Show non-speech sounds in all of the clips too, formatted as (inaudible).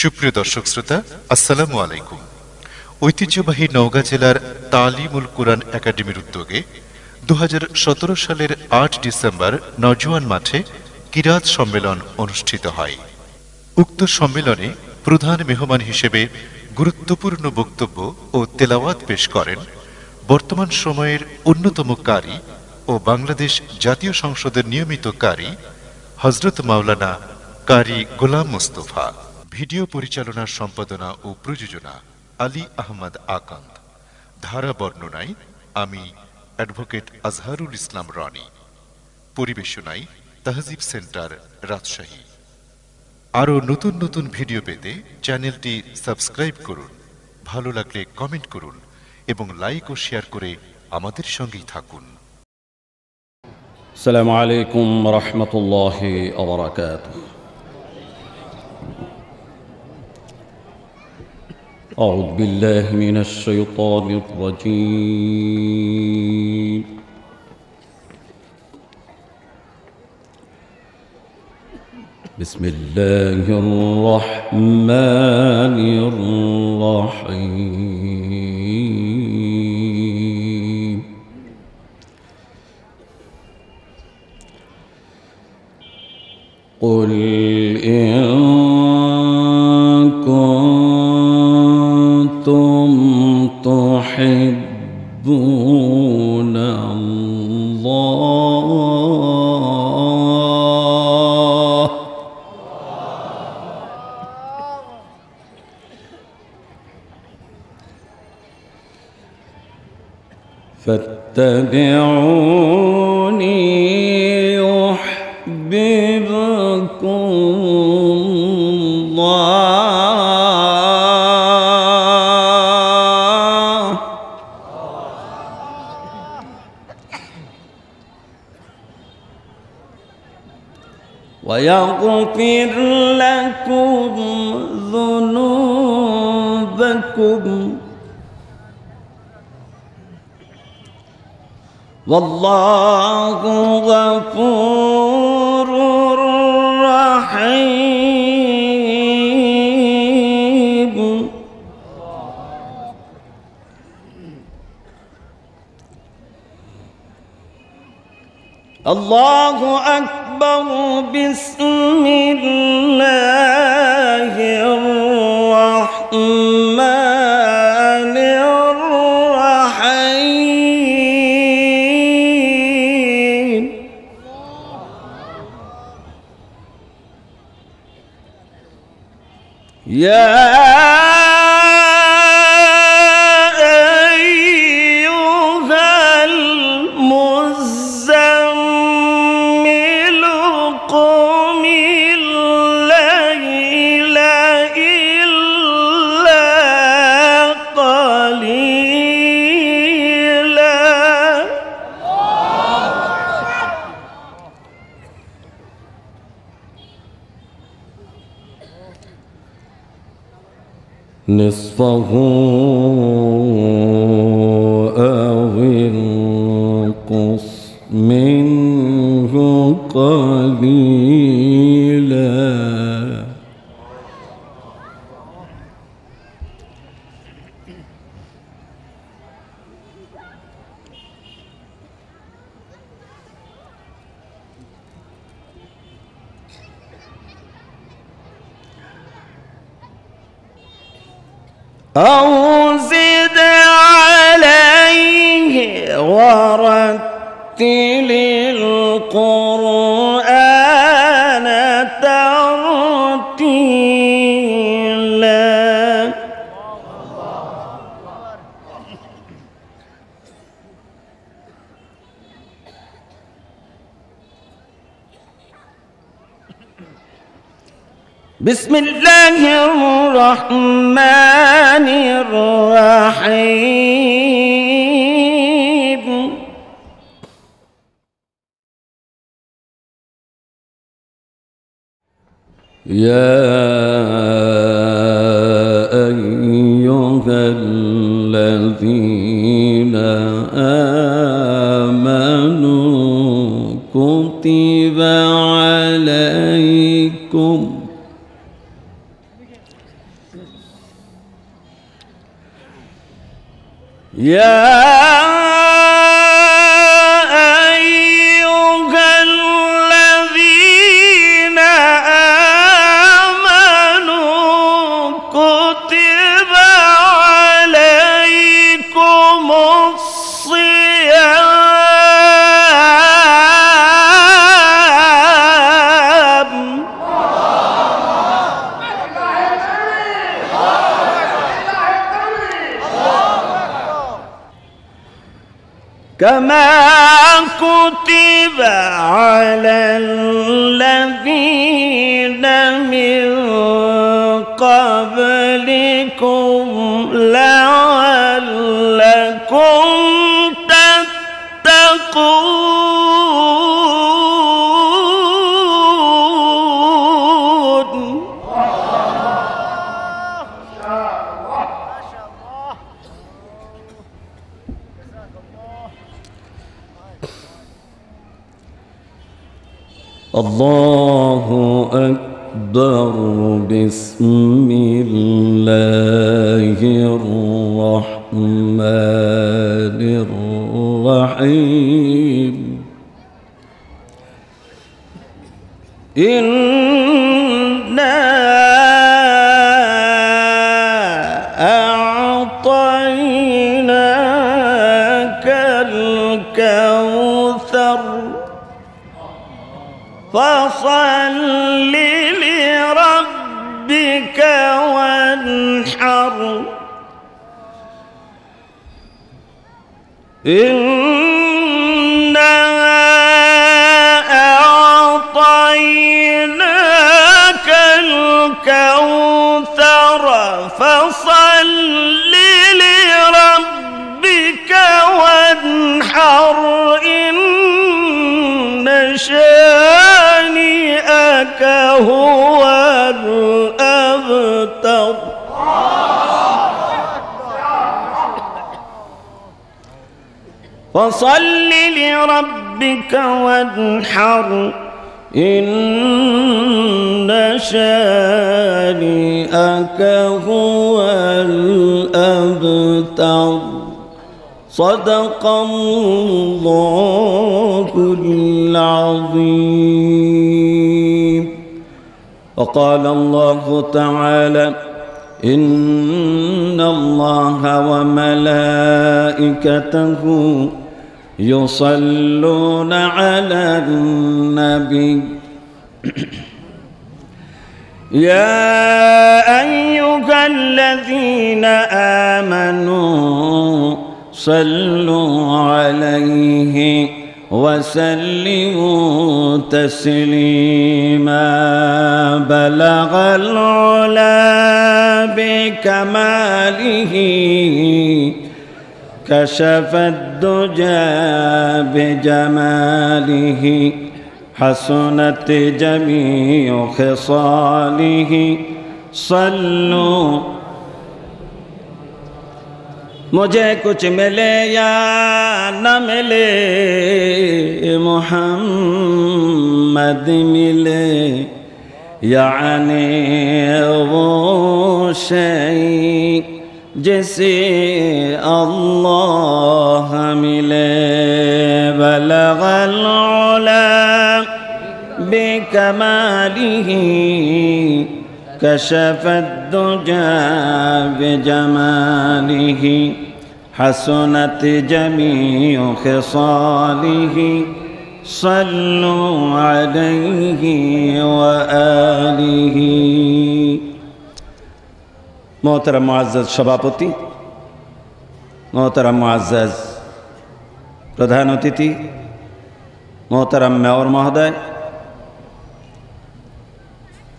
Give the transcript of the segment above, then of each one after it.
সুপ্রিয় দর্শক শ্রোতা আসসালামু আলাইকুম ঐতিহ্যবাহী নওগাঁ জেলার তালিমুল কোরআন একাডেমির উদ্যোগে দু সালের আট ডিসেম্বর নজওয়ান মাঠে কিরাত সম্মেলন অনুষ্ঠিত হয় উক্ত সম্মেলনে প্রধান মেহমান হিসেবে গুরুত্বপূর্ণ বক্তব্য ও তেলাওয়াত পেশ করেন বর্তমান সময়ের অন্যতম কারী ও বাংলাদেশ জাতীয় সংসদের নিয়মিত কারী হজরত মাওলানা কারি গোলাম মুস্তফা ভিডিও পরিচালনার সম্পাদনা ও প্রযোজনা আলী আহমদ আকান্ত ধারা বর্ণনায় আমি অ্যাডভোকেট আজহারুল ইসলাম রনি পরিবেশনায় তহজিব সেন্টার রাজশাহী আরও নতুন নতুন ভিডিও পেতে চ্যানেলটি সাবস্ক্রাইব করুন ভালো লাগলে কমেন্ট করুন এবং লাইক ও শেয়ার করে আমাদের সঙ্গেই থাকুন সালামু আলাইকুম রহমতুল্লাহ أعوذ بالله من الشيطان الرجيم بسم الله الرحمن الرحيم قل إن كنتم تحبون الله فاتبعوني يغفر لكم ذنوبكم والله غفور رحيم الله أكبر أكبر بسم الله الرحمن الرحيم يا نصفه أو انقص منه قليلا في صدق الله العظيم وقال الله تعالى إن الله وملائكته يصلون على النبي (clears throat) يا أيها الذين آمنوا صلوا عليه وسلموا تسليما بلغ العلا بكماله كشف الدجى بجماله حسنت جميع خصاله صلوا मुझे कुछ मिले या न मिले मोहम्मद मिले यानी वो शई जैसे अल्लाह मिले बलगल बिकमाली كشف الدجى بجماله حسنت جميع خصاله صلوا عليه وآله محترم معزز شبابتي موترا معزز প্রধান অতিথি মোহতারাম মেয়র মহোদয়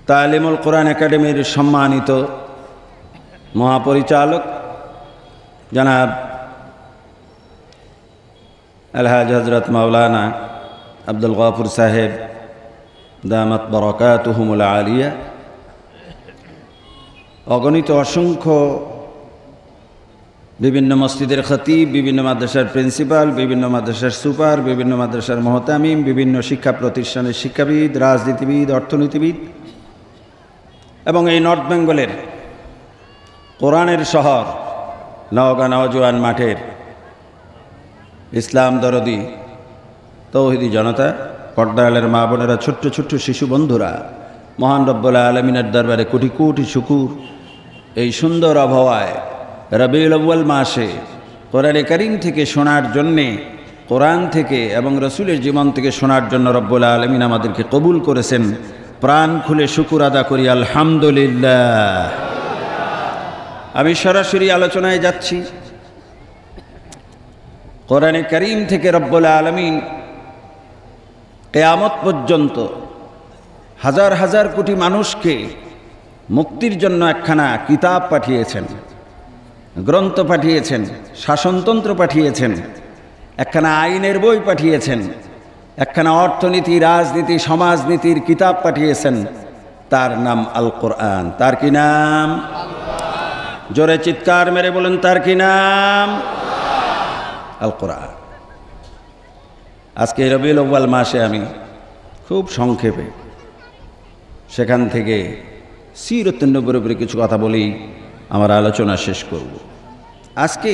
তালিমুল কোরআন একাডেমির সম্মানিত মহাপরিচালক জনাব আলহাজ হজরত মাওলানা আব্দুল গফুর সাহেব দামাত বরকাতহুমুল আলিয়া অগণিত অসংখ্য বিভিন্ন মসজিদের খতিব বিভিন্ন মাদ্রাসার প্রিন্সিপাল বিভিন্ন মাদ্রাসার সুপার বিভিন্ন মাদ্রাসার মহতামিম বিভিন্ন শিক্ষা প্রতিষ্ঠানের শিক্ষাবিদ রাজনীতিবিদ অর্থনীতিবিদ এবং এই নর্থ বেঙ্গলের কোরআনের শহর নওগাঁ নওজোয়ান মাঠের ইসলাম দরদি তৌহিদি জনতা পর্দায়ালের মা বোনেরা ছোট্ট ছোট্ট শিশু বন্ধুরা মহান রব্বুল্লা আলমিনের দরবারে কোটি কোটি শুকুর এই সুন্দর আবহাওয়ায় রবিউল আব্বাল মাসে কোরআনে করিম থেকে শোনার জন্যে কোরআন থেকে এবং রসুলের জীবন থেকে শোনার জন্য রব্বুল আলমিন আমাদেরকে কবুল করেছেন প্রাণ খুলে শুকুর আদা করি আলহামদুলিল্লাহ আমি সরাসরি আলোচনায় যাচ্ছি কোরআনে করিম থেকে রব্বুল আলমিন কেয়ামত পর্যন্ত হাজার হাজার কোটি মানুষকে মুক্তির জন্য একখানা কিতাব পাঠিয়েছেন গ্রন্থ পাঠিয়েছেন শাসনতন্ত্র পাঠিয়েছেন একখানা আইনের বই পাঠিয়েছেন একখানা অর্থনীতি রাজনীতি সমাজনীতির কিতাব পাঠিয়েছেন তার নাম আল কোরআন তার কি নাম জোরে চিৎকার মেরে বলেন তার কি নাম আল কোরআন আজকে রবিউল আব্বাল মাসে আমি খুব সংক্ষেপে সেখান থেকে সিরত্তন্নবের উপরে কিছু কথা বলি আমার আলোচনা শেষ করব আজকে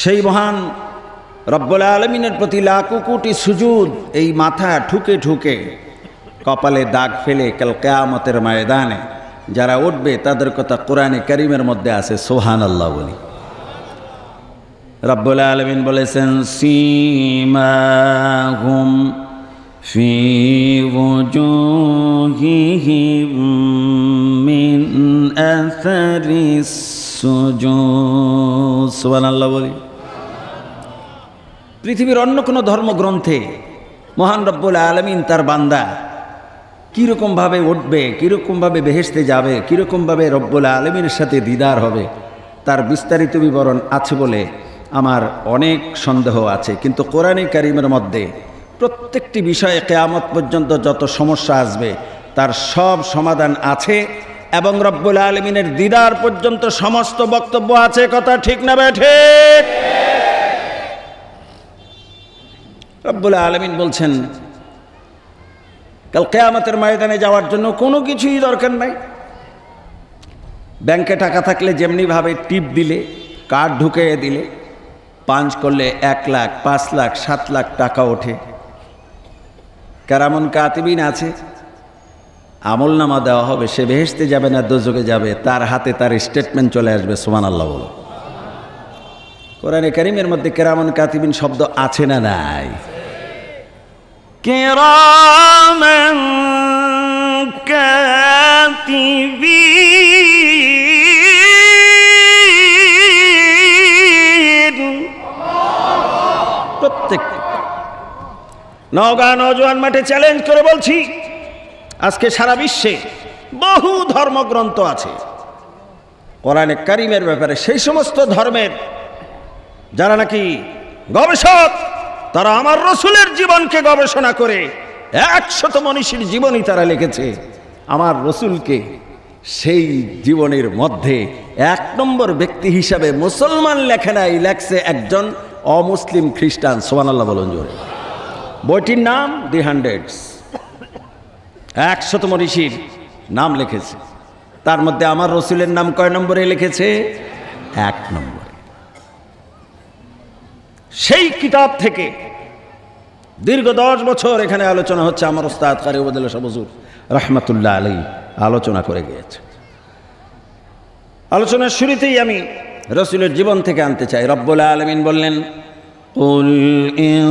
সেই মহান রব্বুল আলামিনের প্রতি লাখো কোটি সুজুদ এই মাথা ঠুকে ঠুকে কপালে দাগ ফেলে কাল কেয়ামতের ময়দানে যারা উঠবে তাদের কথা কোরআনে কারীমের মধ্যে আছে সুবহানাল্লাহ বলি সুবহানাল্লাহ রব্বুল আলামিন বলেছেন সিমা হুম ফি যুজহিহিম মিন আছরিস সুজুদ সুবহানাল্লাহ বলি পৃথিবীর অন্য কোনো ধর্মগ্রন্থে মহান রব্বুল আলমিন তার বান্দা কীরকমভাবে উঠবে কীরকমভাবে বেহেসতে যাবে কীরকমভাবে রব্বুল আলমিনের সাথে দিদার হবে তার বিস্তারিত বিবরণ আছে বলে আমার অনেক সন্দেহ আছে কিন্তু কোরআনে কারিমের মধ্যে প্রত্যেকটি বিষয়ে কেয়ামত পর্যন্ত যত সমস্যা আসবে তার সব সমাধান আছে এবং রব্বুল আলমিনের দিদার পর্যন্ত সমস্ত বক্তব্য আছে কথা ঠিক না ব্যাঠে ঠিক রব্বুল আলমিন বলছেন কাল কেয়ামতের ময়দানে যাওয়ার জন্য কোনো কিছুই দরকার নাই ব্যাংকে টাকা থাকলে যেমনিভাবে টিপ দিলে কার্ড ঢুকে দিলে পাঞ্চ করলে এক লাখ পাঁচ লাখ সাত লাখ টাকা ওঠে কেরামন কাতিবিন আছে আমল নামা দেওয়া হবে সে বেহেসতে যাবে না দোজকে যাবে তার হাতে তার স্টেটমেন্ট চলে আসবে সোমান আল্লাহ বলো কোরআনে করিমের মধ্যে কেরামন কাতিবিন শব্দ আছে না নাই كراما কাতিবিন প্রত্যেক নওগাঁ নজওয়ান মাঠে চ্যালেঞ্জ করে বলছি আজকে সারা বিশ্বে বহু ধর্মগ্রন্থ আছে কোরআনে কারিমের ব্যাপারে সেই সমস্ত ধর্মের যারা নাকি গবেষক তারা আমার রসুলের জীবনকে গবেষণা করে একশত মনীষীর জীবনই তারা লিখেছে আমার রসুলকে সেই জীবনের মধ্যে এক নম্বর ব্যক্তি হিসাবে মুসলমান লেখে নাই লেখছে একজন অমুসলিম খ্রিস্টান সোমানাল্লাহ বলুন জোরে বইটির নাম দি হান্ড্রেডস একশত মনীষীর নাম লিখেছে তার মধ্যে আমার রসুলের নাম কয় নম্বরে লিখেছে এক নম্বর সেই কিতাব থেকে দীর্ঘ দশ বছর এখানে আলোচনা হচ্ছে আমার ওস্তাদ কারি ওবাদুল্লাহ সাবজুর রহমতুল্লাহ আলী আলোচনা করে গিয়েছে আলোচনার শুরুতেই আমি রসুলের জীবন থেকে আনতে চাই রব্বুল আলমিন বললেন قل إن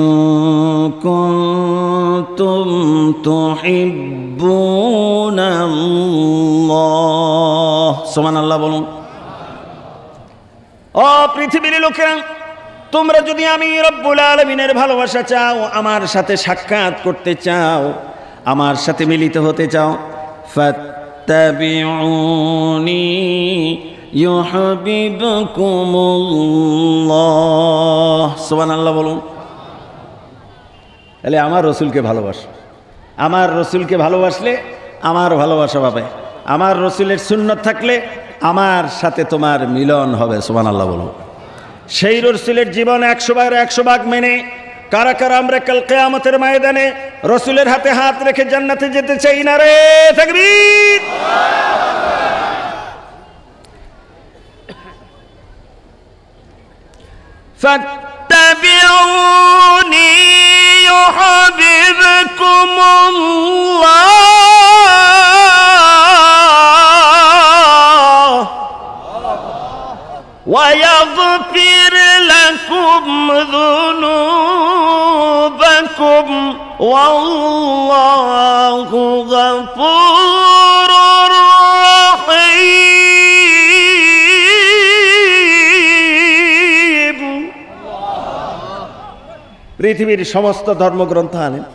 كنتم বলুন অ পৃথিবীর লোকেরা তোমরা যদি আমি রব্বুল আলমিনের ভালোবাসা চাও আমার সাথে সাক্ষাৎ করতে চাও আমার সাথে মিলিত হতে চাও ফাত্তাবিউনি বলুন তাহলে আমার রসুলকে ভালোবাস আমার রসুলকে ভালোবাসলে আমার ভালোবাসা পাবে আমার রসুলের সুন্নত থাকলে আমার সাথে তোমার মিলন হবে আল্লাহ বলুন সেই রসুলের জীবন একশো বার একশো ভাগ মেনে কারা কারা আমরা কাল কেয়ামতের ময়দানে রসুলের হাতে হাত রেখে জান্নাতে যেতে চাই না রে থাকবীর ويغفر يعفكم ذنوبكم والله غفور রহিম পৃথিবীর সমস্ত ধর্মগ্রন্থ আনেন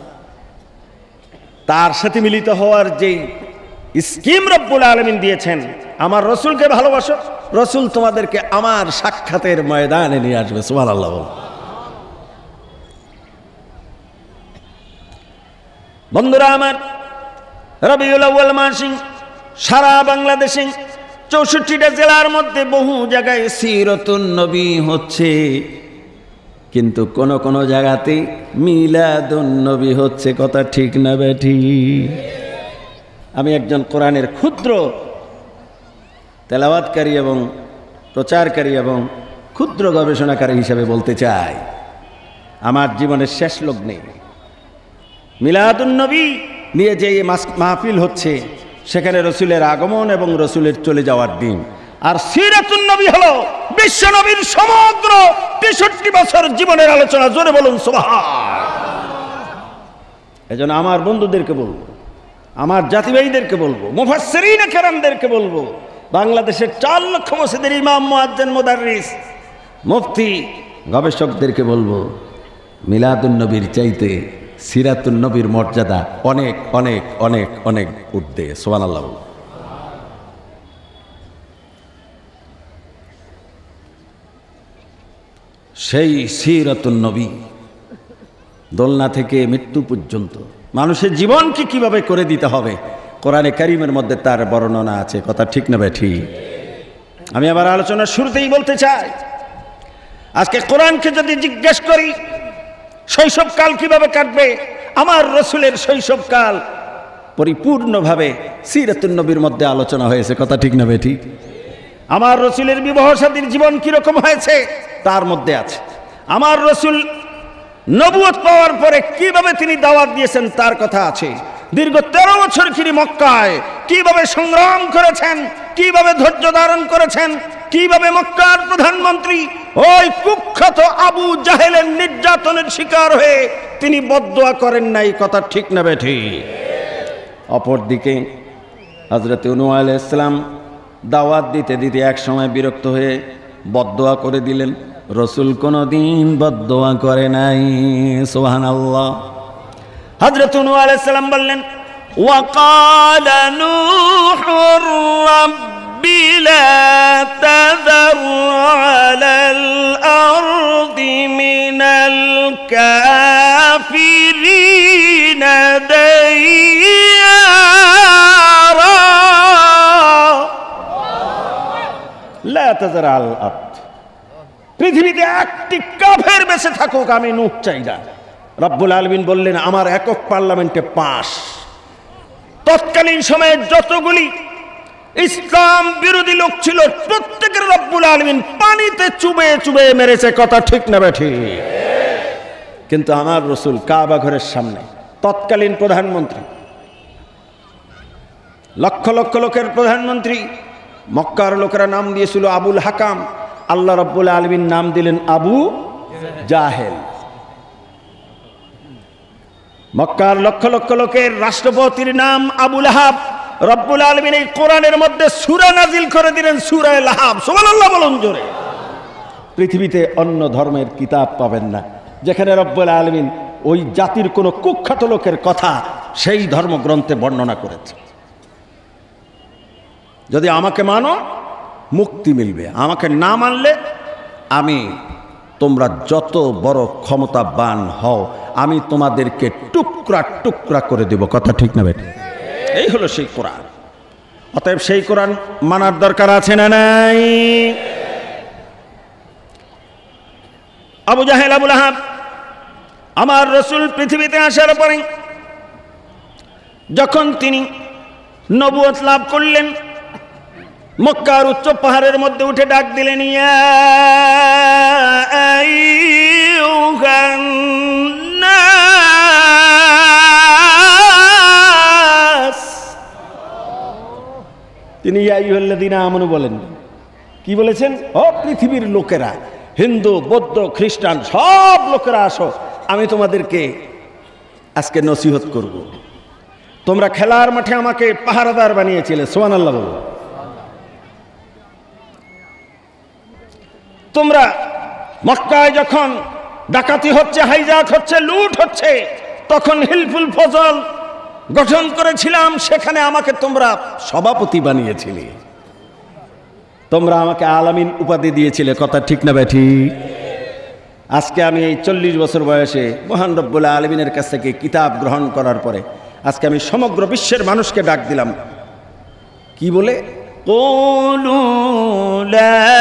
তার সাথে মিলিত হওয়ার যেই স্কিম রব্বুল আলমিন দিয়েছেন আমার রসুলকে ভালোবাসো রসুল তোমাদেরকে আমার সাক্ষাতের ময়দানে নিয়ে আসবে সুবাহ আল্লাহ বন্ধুরা আমার রবিউল আউ্ল মাসিং সারা বাংলাদেশে চৌষট্টিটা জেলার মধ্যে বহু জায়গায় সিরতুন নবী হচ্ছে কিন্তু কোন কোন জায়গাতে মিলাদুন নবী হচ্ছে কথা ঠিক না ঠিক আমি একজন কোরআনের ক্ষুদ্র তেলাওয়াতকারী এবং প্রচারকারী এবং ক্ষুদ্র গবেষণাকারী হিসাবে বলতে চাই আমার জীবনের শেষ লগ্নে মিলাদুন্নবী নিয়ে যে মাহফিল হচ্ছে সেখানে রসুলের আগমন এবং রসুলের চলে যাওয়ার দিন আর হলো হল বিশ্বনবীর সমগ্র তেষট্টি বছর জীবনের আলোচনা জোরে বলুন সোভা এজন্য আমার বন্ধুদেরকে বলবো আমার জাতিবাহীদেরকে বলবো মুফাসরিন কেরামদেরকে বলবো বাংলাদেশের চার লক্ষ মসজিদের ইমাম মোয়াজ্জেন মোদারিস মুফতি গবেষকদেরকে বলবো নবীর চাইতে নবীর মর্যাদা অনেক অনেক অনেক অনেক উর্ধে সোহান আল্লাহ সেই নবী দোলনা থেকে মৃত্যু পর্যন্ত মানুষের জীবনকে কিভাবে করে দিতে হবে কোরআনে কারিমের মধ্যে তার বর্ণনা আছে কথা ঠিক না ব্যাঠি আমি আবার আলোচনার শুরুতেই বলতে চাই আজকে কোরআনকে যদি জিজ্ঞেস করি শৈশবকাল কিভাবে কাটবে আমার রসুলের শৈশবকাল পরিপূর্ণভাবে নবীর মধ্যে আলোচনা হয়েছে কথা ঠিক না ঠিক আমার রসুলের বিবাহ সাথীর জীবন কীরকম হয়েছে তার মধ্যে আছে আমার রসুল নবুয়ত পাওয়ার পরে কিভাবে তিনি দাওয়াত দিয়েছেন তার কথা আছে দীর্ঘ তেরো বছর ফিরি মক্কায় কিভাবে সংগ্রাম করেছেন কিভাবে ধৈর্য ধারণ করেছেন কিভাবে মক্কার প্রধানমন্ত্রী ওই কুখ্যাত আবু জাহেলের নির্যাতনের শিকার হয়ে তিনি বদয়া করেন নাই কথা ঠিক না বেঠি অপরদিকে হজরত ইসলাম দাওয়াত দিতে দিতে এক সময় বিরক্ত হয়ে বদয়া করে দিলেন رسول کنو دین بددعا کرنائی سبحان الله حضرت نوح عليه السلام بلن وقال نوح الرب لا تذر على الأرض من الكافرين ديارا لا تذر على الأرض পৃথিবীতে একটি কাফের বেঁচে থাকুক আমি নুখ চাই না রব্বুল আলমিন বললেন আমার একক পার্লামেন্টে পাস তৎকালীন সময়ে যতগুলি ইসলাম বিরোধী লোক ছিল প্রত্যেকের রব্বুল আলমিন পানিতে চুবে চুবে মেরেছে কথা ঠিক না ঠিক কিন্তু আমার রসুল কাবা ঘরের সামনে তৎকালীন প্রধানমন্ত্রী লক্ষ লক্ষ লোকের প্রধানমন্ত্রী মক্কার লোকেরা নাম দিয়েছিল আবুল হাকাম আল্লাহ রব্বুল আলমীর নাম দিলেন আবু জাহেল মক্কার লক্ষ লক্ষ লোকের রাষ্ট্রপতির নাম আবুল আহাব রব্বুল আলমিন এই কোরআনের মধ্যে সুরা নাজিল করে দিলেন সুরায় লাহাব আল্লাহ বলুন জোরে পৃথিবীতে অন্য ধর্মের কিতাব পাবেন না যেখানে রব্বুল আলমিন ওই জাতির কোন কুখ্যাত লোকের কথা সেই ধর্মগ্রন্থে বর্ণনা করেছে যদি আমাকে মানো মুক্তি মিলবে আমাকে না মানলে আমি তোমরা যত বড় ক্ষমতাবান হও আমি তোমাদেরকে টুকরা টুকরা করে দেব কথা ঠিক না বেটা এই হলো সেই কোরআন অতএব সেই কোরআন মানার দরকার আছে না নাই আবু জাহেল আবুল আহাব আমার রসুল পৃথিবীতে আসার পরে যখন তিনি নবুয়ত লাভ করলেন মক্কার উচ্চ পাহাড়ের মধ্যে উঠে ডাক দিলেন তিনি ইয়াইহল্লাদিনা আমনু বলেন কি বলেছেন ও পৃথিবীর লোকেরা হিন্দু বৌদ্ধ খ্রিস্টান সব লোকেরা আসো আমি তোমাদেরকে আজকে নসিহত করব তোমরা খেলার মাঠে আমাকে পাহারাদার বানিয়েছিলে সোয়ান আল্লাহ বলো তোমরা মক্কায় যখন ডাকাতি হচ্ছে হাইজাত হচ্ছে লুট হচ্ছে তখন হিলফুল ফজল গঠন করেছিলাম সেখানে আমাকে তোমরা সভাপতি বানিয়েছিলে তোমরা আমাকে আলামিন উপাধি দিয়েছিলে কথা ঠিক না ব্যাঠি আজকে আমি এই চল্লিশ বছর বয়সে মহান রব্বুল্লাহ আলমিনের কাছ থেকে কিতাব গ্রহণ করার পরে আজকে আমি সমগ্র বিশ্বের মানুষকে ডাক দিলাম কি বলে قولوا لا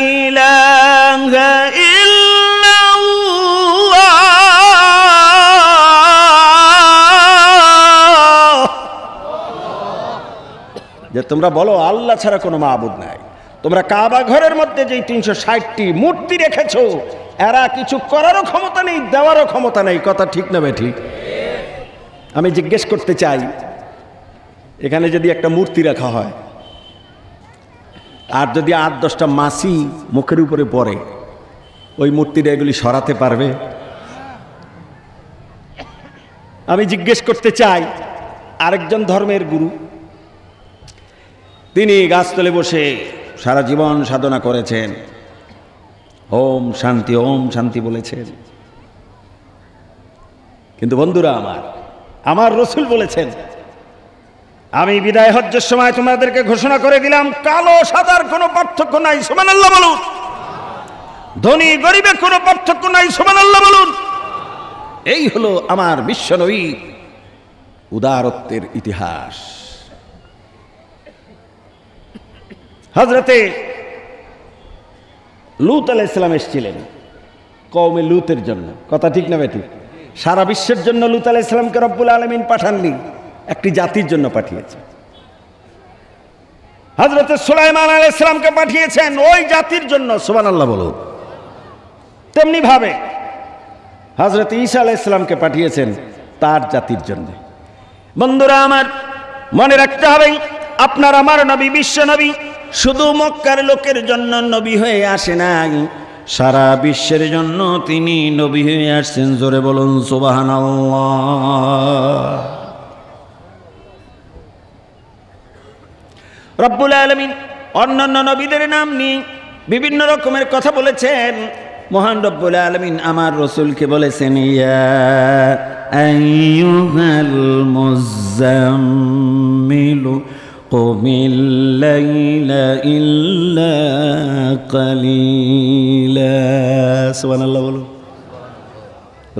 إله إلا যে তোমরা বলো আল্লাহ ছাড়া কোনো মাহবুদ নাই তোমরা কাবা ঘরের মধ্যে যেই তিনশো ষাটটি মূর্তি রেখেছ এরা কিছু করারও ক্ষমতা নেই দেওয়ারও ক্ষমতা নেই কথা ঠিক নেবে ঠিক আমি জিজ্ঞেস করতে চাই এখানে যদি একটা মূর্তি রাখা হয় আর যদি আট দশটা মাসি মুখের উপরে পড়ে ওই মূর্তিটা এগুলি সরাতে পারবে আমি জিজ্ঞেস করতে চাই আরেকজন ধর্মের গুরু তিনি গাছতলে বসে সারা জীবন সাধনা করেছেন ওম শান্তি ওম শান্তি বলেছেন কিন্তু বন্ধুরা আমার আমার রসুল বলেছেন আমি বিদায় হজ্জের সময় তোমাদেরকে ঘোষণা করে দিলাম কালো সাদার কোনো পার্থক্য নাই সোমান আল্লাহ বলুন ধনী গরিবের কোনো পার্থক্য নাই সোমান আল্লাহ বলুন এই হলো আমার বিশ্বনবী উদারত্বের ইতিহাস হজরতে লুত আলাহ ইসলাম এসেছিলেন কৌমে লুতের জন্য কথা ঠিক না বেটি সারা বিশ্বের জন্য লুত আলাহ ইসলামকে রব্বুল আলমিন পাঠাননি একটি জাতির জন্য পাঠিয়েছে হজরত সুলাইমান ইসলামকে পাঠিয়েছেন ওই জাতির জন্য সুবান আল্লাহ বলো তেমনিভাবে হজরত ঈসা ইসলামকে পাঠিয়েছেন তার জাতির জন্য বন্ধুরা আমার মনে রাখতে হবে আপনার আমার নবী বিশ্ব নবী শুধু মক্কার লোকের জন্য নবী হয়ে আসে নাই সারা বিশ্বের জন্য তিনি নবী হয়ে আসছেন জোরে বলুন আল্লাহ রব্বুল আলমিন অন্যান্য নবীদের নাম নিয়ে বিভিন্ন রকমের কথা বলেছেন মহান রব্বুল আলমিন আমার রসুলকে বলেছেন কালিলা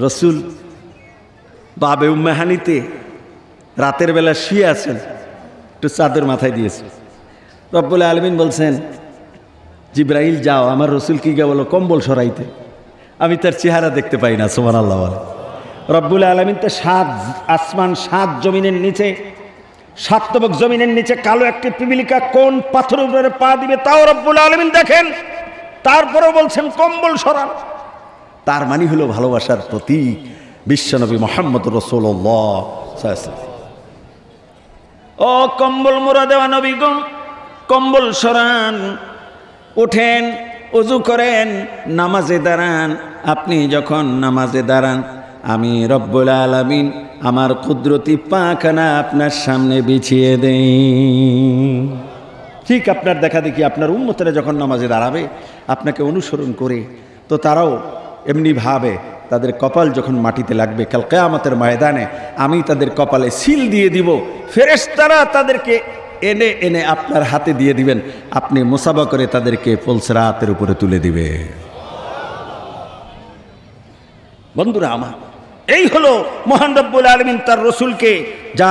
রসুল বাবে উম্মাহানিতে রাতের বেলা শুয়ে আছেন একটু চাদর মাথায় দিয়েছে রব্বুল আলমিন বলছেন জিব্রাইল যাও আমার রসুল কি গে বলো কম্বল সরাইতে আমি তার চেহারা দেখতে পাই না সোমান আল্লাহ রব্বুল আলমিন তো সাত আসমান সাত জমিনের নিচে সাতবক জমিনের নিচে কালো একটি পিবিলিকা কোন পাথরের উপরে পা দিবে তাও রব্বুল আলমিন দেখেন তারপরে বলছেন কম্বল সরান তার মানে হলো ভালোবাসার প্রতীক বিশ্বনবী মোহাম্মদ রসোল্লাহ ও কম্বল মোরা দেওয়া নবীগণ কম্বল সরান ওঠেন উজু করেন নামাজে দাঁড়ান আপনি যখন নামাজে দাঁড়ান আমি রব্বুল আলমিন আমার কুদরতি পাখানা আপনার সামনে বিছিয়ে দেই ঠিক আপনার দেখা দেখি আপনার উন্মতরা যখন নামাজে দাঁড়াবে আপনাকে অনুসরণ করে তো তারাও এমনি ভাবে তাদের কপাল যখন মাটিতে লাগবে কালকে আমাদের ময়দানে আমি তাদের কপালে সিল দিয়ে দিব ফেরেস তারা তাদেরকে এনে এনে আপনার হাতে দিয়ে দিবেন আপনি মুসাবা করে তাদেরকে হাতের উপরে তুলে দিবে বন্ধুরা আমার এই হলো মহান রব্বুল আলমিন তার রসুলকে যা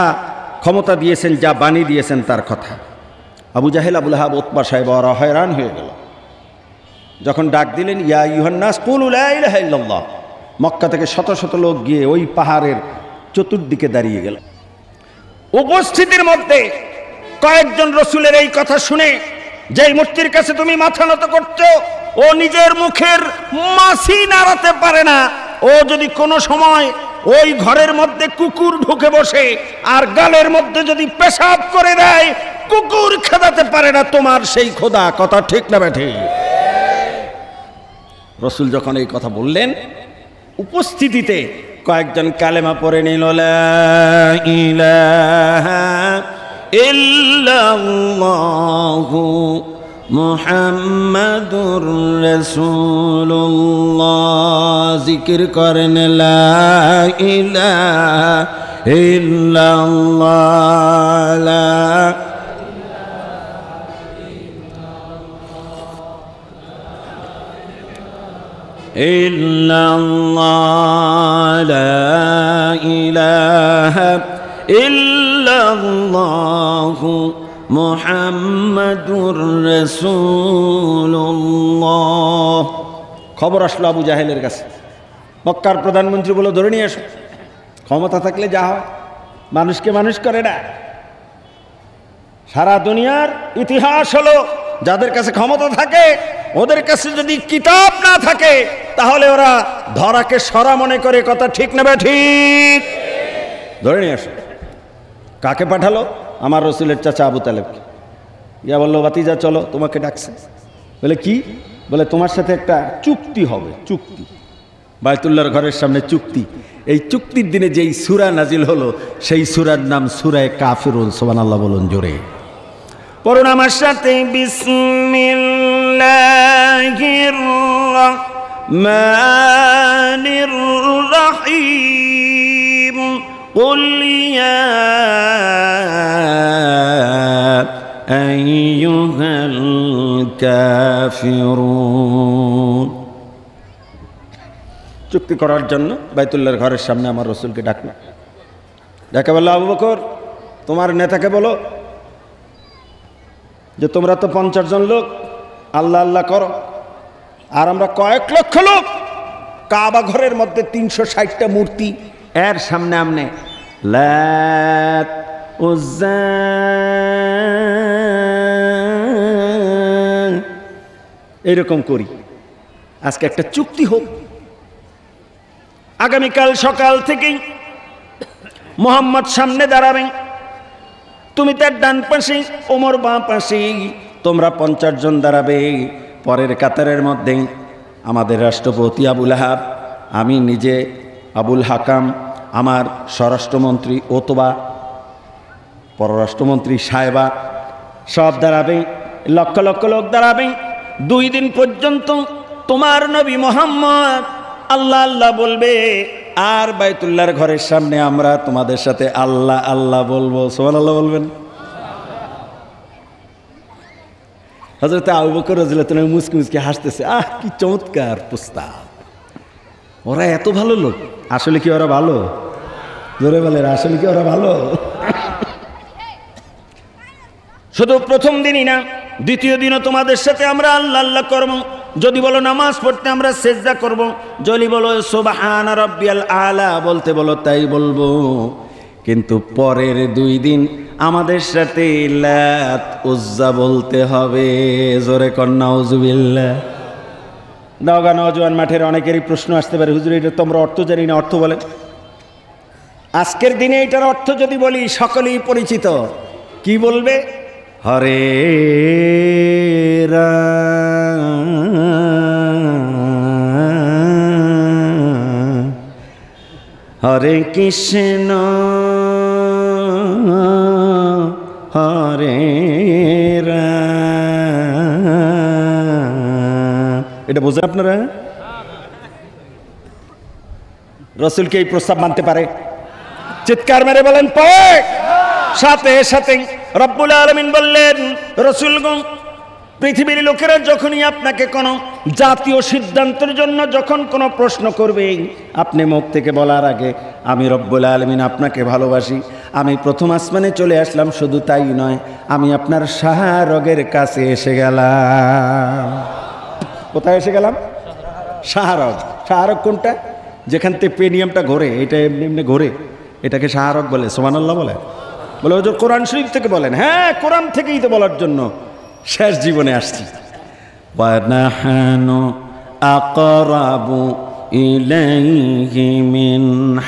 ক্ষমতা দিয়েছেন যা বাণী দিয়েছেন তার কথা আবু জাহেল আবুল হাব উৎপা সাহেব ওরা হয়রান হয়ে গেল যখন ডাক দিলেন ইয়া ইউহান্নাস পুল্লাহ মক্কা থেকে শত শত লোক গিয়ে ওই পাহাড়ের চতুর্দিকে দাঁড়িয়ে গেল উপস্থিতির মধ্যে কয়েকজন রসুলের এই কথা শুনে যে মূর্তির কাছে তুমি মাথা নত করছো ও নিজের মুখের মাছি নাড়াতে পারে না ও যদি কোনো সময় ওই ঘরের মধ্যে কুকুর ঢুকে বসে আর গালের মধ্যে যদি পেশাব করে দেয় কুকুর খেদাতে পারে না তোমার সেই খোদা কথা ঠিক না ব্যাঠে রসুল যখন এই কথা বললেন উপস্থিতিতে কয়েকজন কালেমা পরে নিল إلا الله محمد رسول الله ذكر قرن لا إله إلا الله لا إلا الله لا إله إلا الله محمد رسول الله খবর আসলো আবু জাহেলের কাছে মক্কার প্রধানমন্ত্রী বলে ধরে নিয়ে এসো ক্ষমতা থাকলে যা হয় মানুষকে মানুষ করে না সারা দুনিয়ার ইতিহাস হলো যাদের কাছে ক্ষমতা থাকে ওদের কাছে যদি কিতাব না থাকে তাহলে ওরা ধরাকে সরা মনে করে কথা ঠিক নেবে ঠিক ধরে নিয়ে আসো কাকে পাঠালো আমার রসুলের চাচা আবু তালেবকে ইয়া বললো বাতিজা চলো তোমাকে ডাকছে বলে কি বলে তোমার সাথে একটা চুক্তি হবে চুক্তি বায়তুল্লার ঘরের সামনে চুক্তি এই চুক্তির দিনে যেই সুরা নাজিল হলো সেই সুরার নাম সুরায় কাফিরুল সোমান আল্লাহ বলুন জোরে পড়ুন আমার সাথে বিসমিল্লাহির মানির রহিম قل يا أيها الكافرون চুক্তি করার জন্য বাইতুল্লার ঘরের সামনে আমার রসুলকে ডাকলাম ডাকে বললো আবু বকর তোমার নেতাকে বলো যে তোমরা তো পঞ্চাশ জন লোক আল্লাহ আল্লাহ করো আর আমরা কয়েক লক্ষ লোক কাবা ঘরের মধ্যে তিনশো ষাটটা মূর্তি এর সামনে আমনে লাত উজ্জা এরকম করি আজকে একটা চুক্তি হোক আগামীকাল সকাল থেকেই মোহাম্মদ সামনে দাঁড়াবেন তুমি তার ডান পাশে ওমর বাঁ পাশে তোমরা পঞ্চাশ জন দাঁড়াবে পরের কাতারের মধ্যেই আমাদের রাষ্ট্রপতি আবুল হাব আমি নিজে আবুল হাকাম আমার স্বরাষ্ট্রমন্ত্রী ওতবা পররাষ্ট্রমন্ত্রী সাহেবা সব দাঁড়াবে লক্ষ লক্ষ লোক দাঁড়াবে দুই দিন পর্যন্ত তোমার নবী মোহাম্মদ আল্লাহ আল্লাহ বলবে আর বাইতুল্লাহর ঘরের সামনে আমরা তোমাদের সাথে আল্লাহ আল্লাহ বলবো সোহান আল্লাহ বলবেন হজরত আবু বকর রাজিল্লাহ মুসকি মুসকি হাসতেছে আহ কি চমৎকার প্রস্তাব ওরা এত ভালো লোক আসলে কি ওরা ভালো জোরে বলে আসলে কি ওরা ভালো শুধু প্রথম দিনই না দ্বিতীয় দিনও তোমাদের সাথে আমরা আল্লাহ আল্লাহ করবো যদি বলো নামাজ পড়তে আমরা সেজদা করবো যদি বলো সোবাহান রব্বিয়াল আলা বলতে বলো তাই বলবো কিন্তু পরের দুই দিন আমাদের সাথে লাত উজ্জা বলতে হবে জোরে কন্যা উজুবিল্লা নওগাঁ নজওয়ান মাঠের অনেকেরই প্রশ্ন আসতে পারে হুজুর এটা তোমরা অর্থ জানি না অর্থ বলেন আজকের দিনে এটার অর্থ যদি বলি সকলেই পরিচিত কি বলবে হরে হরে কৃষ্ণ এটা বোঝেন আপনারা রসুলকে এই প্রস্তাব মানতে পারে চিৎকার মেরে বলেন সাথে সাথে রব্বুল আলমিন বললেন রসুলগঞ্জ পৃথিবীর লোকেরা যখনই আপনাকে কোনো জাতীয় সিদ্ধান্তের জন্য যখন কোনো প্রশ্ন করবে আপনি মুখ থেকে বলার আগে আমি রব্বুল আলমিন আপনাকে ভালোবাসি আমি প্রথম আসমানে চলে আসলাম শুধু তাই নয় আমি আপনার সাহারগের কাছে এসে গেলাম কোথায় এসে গেলাম সাহারক সাহারক কোনটা যেখান থেকে পেনিয়ামটা ঘোরে এটা এমনি এমনি ঘোরে এটাকে সাহারক বলে সোমানাল্লাহ বলে বলে ওই কোরআন শরীফ থেকে বলেন হ্যাঁ কোরআন থেকেই তো বলার জন্য শেষ জীবনে আসছি আকরাবু إليه من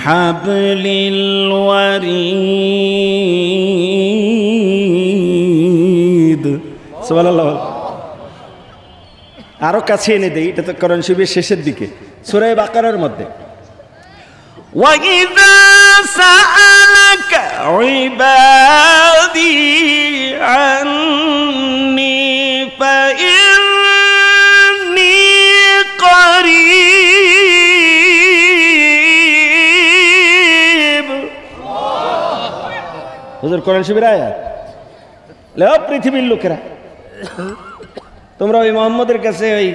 حبل الوريد আরও কাছে এনে দেই এটা তো করণ শিবের শেষের দিকে সুরাই বাকারের মধ্যে وإذا শিবির আয়া পৃথিবীর লোকেরা তোমরা ওই মোহাম্মদের কাছে ওই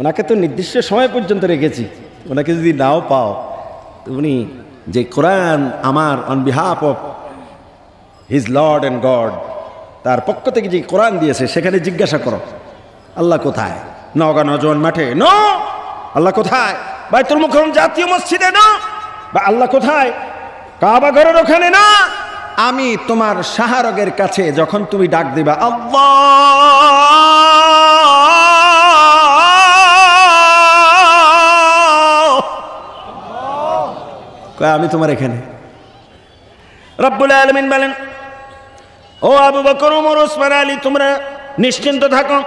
ওনাকে তো নির্দিষ্ট সময় পর্যন্ত রেখেছি ওনাকে যদি নাও পাও উনি যে কোরআন আমার on behalf of his lord and god তার পক্ষ থেকে যে কোরআন দিয়েছে সেখানে জিজ্ঞাসা করো আল্লাহ কোথায় নগা নজন মাঠে ন আল্লাহ কোথায় বাইতুল মুখরম জাতীয় মসজিদে না বা আল্লাহ কোথায় কাবা ঘরের ওখানে না আমি তোমার সাহারগের কাছে যখন তুমি ডাক দিবা আব্বা আমি তোমার এখানে রব্বুল আলমিন বলেন ও আবু বকর উমর ওসমান আলী তোমরা নিশ্চিন্ত থাকো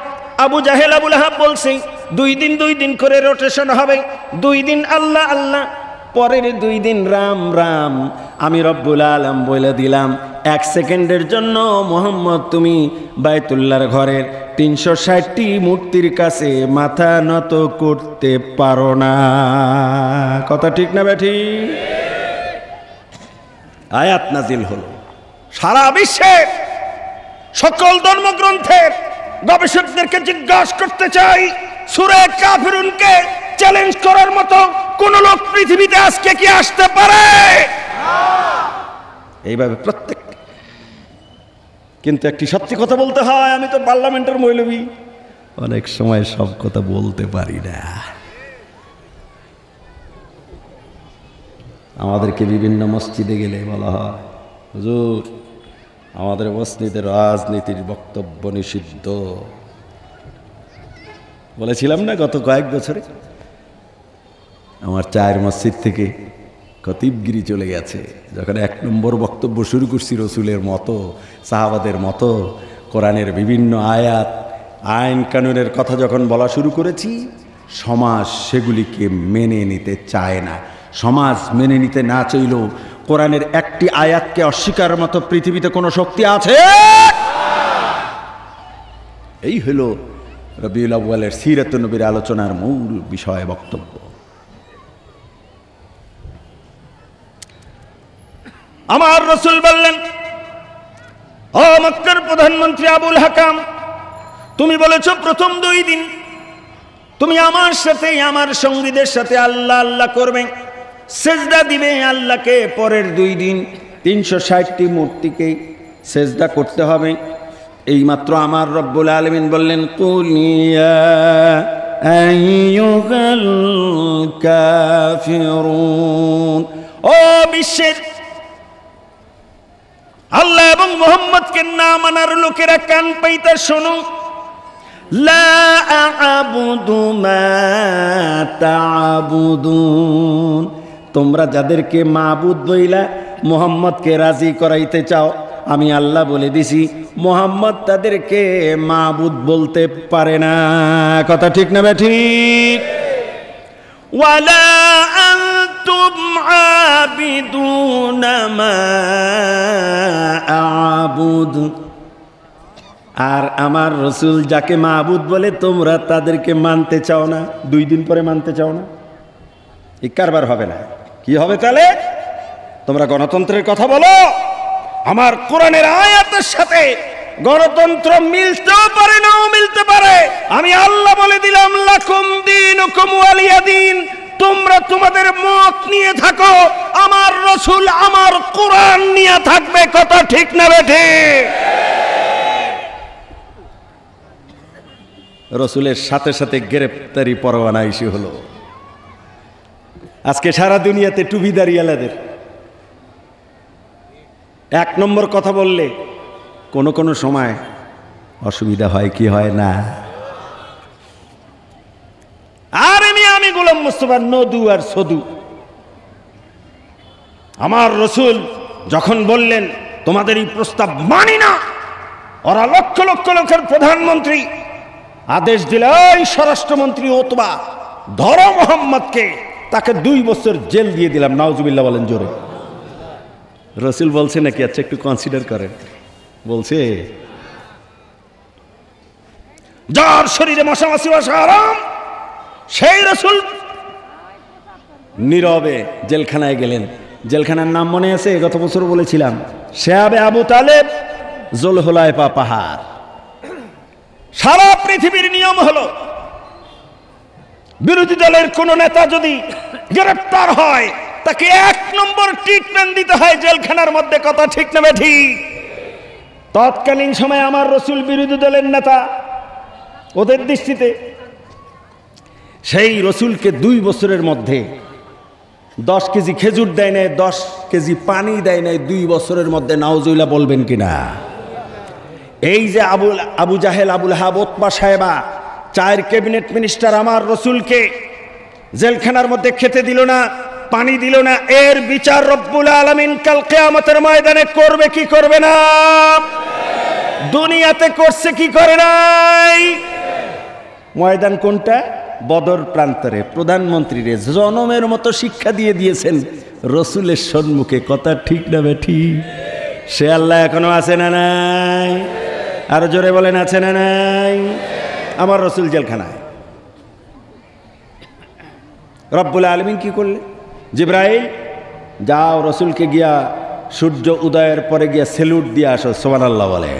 আবু জাহেল আবুল হাব বলছি দুই দিন দুই দিন করে রোটেশন হবে দুই দিন আল্লাহ আল্লাহ পরের দুই দিন রাম রাম আমি রব্বুল আলম বলে দিলাম এক সেকেন্ডের জন্য মোহাম্মদ তুমি বায়তুল্লার ঘরের তিনশো ষাটটি মূর্তির কাছে মাথা নত করতে পারো না কথা ঠিক না ব্যাঠি আয়াত নাজিল হলো সারা বিশ্বের সকল ধর্মগ্রন্থের গবেষকদেরকে জিজ্ঞাসা করতে চাই সুরে কাফিরুনকে চ্যালেঞ্জ করার মতো কোন লোক পৃথিবীতে আজকে কি আসতে পারে এইভাবে প্রত্যেক কিন্তু একটি সত্যি কথা বলতে হয় আমি তো পার্লামেন্টের মৌলবী অনেক সময় সব কথা বলতে পারি না আমাদেরকে বিভিন্ন মসজিদে গেলে বলা হয় হুজুর আমাদের মসজিদে রাজনীতির বক্তব্য নিষিদ্ধ বলেছিলাম না গত কয়েক বছরে আমার চায়ের মসজিদ থেকে খতিবগিরি চলে গেছে যখন এক নম্বর বক্তব্য শুরু করছি রসুলের মতো সাহাবাদের মতো কোরআনের বিভিন্ন আয়াত আইন কানুনের কথা যখন বলা শুরু করেছি সমাজ সেগুলিকে মেনে নিতে চায় না সমাজ মেনে নিতে না চাইল কোরআনের একটি আয়াতকে অস্বীকার মতো পৃথিবীতে কোনো শক্তি আছে এই হলো রবিউল আব্বালের সিরাত নবীর আলোচনার মূল বিষয় বক্তব্য আমার রসুল বললেন ও মক্কার প্রধানমন্ত্রী আবুল হাকাম তুমি বলেছ প্রথম দুই দিন তুমি আমার সাথে আমার সঙ্গীদের সাথে আল্লাহ আল্লাহ করবে সেজদা দিবে আল্লাহকে পরের দুই দিন তিনশো ষাটটি মূর্তিকে সেজদা করতে হবে এই মাত্র আমার রব্বুল আলমিন বললেন কুলিয়া ও বিশ্বের আল্লাহ এবং মোহাম্মদকে না মানার লোকেরা কান পাইতে শোনো লা আবুদু মা তাবুদুন তোমরা যাদেরকে মাবুদ বইলা মোহাম্মদকে রাজি করাইতে চাও আমি আল্লাহ বলে দিছি মোহাম্মদ তাদেরকে মাবুদ বলতে পারে না কথা ঠিক না ঠিক ওয়ালা أنتم عابدون ما أعبد আর আমার রসুল যাকে মাহবুদ বলে তোমরা তাদেরকে মানতে চাও না দুই দিন পরে মানতে চাও না এ কারবার হবে না কি হবে তাহলে তোমরা গণতন্ত্রের কথা বলো আমার কোরআনের আয়াতের সাথে গণতন্ত্র মিলতেও পারে নাও মিলতে পারে আমি আল্লাহ বলে দিলাম লাখুম দিন তোমরা তোমাদের মত নিয়ে থাকো আমার রসুল আমার কোরআন নিয়ে থাকবে কথা ঠিক না বেঠে রসুলের সাথে সাথে গ্রেপ্তারি পরোয়ানা ইস্যু হলো আজকে সারা দুনিয়াতে টুবিদারিয়ালাদের এক নম্বর কথা বললে কোনো কোনো সময় অসুবিধা হয় কি হয় না আর আমি গোলাম মুস্তফার নদু আর সদু আমার রসুল যখন বললেন তোমাদের এই প্রস্তাব মানি না ওরা লক্ষ লক্ষ লক্ষের প্রধানমন্ত্রী আদেশ দিল ওই স্বরাষ্ট্রমন্ত্রী ওতবা ধর মোহাম্মদকে তাকে দুই বছর জেল দিয়ে দিলাম নওয়াজুবিল্লা বলেন জোরে রসুল বলছে নাকি আচ্ছা একটু কনসিডার করেন বলছে যার শরীরে মশা মাসি বাসা আরাম সেই রসুল নীরবে জেলখানায় গেলেন জেলখানার নাম মনে আছে গত বছর বলেছিলাম শেয়াবে আবু তালেব পা পাহাড় সারা পৃথিবীর নিয়ম হল বিরোধী দলের কোন নেতা যদি গ্রেপ্তার হয় তাকে এক নম্বর ট্রিটমেন্ট দিতে হয় জেলখানার মধ্যে কথা ঠিক নেবে ঠিক তৎকালীন সময় আমার রসুল বিরোধী দলের নেতা ওদের দৃষ্টিতে সেই রসুলকে দুই বছরের মধ্যে দশ কেজি খেজুর দেয় নাই দশ কেজি পানি দেয় নাই দুই বছরের মধ্যে নাওজুইলা বলবেন কিনা এই যে আবুল আবু জাহেল আবুল ওতমা সাহেবা চায়ের ক্যাবিনেট মিনিস্টার আমার রসুলকে জেলখানার মধ্যে খেতে দিল না পানি দিল না এর বিচার রব্বুল আলমিন কালকে আমাদের ময়দানে করবে কি করবে না দুনিয়াতে করছে কি করে নাই ময়দান কোনটা বদর প্রান্তরে প্রধানমন্ত্রীরে জনমের মতো শিক্ষা দিয়ে দিয়েছেন রসুলের সম্মুখে কথা ঠিক না ঠিক সে আল্লাহ এখনো আছে না নাই আরো জোরে বলেন আছে না নাই আমার রসুল জেলখানায় রব্বুল আলমিন কি করলে জিব্রাহিম যাও রসুলকে গিয়া সূর্য উদয়ের পরে গিয়া সেলুট দিয়ে আসো সোমান আল্লাহ বলেন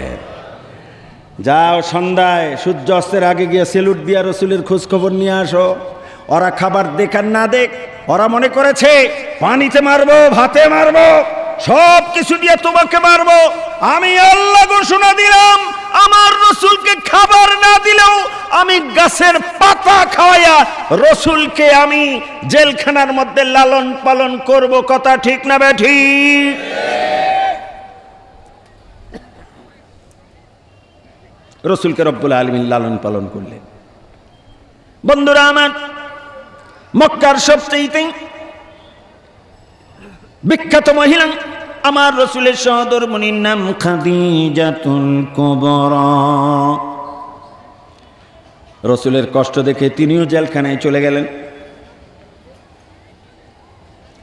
যাও সন্ধ্যায় সূর্য অস্তের আগে গিয়ে সেলুট দিয়া রসুলের খোঁজখবর নিয়ে আসো ওরা খাবার দেখ আর না দেখ ওরা মনে করেছে পানিতে মারব ভাতে মারবো সব কিছু দিয়ে তোমাকে মারবো আমি আল্লাহ ঘোষণা দিলাম আমার রসুলকে খাবার না দিলেও আমি গাছের পাতা খাওয়াইয়া রসুলকে আমি জেলখানার মধ্যে লালন পালন করব কথা ঠিক না বে রসুলকে রব্বুল আলমিন লালন পালন করলেন বন্ধুরা আমার মক্কার সবচেয়ে বিখ্যাত মহিলা আমার রসুলের সদর মনির নাম জাতুল কবর রসুলের কষ্ট দেখে তিনিও জেলখানায় চলে গেলেন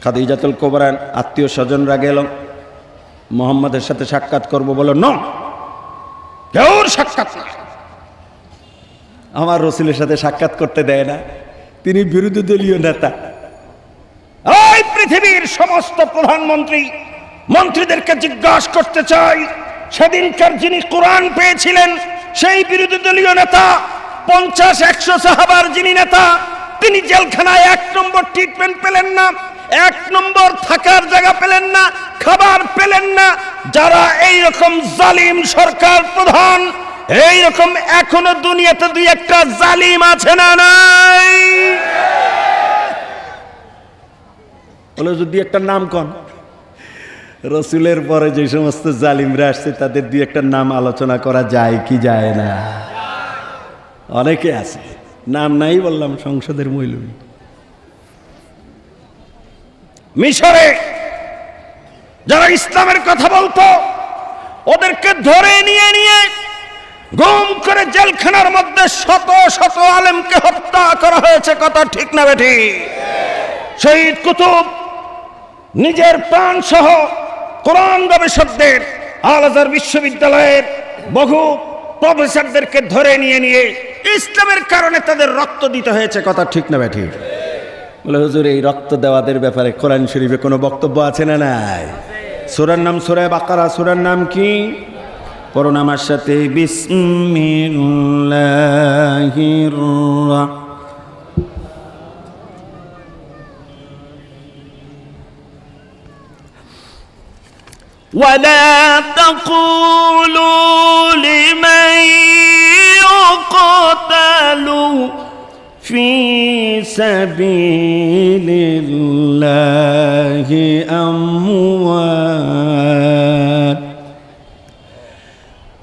খাদি জাতুল কবরান আত্মীয় স্বজনরা গেল মোহাম্মদের সাথে সাক্ষাৎ করব বলো ন কেউর সাক্ষাৎ আমার রসুলের সাথে সাক্ষাৎ করতে দেয় না তিনি বিরোধী দলীয় নেতা ওই পৃথিবীর সমস্ত প্রধানমন্ত্রী মন্ত্রীদেরকে জিজ্ঞাসা করতে চাই সেদিনকার যিনি কোরআন পেয়েছিলেন সেই বিরোধী দলীয় নেতা পঞ্চাশ একশো সাহাবার যিনি নেতা তিনি জেলখানায় এক নম্বর ট্রিটমেন্ট পেলেন না এক নম্বর থাকার জায়গা পেলেন না খাবার পেলেন না যারা এই রকম জালিম সরকার প্রধান এই রকম এখনো দুনিয়াতে দুই একটা জালিম আছে না নাই বলে যদি একটা নাম কন রসুলের পরে যে সমস্ত জালিমরা আসছে তাদের দুই একটা নাম আলোচনা করা যায় কি যায় না অনেকে আছে নাম নাই বললাম সংসদের মৈলবী মিশরে যারা ইসলামের কথা বলতো ওদেরকে ধরে নিয়ে নিয়ে গুম করে জেলখানার মধ্যে শত শত আলেমকে হত্যা করা হয়েছে কথা ঠিক না বেঠি শহীদ কুতুব নিজের প্রাণ সহ কোরআন গবেষকদের আল বিশ্ববিদ্যালয়ের বহু প্রফেসরদেরকে ধরে নিয়ে নিয়ে ইসলামের কারণে তাদের রক্ত দিতে হয়েছে কথা ঠিক না বেঠিক বলে হুজুর এই রক্ত দেওয়াদের ব্যাপারে কোরআন শরীফে কোনো বক্তব্য আছে না নাই সুরার নাম সুরায় বাকারা সুরার নাম কি পড়ুন আমার সাথে ولا تقولوا لمن يقتل في سبيل الله أموات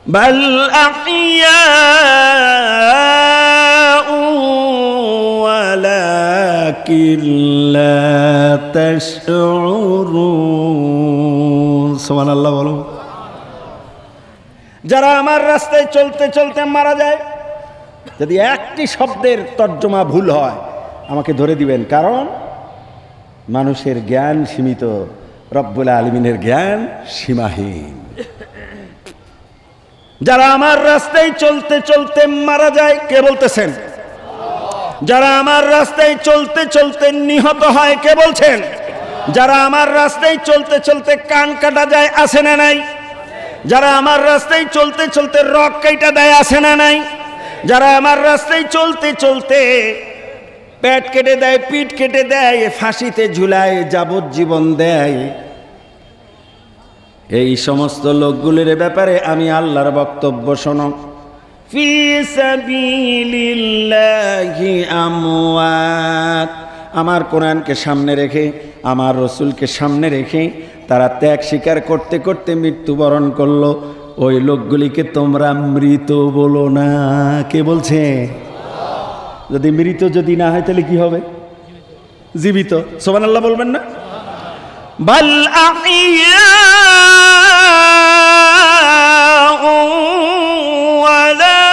بل أحياء ولكن لا تشعرون سبحان الله ولو যারা আমার রাস্তায় চলতে চলতে মারা যায় যদি একটি শব্দের তর্জমা ভুল হয় আমাকে ধরে দিবেন কারণ মানুষের জ্ঞান সীমিত রব্বুল আলমিনের জ্ঞান সীমাহীন যারা আমার রাস্তায় চলতে চলতে মারা যায় কে বলতেছেন যারা আমার রাস্তায় চলতে চলতে নিহত হয় কে বলছেন যারা আমার রাস্তায় চলতে চলতে কান কাটা যায় আসে না নাই যারা আমার রাস্তায় চলতে চলতে রক কেটা দেয় আসে না নাই যারা আমার রাস্তায় চলতে চলতে পেট কেটে দেয় পিঠ কেটে দেয় ফাঁসিতে ঝুলায় যাবজ্জীবন দেয় এই সমস্ত লোকগুলির ব্যাপারে আমি আল্লাহর বক্তব্য শোনো আমার কোরআনকে সামনে রেখে আমার রসুলকে সামনে রেখে তারা ত্যাগ স্বীকার করতে করতে মৃত্যুবরণ করলো ওই লোকগুলিকে তোমরা মৃত বলো না কে বলছে যদি মৃত যদি না হয় তাহলে কি হবে জীবিত সোমান আল্লাহ বলবেন না বাল ولا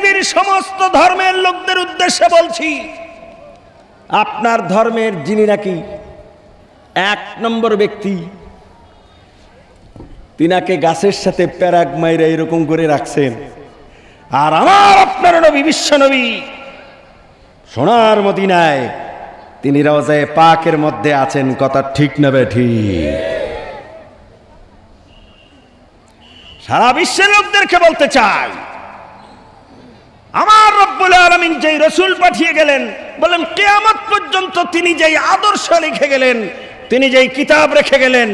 পৃথিবীর সমস্ত ধর্মের লোকদের উদ্দেশ্যে বলছি আপনার ধর্মের যিনি নাকি এক নম্বর ব্যক্তি তিনাকে গাছের সাথে প্যারাক মাইরা এরকম করে রাখছেন আর আমার আপনার নবী বিশ্ব নবী সোনার মদিনায় তিনি রাজায় পাকের মধ্যে আছেন কথা ঠিক নেবে ঠিক সারা বিশ্বের লোকদেরকে বলতে চায় আমার রব্বুল আলমিন যেই রসুল পাঠিয়ে গেলেন বলেন কেয়ামত পর্যন্ত তিনি যেই আদর্শ লিখে গেলেন তিনি যেই কিতাব রেখে গেলেন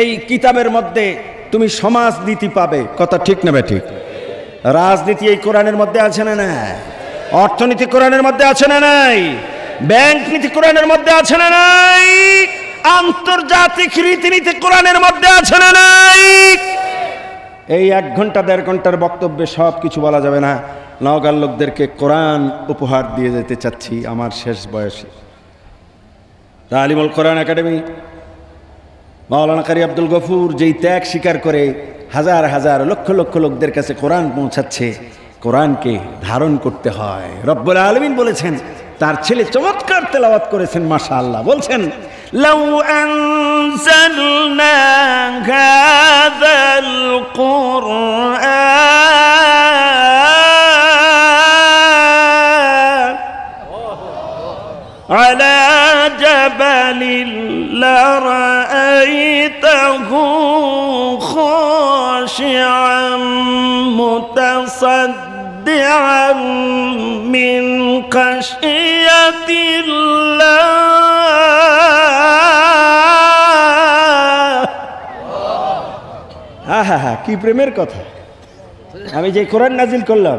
এই কিতাবের মধ্যে তুমি সমাজ নীতি পাবে কথা ঠিক নেবে ঠিক রাজনীতি এই কোরআনের মধ্যে আছে না না অর্থনীতি কোরআনের মধ্যে আছে না নাই ব্যাংক নীতি কোরআনের মধ্যে আছে না নাই আন্তর্জাতিক রীতিনীতি কোরআনের মধ্যে আছে না নাই এই এক ঘন্টা দেড় ঘন্টার বক্তব্যে সব কিছু বলা যাবে না নওগাঁর লোকদেরকে কোরআন উপহার দিয়ে যেতে চাচ্ছি আমার শেষ বয়সে আলিমুল কোরআন একাডেমি মাওলানা কারি আব্দুল গফুর যেই ত্যাগ স্বীকার করে হাজার হাজার লক্ষ লক্ষ লোকদের কাছে কোরআন পৌঁছাচ্ছে কোরআনকে ধারণ করতে হয় রব্বুল আলমিন বলেছেন তার ছেলে চমৎকার তেলাওয়াত করেছেন মাসা আল্লাহ বলছেন লাউ لرأيته خاشعا متصدعا من خشية الله হা হা হা কি প্রেমের কথা আমি যে কোরআন নাজিল করলাম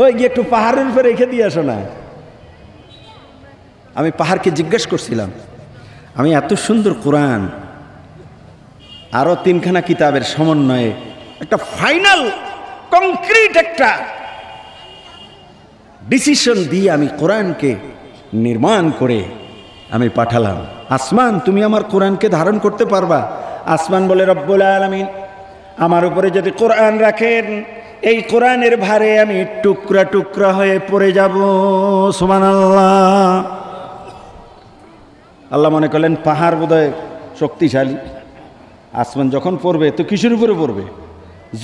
ওই গিয়ে একটু পাহাড়ের উপরে রেখে দিয়ে আসো না আমি পাহাড়কে জিজ্ঞেস করছিলাম আমি এত সুন্দর কোরআন আরও তিনখানা কিতাবের সমন্বয়ে একটা ফাইনাল কংক্রিট একটা ডিসিশন দিয়ে আমি কোরআনকে নির্মাণ করে আমি পাঠালাম আসমান তুমি আমার কোরআনকে ধারণ করতে পারবা আসমান বলে রব্বুল আলমিন আমার উপরে যদি কোরআন রাখেন এই কোরআনের ভারে আমি টুকরা টুকরা হয়ে পড়ে যাব সুমান আল্লাহ আল্লাহ মনে করলেন পাহাড় বোধহয় শক্তিশালী আসমান যখন পড়বে তো কিসের উপরে পড়বে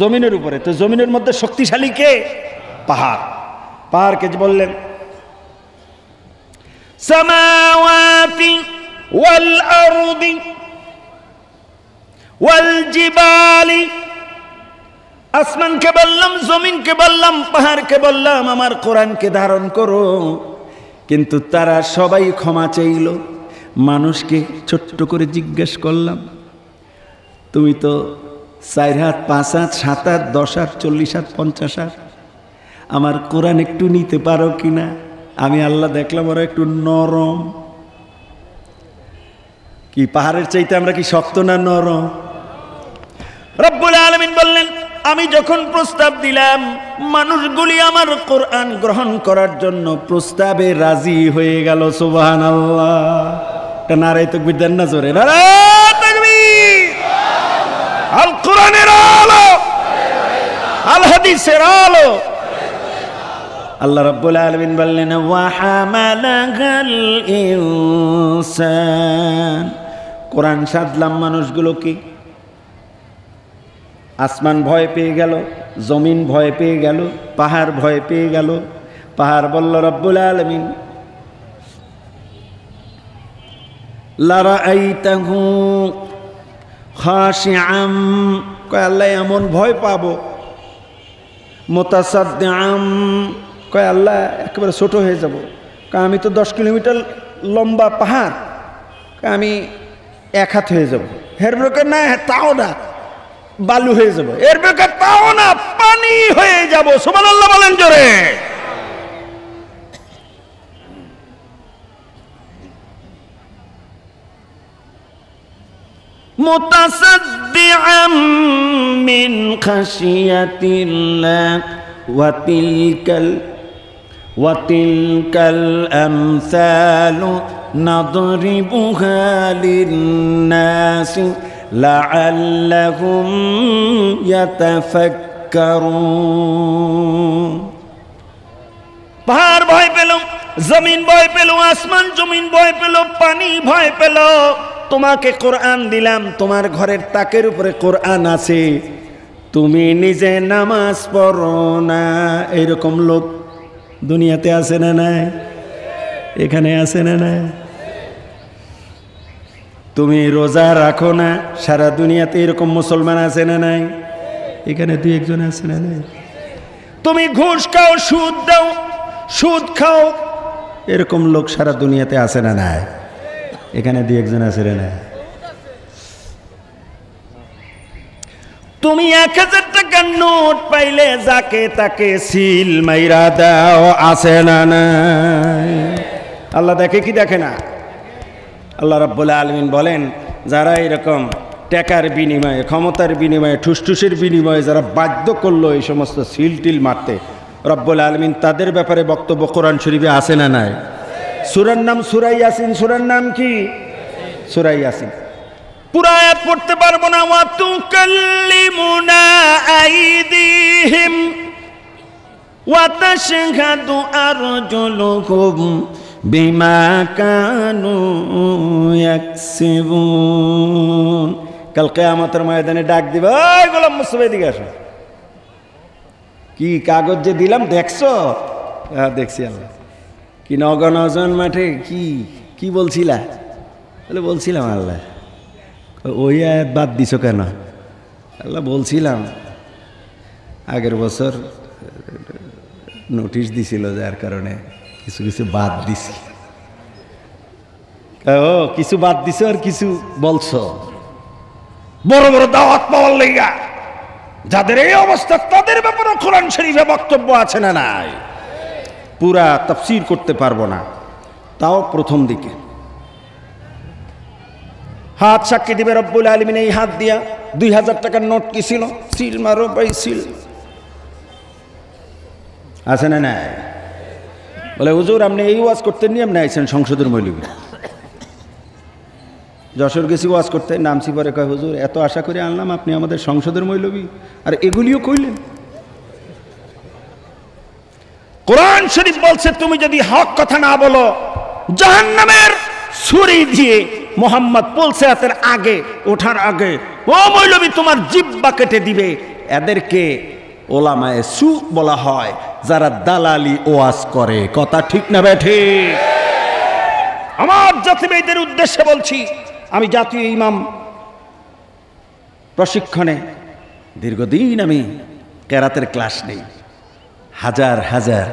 জমিনের উপরে তো জমিনের মধ্যে শক্তিশালী কে পাহাড় পাহাড়কে বললেন ওয়াল ওয়াল আসমানকে বললাম জমিনকে বললাম পাহাড়কে বললাম আমার কোরআনকে ধারণ করো কিন্তু তারা সবাই ক্ষমা চাইল মানুষকে ছোট্ট করে জিজ্ঞেস করলাম তুমি তো চার হাত পাঁচ হাত সাত হাত দশ হাত চল্লিশ হাত পঞ্চাশ হাত আমার কোরআন একটু নিতে পারো কি না আমি আল্লাহ দেখলাম ওরা একটু নরম কি পাহাড়ের চাইতে আমরা কি শক্ত না নরম রব্বুল আলমিন বললেন আমি যখন প্রস্তাব দিলাম মানুষগুলি আমার কোরআন গ্রহণ করার জন্য প্রস্তাবে রাজি হয়ে গেল সুবাহ আল্লাহ একটা নারাই তকবির দেন না জোরে আল কোরআনের আলো আল হাদিসের আলো আল্লাহ রাব্বুল আলামিন বললেন কোরআন সাধলাম মানুষগুলোকে আসমান ভয় পেয়ে গেল জমিন ভয় পেয়ে গেল পাহাড় ভয় পেয়ে গেল পাহাড় বলল রব্বুল আলমিন লারাইতাহু খাশিআম কয় এমন ভয় পাব মোতাসাদ্দাম কয় আল্লাহ একেবারে ছোট হয়ে যাব কয় আমি তো দশ কিলোমিটার লম্বা পাহাড় আমি এক হাত হয়ে যাব হের ব্রোকার না হ্যাঁ, তাও না বালু হয়ে যাব এর ব্রোকার তাও না পানি হয়ে যাব আল্লাহ বলেন জোরে متصدعا من خشية الله وتلك ال... وتلك الأمثال نضربها للناس لعلهم يتفكرون পাহাড় ভয় পেল জমিন ভয় পেল আসমান জমিন ভয় পেল পানি ভয় পেল তোমাকে কোরআন দিলাম তোমার ঘরের তাকের উপরে কোরআন আছে তুমি নিজে নামাজ পড়ো না এরকম লোক দুনিয়াতে আছে না নাই এখানে আছে না নাই তুমি রোজা রাখো না সারা দুনিয়াতে এরকম মুসলমান আছে না নাই এখানে দুই একজন আছে না নাই তুমি ঘুষ খাও সুদ দাও সুদ খাও এরকম লোক সারা দুনিয়াতে আছে না নাই এখানে দু একজন আছে রে না তুমি এক হাজার টাকার নোট পাইলে যাকে তাকে সিল মাইরা দাও আছে না আল্লাহ দেখে কি দেখে না আল্লাহ রব্বুল আলমিন বলেন যারা এরকম টেকার বিনিময়ে ক্ষমতার বিনিময়ে ঠুসঠুসের বিনিময়ে যারা বাধ্য করলো এই সমস্ত সিল টিল মারতে রব্বুল আলমিন তাদের ব্যাপারে বক্তব্য কোরআন শরীফে আসে না নাই সুরার নাম সুরাই ইয়াসিন সুরার নাম কি সুরাই ইয়াসিন পুরা পড়তে পারবো না ওয়া তু তুকাল্লিমুনা আইদিহিম ওয়া তাশহাদু আরজুলুহুম বিমা কানু ইয়াকসিবুন কালকে কিয়ামতের ময়দানে ডাক দিবে ওই গোলাম মুস্তফা দিকে আসো কি কাগজ যে দিলাম দেখছো হ্যাঁ দেখছি আল্লাহ কি অজন মাঠে কি কি বলছিলা বলে বলছিলাম আল্লাহ ওই আয়াত বাদ দিছ কেন আল্লাহ বলছিলাম আগের বছর নোটিশ দিছিল যার কারণে কিছু কিছু বাদ দিছি ও কিছু বাদ দিছ আর কিছু বলছ বড় বড় দাওয়াত পাওয়ার লেগা যাদের এই অবস্থা তাদের ব্যাপারে কোরআন শরীফে বক্তব্য আছে না নাই পুরা তফসির করতে পারবো না তাও প্রথম দিকে হাত সাক্ষী দিবে রব্বুল আলমিন এই হাত দিয়া দুই হাজার টাকার নোট কি ছিল সিল মারো বাই সিল আছে না নাই বলে হুজুর আপনি এই ওয়াজ করতে নিয়ে আপনি আইছেন সংসদের মৌলিক যশোর গেছি ওয়াজ করতে নামছি পরে কয় হুজুর এত আশা করে আনলাম আপনি আমাদের সংসদের মৌলবী আর এগুলিও কইলেন কোরআন শরীফ বলছে তুমি যদি হক কথা না বলো জাহান্নামের ছুরি দিয়ে মোহাম্মদ পলসেয়াতের আগে ওঠার আগে ও মৌলবী তোমার জিব্বা কেটে দিবে এদেরকে ওলামায় সু বলা হয় যারা দালালি ওয়াজ করে কথা ঠিক না ব্যাঠে আমার জাতিবাহীদের উদ্দেশ্যে বলছি আমি জাতীয় ইমাম প্রশিক্ষণে দীর্ঘদিন আমি ক্যারাতের ক্লাস নেই হাজার হাজার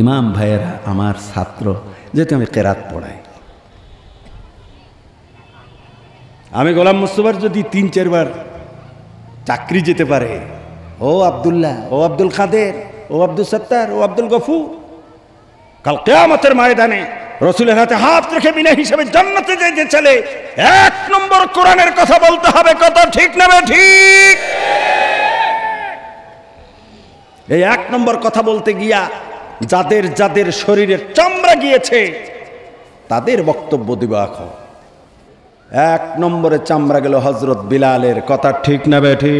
ইমাম ভাইয়েরা আমার ছাত্র যেহেতু আমি কেরাত পড়াই আমি গোলাম মুস্তফার যদি তিন চারবার চাকরি যেতে পারে ও আবদুল্লাহ ও আব্দুল খাদের ও আব্দুল সত্তার ও আব্দুল গফু কাল কেয়ামতের ময়দানে রসুলের হাতে হাত রেখে বিনা জন্মতে জান্নাতে যেতে চলে এক নম্বর কোরআনের কথা বলতে হবে কত ঠিক নেবে ঠিক এই এক নম্বর কথা বলতে গিয়া যাদের যাদের শরীরের চামড়া গিয়েছে তাদের বক্তব্য দিব এখন এক নম্বরে চামড়া গেল হজরত বিলালের কথা ঠিক না বেঠি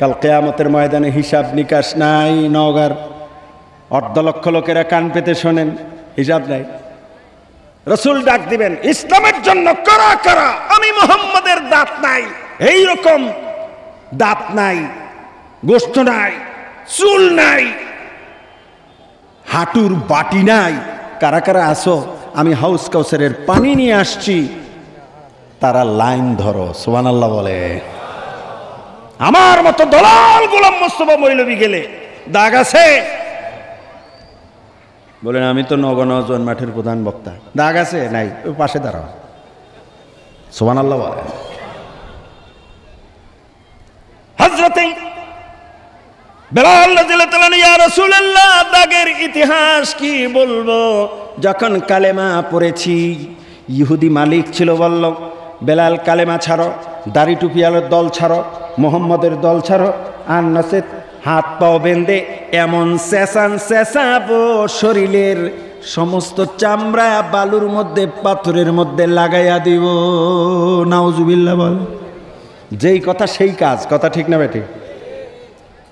কাল কেয়ামতের ময়দানে হিসাব নিকাশ নাই অর্ধ অর্ধলক্ষ লোকেরা কান পেতে শোনেন হিসাব নাই রসুল ডাক দিবেন ইসলামের জন্য করা করা আমি মোহাম্মদের দাঁত নাই এই রকম দাঁত নাই গোষ্ঠ নাই চুল নাই হাঁটুর বাটি নাই কারা কারা আসো আমি হাউস কাউসারের পানি নিয়ে আসছি তারা লাইন ধরো সোহান আল্লাহ বলে আমার মতো দলাল গোলাম মোস্তফা মৈলবি গেলে দাগ আছে বলেন আমি তো জন মাঠের প্রধান বক্তা দাগ আছে নাই ওই পাশে দাঁড়াও সোহান আল্লাহ বলে হজরতে বেলাল রাসূলুল্লাহ দাগের ইতিহাস কি বলবো যখন কালেমা পড়েছি ইহুদি মালিক ছিল বলল বেলাল কালেমা ছাড়ো দাড়ি টুপিয়ালের দল ছাড়ো মোহাম্মদের দল ছাড়ো আর নাসেদ হাত পাও বেঁধে এমন চেঁচান চেঁচাবো শরীরের সমস্ত চামড়া বালুর মধ্যে পাথরের মধ্যে লাগাইয়া দিব নাওজুবিল্লা বল যেই কথা সেই কাজ কথা ঠিক না বেঠিক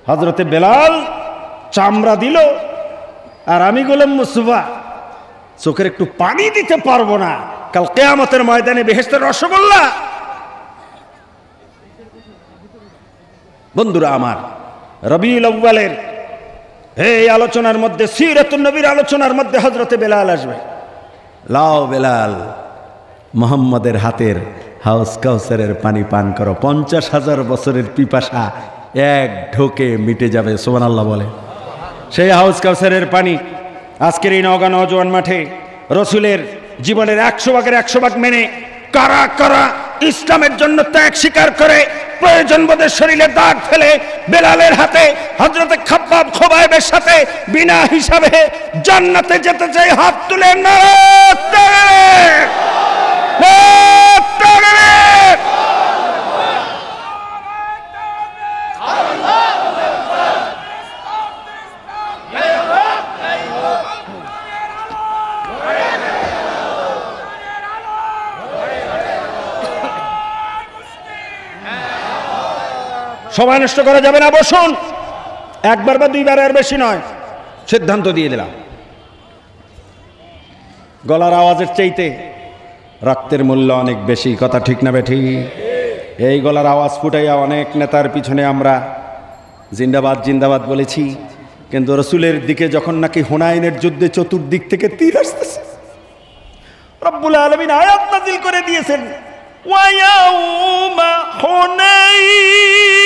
হজরতে বেলাল চামড়া দিল আর আমি গোলাম মুসুবা চোখের একটু পানি দিতে পারবো না কাল কেয়ামতের ময়দানে বেহেস্তের রসগোল্লা বন্ধুরা আমার রবিউল আব্বালের এই আলোচনার মধ্যে সিরাতুন নবীর আলোচনার মধ্যে হজরতে বেলাল আসবে লাও বেলাল মোহাম্মদের হাতের হাউস কাউসারের পানি পান করো পঞ্চাশ হাজার বছরের পিপাসা এক ঢোকে মিটে যাবে সোমান আল্লাহ বলে সেই হাউস কাউসারের পানি আজকের এই নগা নজওয়ান মাঠে রসুলের জীবনের একশো ভাগের একশো ভাগ মেনে কারা কারা ইসলামের জন্য ত্যাগ স্বীকার করে প্রয়োজন বোধে শরীরে দাগ ফেলে বেলালের হাতে হজরতে খাপ খোবাইবের সাথে বিনা হিসাবে জান্নাতে যেতে চাই হাত তুলে না সময় নষ্ট করা যাবে না বসুন একবার বা দুইবার আর বেশি নয় সিদ্ধান্ত দিয়ে দিলাম গলার আওয়াজের চাইতে রক্তের মূল্য অনেক বেশি কথা ঠিক না বেঠি এই গলার আওয়াজ ফুটাইয়া অনেক নেতার পিছনে আমরা জিন্দাবাদ জিন্দাবাদ বলেছি কিন্তু রসুলের দিকে যখন নাকি হুনায়নের যুদ্ধে চতুর্দিক থেকে তীর আসতেছে রব্বুল আলমিন আয়াত নাজিল করে দিয়েছেন ওয়াইয়া হুনাইন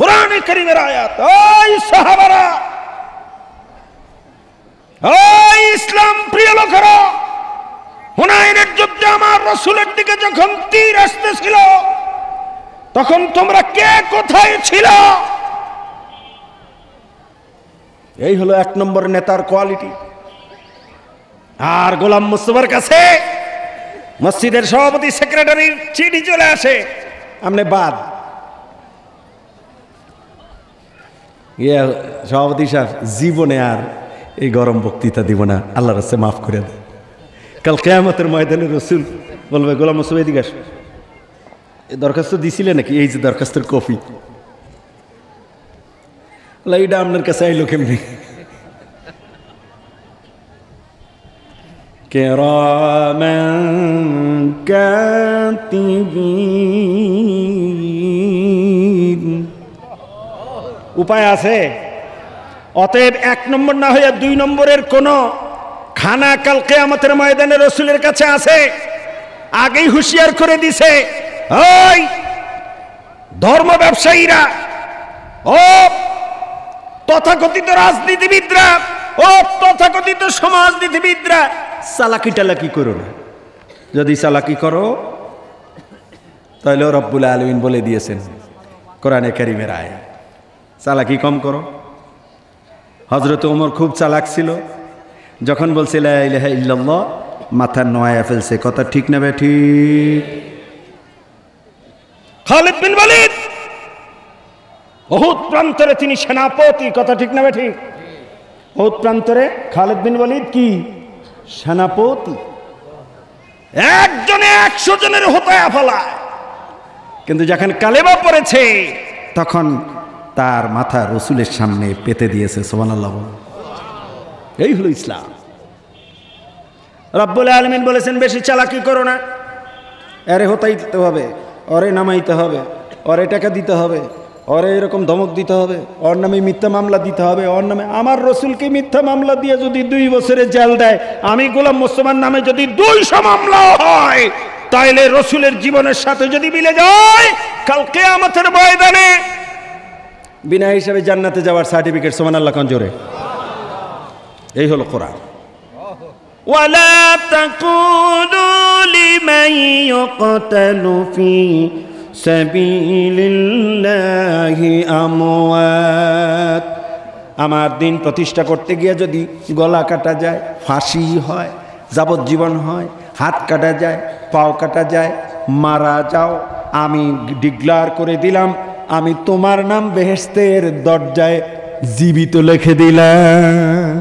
কোরআনে করিমের আয়াত ওই সাহাবারা ওই ইসলাম প্রিয় লোকেরা হুনাইনের যুদ্ধে আমার রসুলের দিকে যখন তীর আসতেছিল তখন তোমরা কে কোথায় ছিল এই হলো এক নম্বর নেতার কোয়ালিটি আর গোলাম মুস্তফার কাছে মসজিদের সভাপতি সেক্রেটারির চিঠি চলে আসে আমনে বাদ ইয়ে সভাপতি সাহেব জীবনে আর এই গরম বক্তৃতা দিব না আল্লাহ রাস্তায় মাফ করে দেয় কাল কেয়ামতের ময়দানে রসুল বলবে গোলাম মুসুব এদিকে আস দরখাস্ত দিছিলে নাকি এই যে দরখাস্তের কপি এইটা আপনার কাছে আইলো কেমনি কেরামেন কাতিবিন উপায় আছে অতএব এক নম্বর না হইয়া দুই নম্বরের কোনো খানা কালকে আমাদের ময়দানে রসুলের কাছে আছে আগেই হুঁশিয়ার করে দিছে ওই ধর্ম ব্যবসায়ীরা ও তথাকথিত রাজনীতিবিদরা ও তথাকথিত সমাজনীতিবিদরা চালাকি টালাকি করো না যদি চালাকি করো তাহলে রব্বুল আলমিন বলে দিয়েছেন কোরআনে কারিমের আয় চালাকি কম করো হজরত উমর খুব চালাক ছিল যখন বলছিল ইল্লাল্লাহ মাথা নয়া ফেলছে কথা ঠিক নেবে ঠিক খালিদ বিন ওয়ালিদ বহুত প্রান্তরে তিনি সেনাপতি কথা ঠিক নেবে ঠিক বহুত প্রান্তরে খালিদ বিন ওয়ালিদ কি সেনাপতি একজনে একশো জনের হতায়া ফলায় কিন্তু যখন কালেবা পড়েছে তখন তার মাথা রসুলের সামনে পেতে দিয়েছে সোমান আল্লাহ এই হলো ইসলাম রব্বুল আলমিন বলেছেন বেশি চালাকি করো না আরে দিতে হবে অরে নামাইতে হবে অরে টাকা দিতে হবে অরে এরকম ধমক দিতে হবে অর নামে মিথ্যা মামলা দিতে হবে অর নামে আমার রসুলকে মিথ্যা মামলা দিয়ে যদি দুই বছরে জেল দেয় আমি গোলাম মুসলমান নামে যদি দুইশো মামলা হয় তাইলে রসুলের জীবনের সাথে যদি মিলে যায় কালকে আমাদের ময়দানে বিনা হিসাবে জান্নাতে যাওয়ার সার্টিফিকেট সোমান আল্লাহ জোরে এই হলো কোরআন আমার দিন প্রতিষ্ঠা করতে গিয়ে যদি গলা কাটা যায় ফাঁসি হয় যাবজ্জীবন হয় হাত কাটা যায় পাও কাটা যায় মারা যাও আমি ডিক্লার করে দিলাম আমি তোমার নাম বেহেস্তের দরজায় জীবিত লেখে দিলাম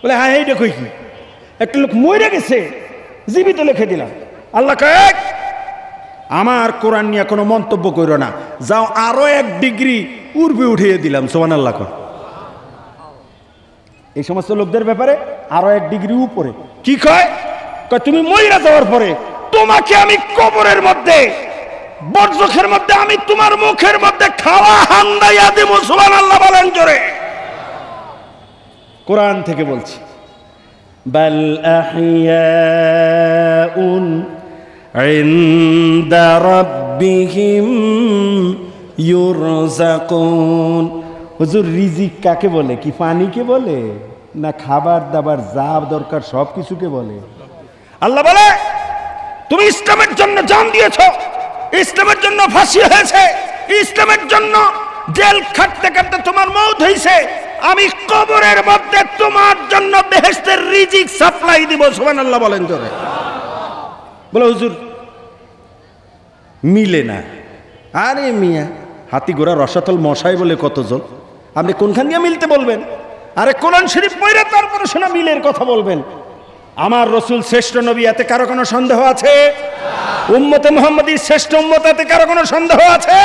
বলে হ্যাঁ এইটা কই কি একটা লোক মরে গেছে জীবিত লেখে দিলাম আল্লাহ কয়েক আমার কোরআন নিয়ে কোনো মন্তব্য করো না যাও আরো এক ডিগ্রি উর্বে উঠিয়ে দিলাম সোমান আল্লাহ কর এই সমস্ত লোকদের ব্যাপারে আরো এক ডিগ্রি উপরে কি কয় তুমি মহিলা যাওয়ার পরে তোমাকে আমি কবরের মধ্যে বর্জখের মধ্যে আমি তোমার মুখের মধ্যে খাওয়া হান্দাইয়া দেব সুবান আল্লাহ বলেন জোরে কোরআন থেকে বলছি বাল আহিয়াউন عند ربهم يرزقون হুজুর রিজিক কাকে বলে কি পানিকে বলে না খাবার দাবার যা দরকার সব কিছুকে বলে আল্লাহ বলে তুমি ইসলামের জন্য জান দিয়েছো ইসলামের জন্য ফাঁসি হয়েছে ইসলামের জন্য জেল খাটতে খাটতে তোমার মৌত হয়েছে আমি কবরের মধ্যে তোমার জন্য বেহেস্তের রিজিক সাপ্লাই দিব সোমান আল্লাহ বলেন জোরে বলে হুজুর মিলে না আরে মিয়া হাতি গোড়া রসাতল মশাই বলে কতজন আপনি কোনখান দিয়ে মিলতে বলবেন আরে কোরআন শরীফ পয়রা তারপরে শোনা মিলের কথা বলবেন আমার রসুল শ্রেষ্ঠ নবী এতে কারো কোনো সন্দেহ আছে উম্মতে মোহাম্মদীর শ্রেষ্ঠ উম্মত এতে কারো কোনো সন্দেহ আছে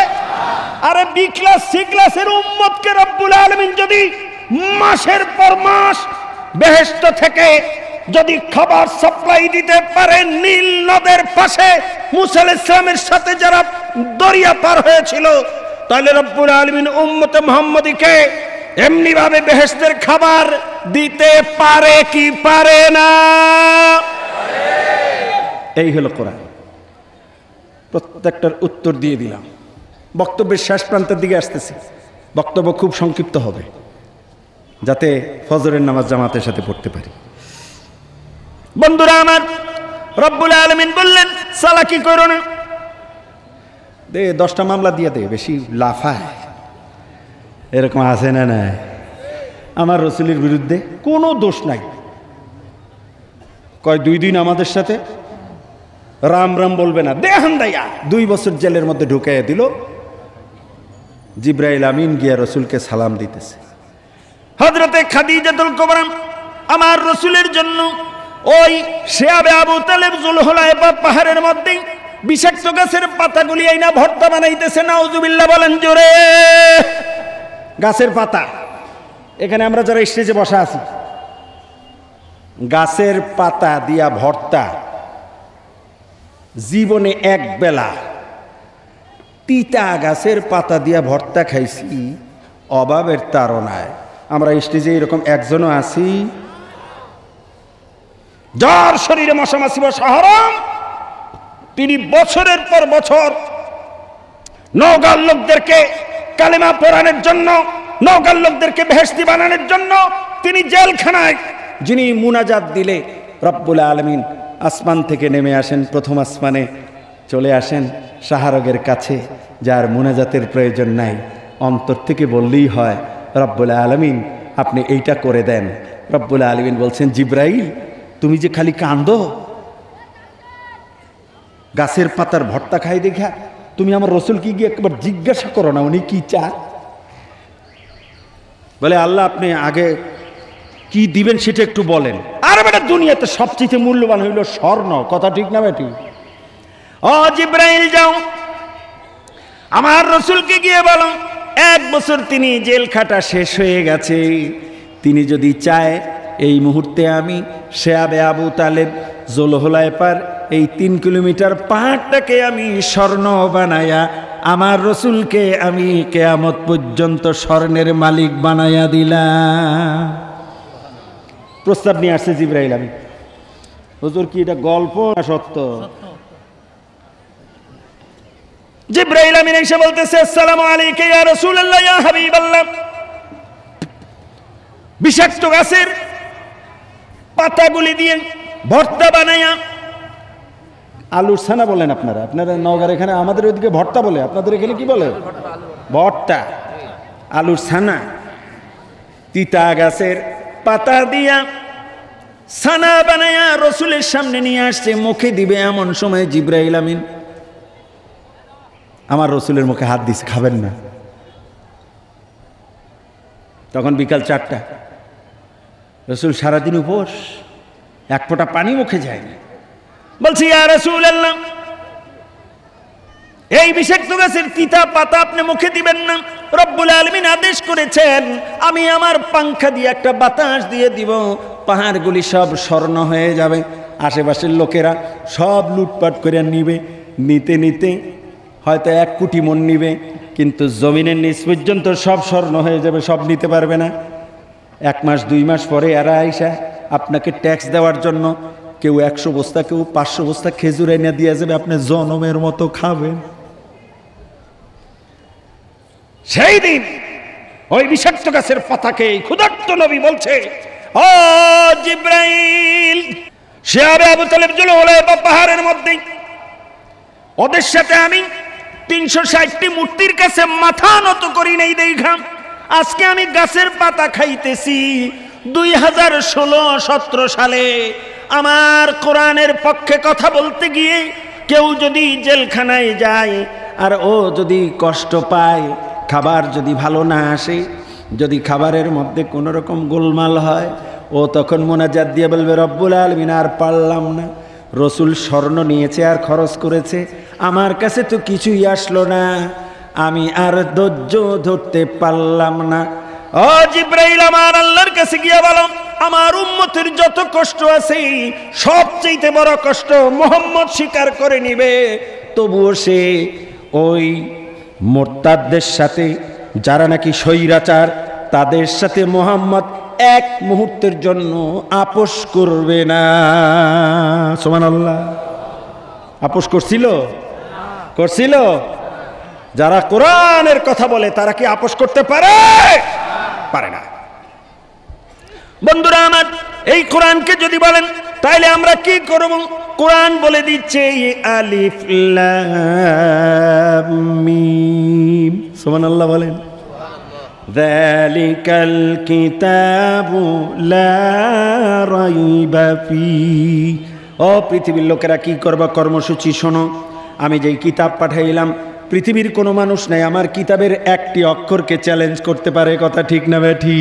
আরে বি ক্লাস সি ক্লাসের উম্মতকে রব্বুল আলমিন যদি মাসের পর মাস বেহেস্ত থেকে যদি খাবার সাপ্লাই দিতে পারে নীল নদের পাশে মুসাল ইসলামের সাথে যারা দরিয়া পার হয়েছিল তাহলে রব্বুল আলমিন উম্মতে মোহাম্মদীকে এমনিভাবে বেহেস্তের খাবার দিতে পারে কি পারে না এই হলো কোরআন প্রত্যেকটার উত্তর দিয়ে দিলাম বক্তব্যের শেষ প্রান্তের দিকে আসতেছি বক্তব্য খুব সংক্ষিপ্ত হবে যাতে ফজরের নামাজ জামাতের সাথে পড়তে পারি বন্ধুরা আমার রব্বুল আলমিন বললেন সালা কি করো না দে দশটা মামলা দিয়ে দে বেশি লাফায় এরকম আছে না নাই আমার রসুলের বিরুদ্ধে কোনো দোষ নাই কয় দুই দিন আমাদের সাথে রাম রাম বলবে না দেহান দাইয়া দুই বছর জেলের মধ্যে ঢুকাইয়া দিল জিব্রাইল আমিন গিয়া রসুলকে সালাম দিতেছে হজরতে খাদিজাতুল কোবরাম আমার রসুলের জন্য ওই শেয়াবে আবু তালেব জুলহলায় বা পাহাড়ের মধ্যেই বিষাক্ত গাছের পাতাগুলি না ভর্তা বানাইতেছে না বলেন জোরে গাছের পাতা এখানে আমরা যারা স্টেজে বসা আছি গাছের পাতা দিয়া ভর্তা জীবনে এক বেলা তিতা গাছের পাতা দিয়া ভর্তা খাইছি অভাবের তারনায় আমরা স্টেজে এরকম একজনও আছি যার শরীরে মশা বসা হরম তিনি বছরের পর বছর নওগাঁর লোকদেরকে কালেমা পড়ানোর জন্য নৌকার লোকদেরকে ভেস্তি বানানোর জন্য তিনি জেলখানায় যিনি মুনাজাত দিলে রব্বুল আলমিন আসমান থেকে নেমে আসেন প্রথম আসমানে চলে আসেন শাহারগের কাছে যার মুনাজাতের প্রয়োজন নাই অন্তর থেকে বললেই হয় রব্বুল আলমিন আপনি এইটা করে দেন রব্বুল আলমিন বলছেন জিব্রাইল তুমি যে খালি কান্দ গাছের পাতার ভর্তা খাই দেখা তুমি আমার রসুলকে গিয়ে একবার জিজ্ঞাসা করো না উনি কী চান বলে আল্লাহ আপনি আগে কি দিবেন সেটা একটু বলেন আর বেটা দুনিয়াতে সবচেয়ে মূল্যবান হইল স্বর্ণ কথা ঠিক না বেটি অজিব্রাহিল যাও আমার রসুলকে গিয়ে বলো এক বছর তিনি জেল খাটা শেষ হয়ে গেছে তিনি যদি চায় এই মুহূর্তে আমি শেয়াবে আবু তালেব জোলহোলাইপার এই তিন কিলোমিটার পাহাড়টাকে আমি স্বর্ণ বানায়া আমার রসুলকে আমি কেয়ামত পর্যন্ত স্বর্ণের মালিক বানাইয়া দিলাম প্রস্তাব নিয়ে আসছে জিব্রাহিল আমি হজুর কি এটা গল্প না সত্য জিব্রাহিল আমিন এসে বলতেছে আসসালামু আলাইকুম ইয়া রাসূলুল্লাহ ইয়া হাবিবাল্লাহ বিষাক্ত গাছের পাতাগুলি দিয়ে ভর্তা বানাইয়া আলুর ছানা বলেন আপনারা আপনারা নগর এখানে আমাদের ওইদিকে ভর্তা বলে আপনাদের এখানে কি বলে ভর্তা আলুর ছানা তিতা গাছের পাতা দিয়া ছানা বানাইয়া রসুলের সামনে নিয়ে আসছে মুখে দিবে এমন সময় জিব্রাহিল আমিন আমার রসুলের মুখে হাত দিস খাবেন না তখন বিকাল চারটা রসুল সারাদিন উপোস এক ফোঁটা পানি মুখে যায়নি বলছি রসুল এই বিষাক্ত গাছের তিতা পাতা আপনি মুখে দিবেন না রব্বুল আলমিন আদেশ করেছেন আমি আমার পাংখা দিয়ে একটা বাতাস দিয়ে দিব পাহাড়গুলি সব স্বর্ণ হয়ে যাবে আশেপাশের লোকেরা সব লুটপাট করে নিবে নিতে নিতে হয়তো এক কোটি মন নিবে কিন্তু জমিনের নিচ পর্যন্ত সব স্বর্ণ হয়ে যাবে সব নিতে পারবে না এক মাস দুই মাস পরে এরা আইসা আপনাকে ট্যাক্স দেওয়ার জন্য কেউ একশো বস্তা কেউ পাঁচশো বস্তা খেজুর এনে দিয়ে যাবে আপনি জনমের মতো খাবেন সেই দিন ওই বিষাক্ত গাছের পাতাকে ক্ষুধার্ত নবী বলছে ও জিব্রাইল সে আবে আবু তালেব হলে বা পাহাড়ের মধ্যে ওদের সাথে আমি তিনশো ষাটটি মূর্তির কাছে মাথা নত করি নেই দেখাম আজকে আমি গাছের পাতা খাইতেছি দুই হাজার ষোলো সতেরো সালে আমার কোরআনের পক্ষে কথা বলতে গিয়ে কেউ যদি জেলখানায় যায় আর ও যদি কষ্ট পায় খাবার যদি ভালো না আসে যদি খাবারের মধ্যে কোনো রকম গোলমাল হয় ও তখন মোনাজাত দিয়ে বলবে রব্বুল আলমিন আর পারলাম না রসুল স্বর্ণ নিয়েছে আর খরচ করেছে আমার কাছে তো কিছুই আসলো না আমি আর ধৈর্য ধরতে পারলাম না ও জিব্রাইল আমার আল্লাহর কাছে গিয়া বলো আমার উম্মতের যত কষ্ট আছে সবচেয়ে বড় কষ্ট মোহাম্মদ স্বীকার করে নিবে তবুও সে ওই মোরতাদদের সাথে যারা নাকি স্বৈরাচার তাদের সাথে মোহাম্মদ এক মুহূর্তের জন্য আপোষ করবে না সোমান আল্লাহ আপোষ করছিল করছিল যারা কোরআনের কথা বলে তারা কি আপোষ করতে পারে পারে না বন্ধুরা আমার এই কোরআনকে যদি বলেন তাইলে আমরা কি করব কোরআন বলে দিচ্ছে মিম সোমান আল্লাহ বলেন ذلك الكتاب لا ريب ও পৃথিবীর লোকেরা কি করবা কর্মসূচি শোনো আমি যেই কিতাব পাঠাইলাম পৃথিবীর কোনো মানুষ নাই আমার কিতাবের একটি অক্ষরকে চ্যালেঞ্জ করতে পারে কথা ঠিক না ব্যাঠি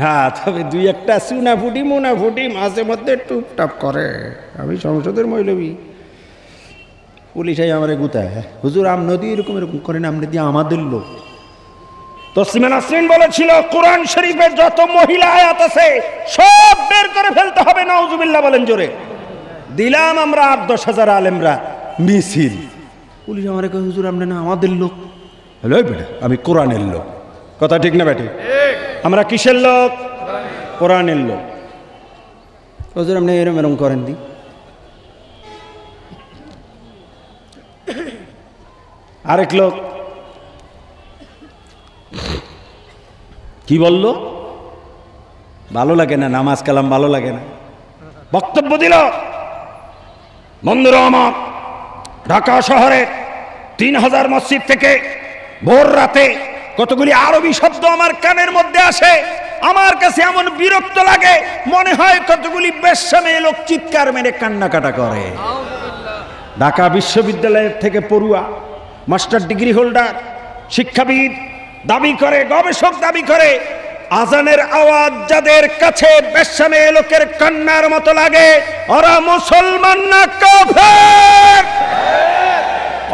হ্যাঁ তবে দুই একটা সুনা সুনাফুটি মুনাফুটি মাঝে মধ্যে টুপটাপ করে আমি সংসদের মহিলবী পুলিশাই আমার গুতায় হ্যাঁ। হুজুর নদী এরকম এরকম করেন আমনদি আমাদের লোক তসলিমা নাসরিন বলেছিল কোরআন শরীফের যত মহিলা আয়াত আছে সব বের করে ফেলতে হবে না বলেন জোরে দিলাম আমরা আট দশ হাজার আলেমরা মিছিল পুলিশ আমার কয় হুজুর আমরা না আমাদের লোক হ্যালো বেটা আমি কোরআনের লোক কথা ঠিক না বেটে আমরা কিসের লোক কোরআনের লোক হুজুর আপনি এরম এরম করেন দি আরেক লোক কি বলল ভালো লাগে না নামাজ কালাম ভালো লাগে না বক্তব্য দিল বন্ধুরা আমার ঢাকা শহরে তিন হাজার মসজিদ থেকে ভোর রাতে কতগুলি আরবি শব্দ আমার কানের মধ্যে আসে আমার কাছে এমন বিরক্ত লাগে মনে হয় কতগুলি বেশামে লোক চিৎকার মেরে কান্নাকাটা করে ঢাকা বিশ্ববিদ্যালয়ের থেকে পড়ুয়া মাস্টার ডিগ্রি হোল্ডার শিক্ষাবিদ দাবি করে গবেষক দাবি করে আজানের আওয়াজ যাদের কাছে বেশামে লোকের কান্নার মতো লাগে ওরা মুসলমান না কাফের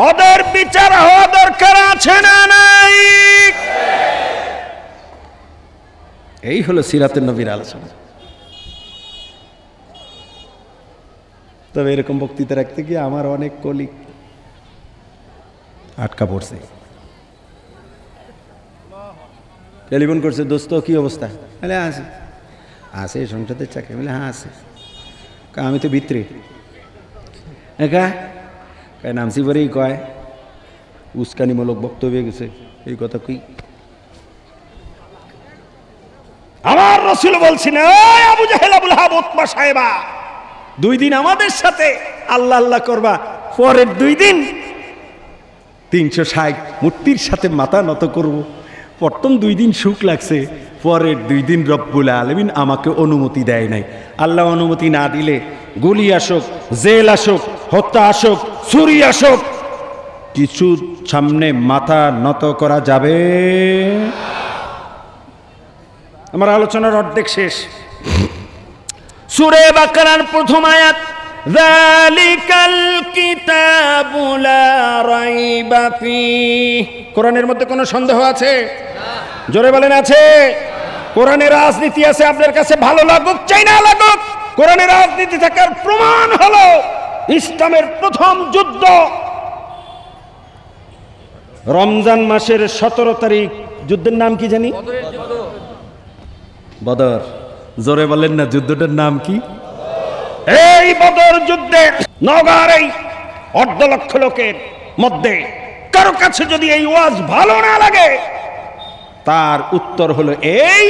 ওদের বিচার হওয়া দরকার আছে না নাই এই হলো সিরাতের নবীর আলোচনা তবে এরকম বক্তৃতা রাখতে গিয়ে আমার অনেক কলিক আটকা পড়ছে টেলিফোন করছে দোস্ত কি অবস্থা বলে আছে আছে সংসদের চাকরি বলে হ্যাঁ আছে আমি তো বিত্রী একা নামছি পরেই কয় উস্কানিমূলক বক্তব্যে গেছে এই কথা কি আমার রসুল বলছি না আবু জাহেল আবুল হাবুতমা সাহেবা দুই দিন আমাদের সাথে আল্লাহ আল্লাহ করবা পরের দুই দিন তিনশো ষাট মূর্তির সাথে মাথা নত করবো প্রথম দুই দিন সুখ লাগছে পরের দুই দিন রব্বুল আলমিন আমাকে অনুমতি দেয় নাই আল্লাহ অনুমতি না দিলে গুলি আসুক জেল আসুক হত্যা আসুক ছুরি আসুক কিছু সামনে মাথা নত করা যাবে আমার আলোচনার অর্ধেক শেষ সুরে বাকার প্রথম আয়াত কোরআনের মধ্যে কোনো সন্দেহ আছে জোরে বলেন আছে কোরআনের রাজনীতি আছে আপনার কাছে ভালো লাগুক চাই না লাগুক কোরআনের রাজনীতি থাকার প্রমাণ হলো ইসলামের প্রথম যুদ্ধ রমজান মাসের সতেরো তারিখ যুদ্ধের নাম কি জানি বদর জোরে বলেন না যুদ্ধটার নাম কি এই বদর যুদ্ধে নগার এই অর্ধ লক্ষ লোকের মধ্যে কারো কাছে যদি এই ওয়াজ ভালো না লাগে তার উত্তর হলো এই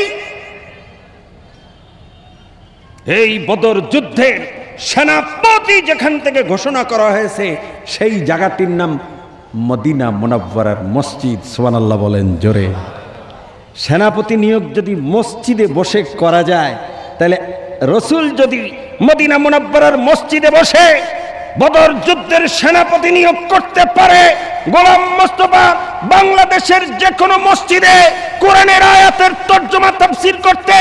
এই বদর যুদ্ধের সেনাপতি যেখান থেকে ঘোষণা করা হয়েছে সেই জায়গাটির নাম মদিনা মোনাব্বার মসজিদ সোয়ানাল্লাহ বলেন জোরে সেনাপতি নিয়োগ যদি মসজিদে বসে করা যায় তাহলে রসুল যদি মদিনা মুনাব্বরার মসজিদে বসে বদর যুদ্ধের সেনাপতি নিয়োগ করতে পারে গোলাম মোস্তফা বাংলাদেশের যে কোনো মসজিদে কোরআনের আয়াতের তর্জমা তফসিল করতে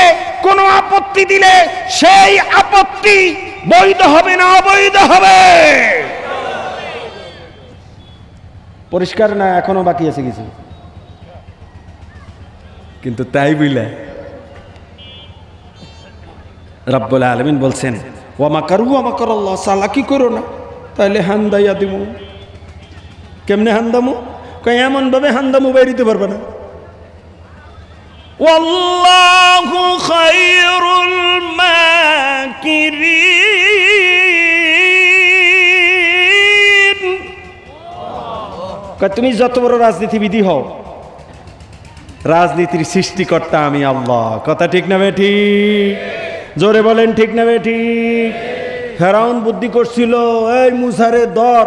কোনো আপত্তি দিলে সেই আপত্তি বৈধ হবে না অবৈধ হবে পরিষ্কার না এখনো বাকি আছে কিছু কিন্তু তাই বুঝলে রাব্বুল আলমিন বলছেন ওয়ামা কারু আমা করল্লা কী করো না তাহলে হান্দাইয়া দিব কেমনে হান্দামু কে এমনভাবে হান্দামু বাইরে দিতে পারবে না والله خير الماكرين তুমি যত বড় রাজনীতিবিদই হও রাজনীতির সৃষ্টিকর্তা আমি আল্লাহ কথা ঠিক না বেঠিক জোরে বলেন ঠিক না ঠিক ফেরাউন বুদ্ধি করছিল এই মুসারে দর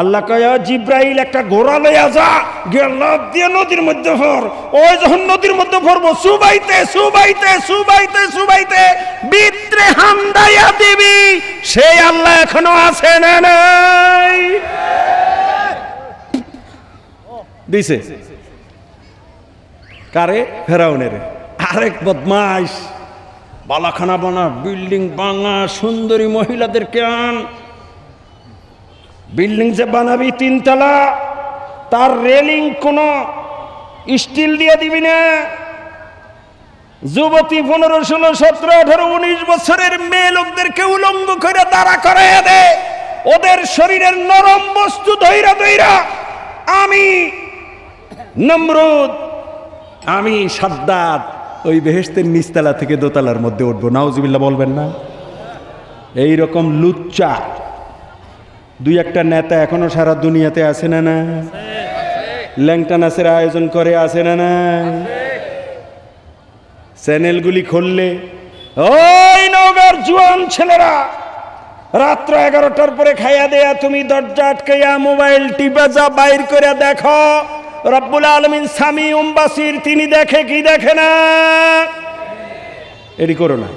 আল্লাহ কয়া জিব্রাহিল একটা ঘোড়া লইয়া যা গিয়ে দিয়ে নদীর মধ্যে ভর ওই যখন নদীর মধ্যে ভরবো সুবাইতে সুবাইতে সুবাইতে সুবাইতে বিত্রে হামদাইয়া দিবি সেই আল্লাহ এখনো আছে না নাই দিছে কারে ফেরাউনের আরেক বদমাইশ বালাখানা বানা বিল্ডিং বাঙা সুন্দরী মহিলাদেরকে আন বিল্ডিং যে বানাবি তিনতলা তার রেলিং কোনো স্টিল দিয়ে দিবি না যুবতী পনেরো ষোলো সতেরো আঠারো উনিশ বছরের মেয়ে লোকদেরকে উলঙ্গ করে দাঁড়া করাইয়া দে ওদের শরীরের নরম বস্তু ধৈরা ধৈরা আমি নমরুদ আমি সাদ্দাত ওই বেহেস্তের নিচতলা থেকে দোতলার মধ্যে উঠবো নাউজুবিল্লা বলবেন না এই রকম লুচ্চা দুই একটা নেতা এখনো সারা দুনিয়াতে আছে না না ল্যাংটা নাচের আয়োজন করে আছে না না চ্যানেলগুলি খুললে ওই নগর জুয়ান ছেলেরা রাত্র এগারোটার পরে খাইয়া দেয়া তুমি দরজা আটকাইয়া মোবাইল টিপে যা বাইর করে দেখো রব্বুল আলমিন স্বামী উম্বাসির তিনি দেখে কি দেখে না এটি করো না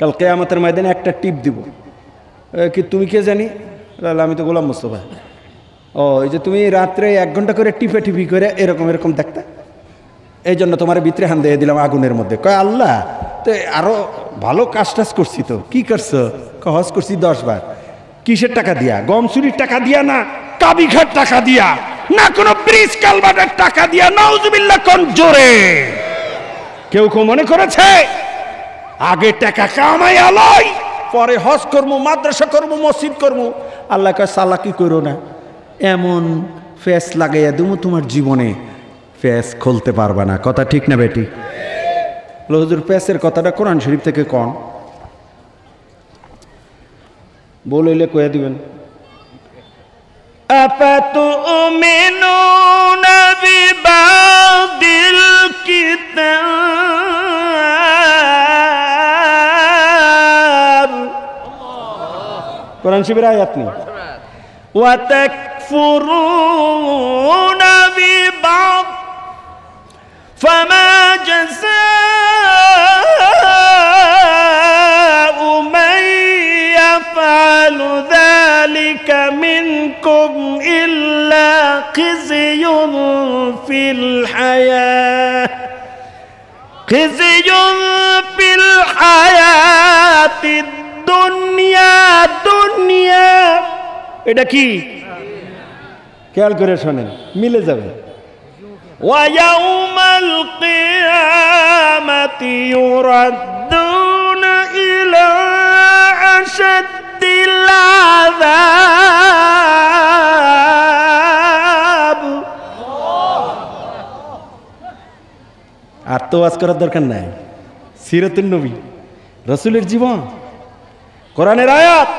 কাল কেয়ামতের ময়দানে একটা টিপ দিব কি তুমি কে জানি আমি তো গোলাম মোস্তফা ও এই যে তুমি রাত্রে এক ঘন্টা করে টিপে টিপি করে এরকম এরকম দেখতে এই জন্য তোমার ভিতরে হান দিয়ে দিলাম আগুনের মধ্যে কয় আল্লাহ তো আরও ভালো কাজ টাজ করছি তো কি করছো হজ করছি দশবার কিসের টাকা দিয়া গম চুরির টাকা দিয়া না কাবিঘাট টাকা দিয়া না কোনো ব্রিজ কালবাটের টাকা দিয়ে নাউজুবিল্লা কোন জোরে কেউ কেউ মনে করেছে আগে টাকা কামাই আলাই পরে হজ কর্ম মাদ্রাসা কর্ম মসজিদ কর্ম আল্লাহ কয় সালাকি করো না এমন ফেস লাগাইয়া দেবো তোমার জীবনে ফেস খুলতে পারবা না কথা ঠিক না বেটি হুজুর ফেসের কথাটা কোরআন শরীফ থেকে কন বলে কয়ে দিবেন أفتؤمنون ببعض الكتاب قرآن شبر آياتني وتكفرون ببعض فما جزاء يصبكم إلا خزي في الحياة خزي في الحياة الدنيا دنيا এটা কি খেয়াল করে শোনেন মিলে যাবে ويوم القيامة يردون إلى أشد আত্মবাস করার দরকার নাই সিরতুল নবী রসুলের জীবন কোরআনের আয়াত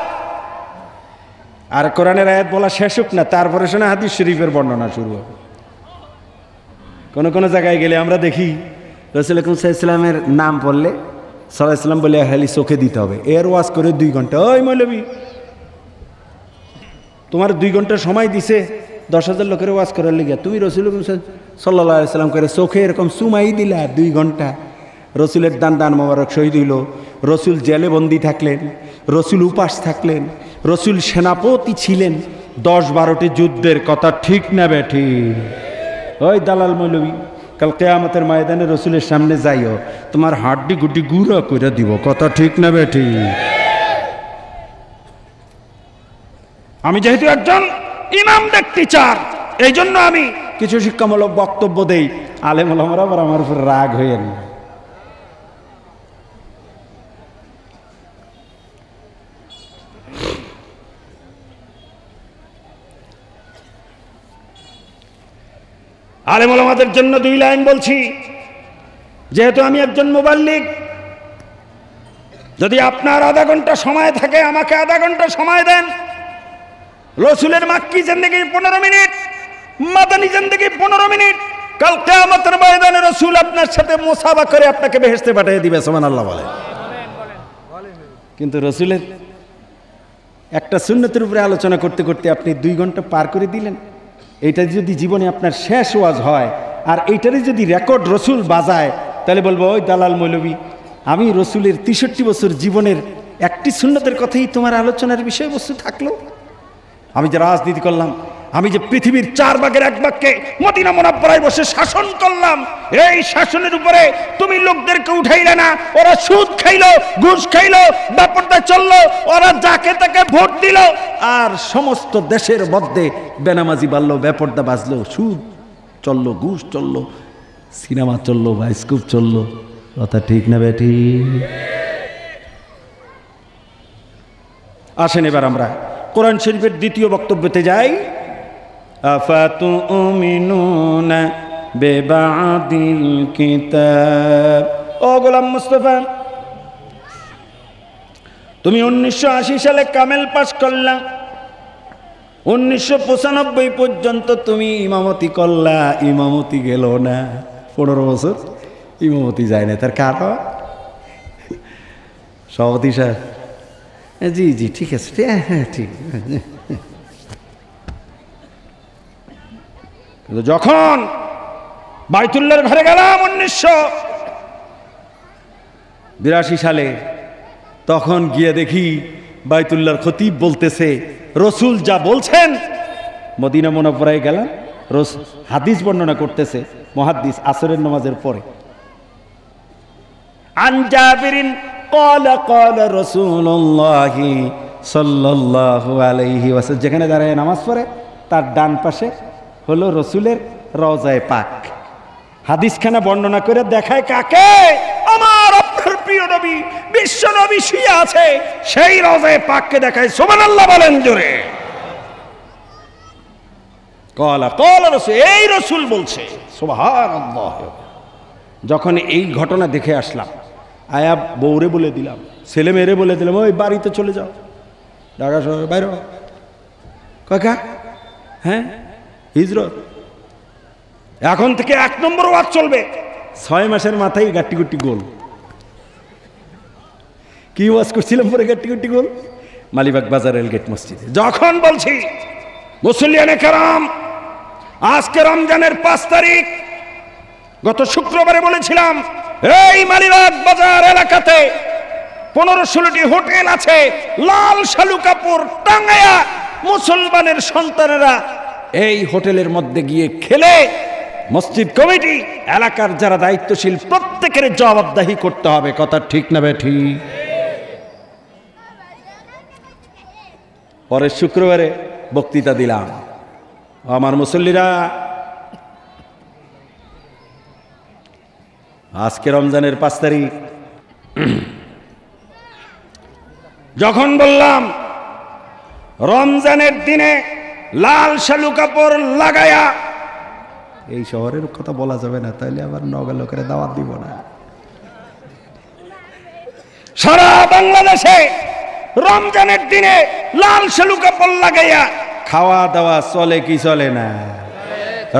আর কোরআনের আয়াত বলা শেষ হোক না তারপরে শোনে হাদিস শরীফের বর্ণনা শুরু হবে কোন কোন জায়গায় গেলে আমরা দেখি রসুল ইসলামের নাম পড়লে সাল ইসলাম বলে হালি চোখে দিতে হবে এর ওয়াজ করে দুই ঘন্টা ওই মৌলবী তোমার দুই ঘন্টা সময় দিছে দশ হাজার লোকের ওয়াজ করার লেগে তুমি রসুল সাল্লাহ সাল্লাম করে চোখে এরকম সুমাই দিলা দুই ঘন্টা রসুলের দান দান মোবারক শহীদ হইল রসুল জেলে বন্দি থাকলেন রসুল উপাস থাকলেন রসুল সেনাপতি ছিলেন দশ বারোটি যুদ্ধের কথা ঠিক না ব্যাঠি ওই দালাল মৌলবী কাল কেয়ামতের ময়দানে রসুলের সামনে যাইও তোমার হাড্ডি গুড্ডি গুঁড়ো করে দিব কথা ঠিক না ব্যাঠি আমি যেহেতু একজন ইমাম ব্যক্তি চার এই জন্য আমি কিছু শিক্ষামূলক বক্তব্য দেই আলেম আলমরা আবার আমার উপর রাগ হয়ে না আলেম আলমাদের জন্য দুই লাইন বলছি যেহেতু আমি একজন মোবাল্লিক যদি আপনার আধা ঘন্টা সময় থাকে আমাকে আধা ঘন্টা সময় দেন রসুলের মাক্কি জিন্দগি পনেরো মিনিট মাদানি জিন্দগি পনেরো মিনিট কাল কেয়ামতের ময়দানে রসুল আপনার সাথে মোসাবা করে আপনাকে বেহেসতে পাঠিয়ে দিবে সোমান আল্লাহ বলে কিন্তু রসুলের একটা সুন্নতির উপরে আলোচনা করতে করতে আপনি দুই ঘন্টা পার করে দিলেন এইটা যদি জীবনে আপনার শেষ ওয়াজ হয় আর এইটারই যদি রেকর্ড রসুল বাজায় তাহলে বলবো ওই দালাল মৌলবী আমি রসুলের তেষট্টি বছর জীবনের একটি সুন্নতের কথাই তোমার আলোচনার বিষয়বস্তু থাকলো আমি যে রাজনীতি করলাম আমি যে পৃথিবীর চার বাঘের এক মতিনা মদিনা মোনাপ্পরায় বসে শাসন করলাম এই শাসনের উপরে তুমি লোকদেরকে উঠাইলে না ওরা সুদ খাইল ঘুষ খাইল ব্যাপারটা চললো ওরা যাকে তাকে ভোট দিল আর সমস্ত দেশের মধ্যে বেনামাজি বাড়লো ব্যাপারটা বাজলো সুদ চললো ঘুষ চললো সিনেমা চললো বাইস্কোপ চললো কথা ঠিক না বেটি আসেন এবার আমরা কোরআন শরীফের দ্বিতীয় বক্তব্যতে যাই আফাতু মিনুনা বেবাদিল কিতাব ও গোলাম মুস্তফা তুমি উনিশশো সালে কামেল পাশ করলা উনিশশো পর্যন্ত তুমি ইমামতি করলা ইমামতি গেল না পনেরো বছর ইমামতি যায় না তার কারণ সভাপতি সাহেব হ্যাঁ, জি জি ঠিক আছে হ্যাঁ হ্যাঁ ঠিক যখন বাইতুল্লার ঘরে গেলাম উনিশশো বিরাশি সালে তখন গিয়ে দেখি বাইতুল্লার খতিব বলতেছে রসুল যা বলছেন মদিনা মনোপরায় গেলাম রস হাদিস বর্ণনা করতেছে মহাদিস আসরের নামাজের পরে আন قال قال রসুল্লাহ الله صلى الله যেখানে দাঁড়ায় নামাজ পড়ে তার ডান পাশে হলো রসুলের রজায় পাক হাদিসখানা বর্ণনা করে দেখায় কাকে আমার আপনার প্রিয় নবী বিশ্ব নবী শুয়ে আছে সেই রজায় পাককে দেখায় সুবহানাল্লাহ বলেন জোরে কলা কলা রসুল এই রসুল বলছে সুবহানাল্লাহ যখন এই ঘটনা দেখে আসলাম আয়া বউরে বলে দিলাম ছেলে মেয়েরে বলে দিলাম ওই বাড়িতে চলে যাও ঢাকা শহরে বাইরে কাকা হ্যাঁ হিজরত এখন থেকে এক নম্বর ওয়াজ চলবে ছয় মাসের মাথায় গুট্টি গোল কি ওয়াজ করছিলাম পরে গুট্টি গোল মালিবাগ বাজার রেলগেট মসজিদে যখন বলছি মুসলিয়ানে কারাম আজকে রমজানের পাঁচ তারিখ গত শুক্রবারে বলেছিলাম এই মালিরাত বাজার এলাকাতে পনেরো ষোলোটি হোটেল আছে লাল শালু কাপুর টাঙ্গায়া মুসলমানের সন্তানেরা এই হোটেলের মধ্যে গিয়ে খেলে মসজিদ কমিটি এলাকার যারা দায়িত্বশীল প্রত্যেকের জবাবদাহি করতে হবে কথা ঠিক না ব্যাঠি পরে শুক্রবারে বক্তৃতা দিলাম আমার মুসল্লিরা আজকে রমজানের পাঁচ তারিখ (clears throat) যখন বললাম রমজানের দিনে লাল শালু কাপড় লাগায়া এই শহরের কথা বলা যাবে না তাহলে আবার নগে লোকের দাওয়াত দিব না সারা বাংলাদেশে রমজানের দিনে লাল শালু কাপড় লাগাইয়া খাওয়া দাওয়া চলে কি চলে না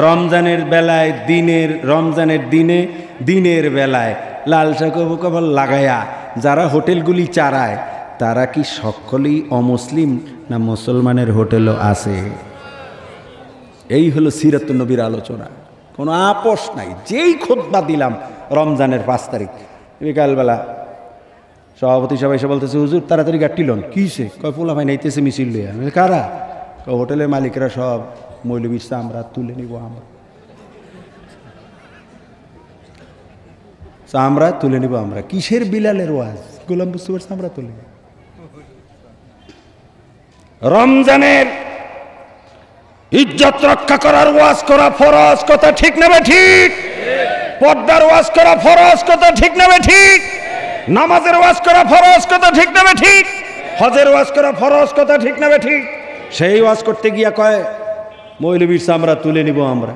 রমজানের বেলায় দিনের রমজানের দিনে দিনের বেলায় লাল সাকু কবল লাগায়া যারা হোটেলগুলি চারায় তারা কি সকলেই অমুসলিম না মুসলমানের হোটেলও আছে এই হলো নবীর আলোচনা কোনো আপোষ নাই যেই খোদবা দিলাম রমজানের পাঁচ তারিখ বিকালবেলা সভাপতি সবাই এসে বলতেছে হুজুর তাড়াতাড়ি গাড়ি লোন কিসে কয় পোলা ভাই নাইতেছে মিছিল লিয়া কারা হোটেলের মালিকরা সব মৌলবীর আমরা তুলে নিব আমরা আমরা তুলে নেব আমরা কিসের বিলালের ওয়াজ গোলাম বুঝতে পারছি আমরা তুলে রমজানের ইজ্জত রক্ষা করার ওয়াজ করা ফরজ কথা ঠিক নেবে ঠিক পর্দার ওয়াজ করা ফরজ কথা ঠিক নেবে ঠিক নামাজের ওয়াজ করা ফরজ কথা ঠিক নেবে ঠিক হজের ওয়াজ করা ফরজ কথা ঠিক নেবে ঠিক সেই ওয়াজ করতে গিয়া কয় মৌলবীর চামড়া তুলে নিব আমরা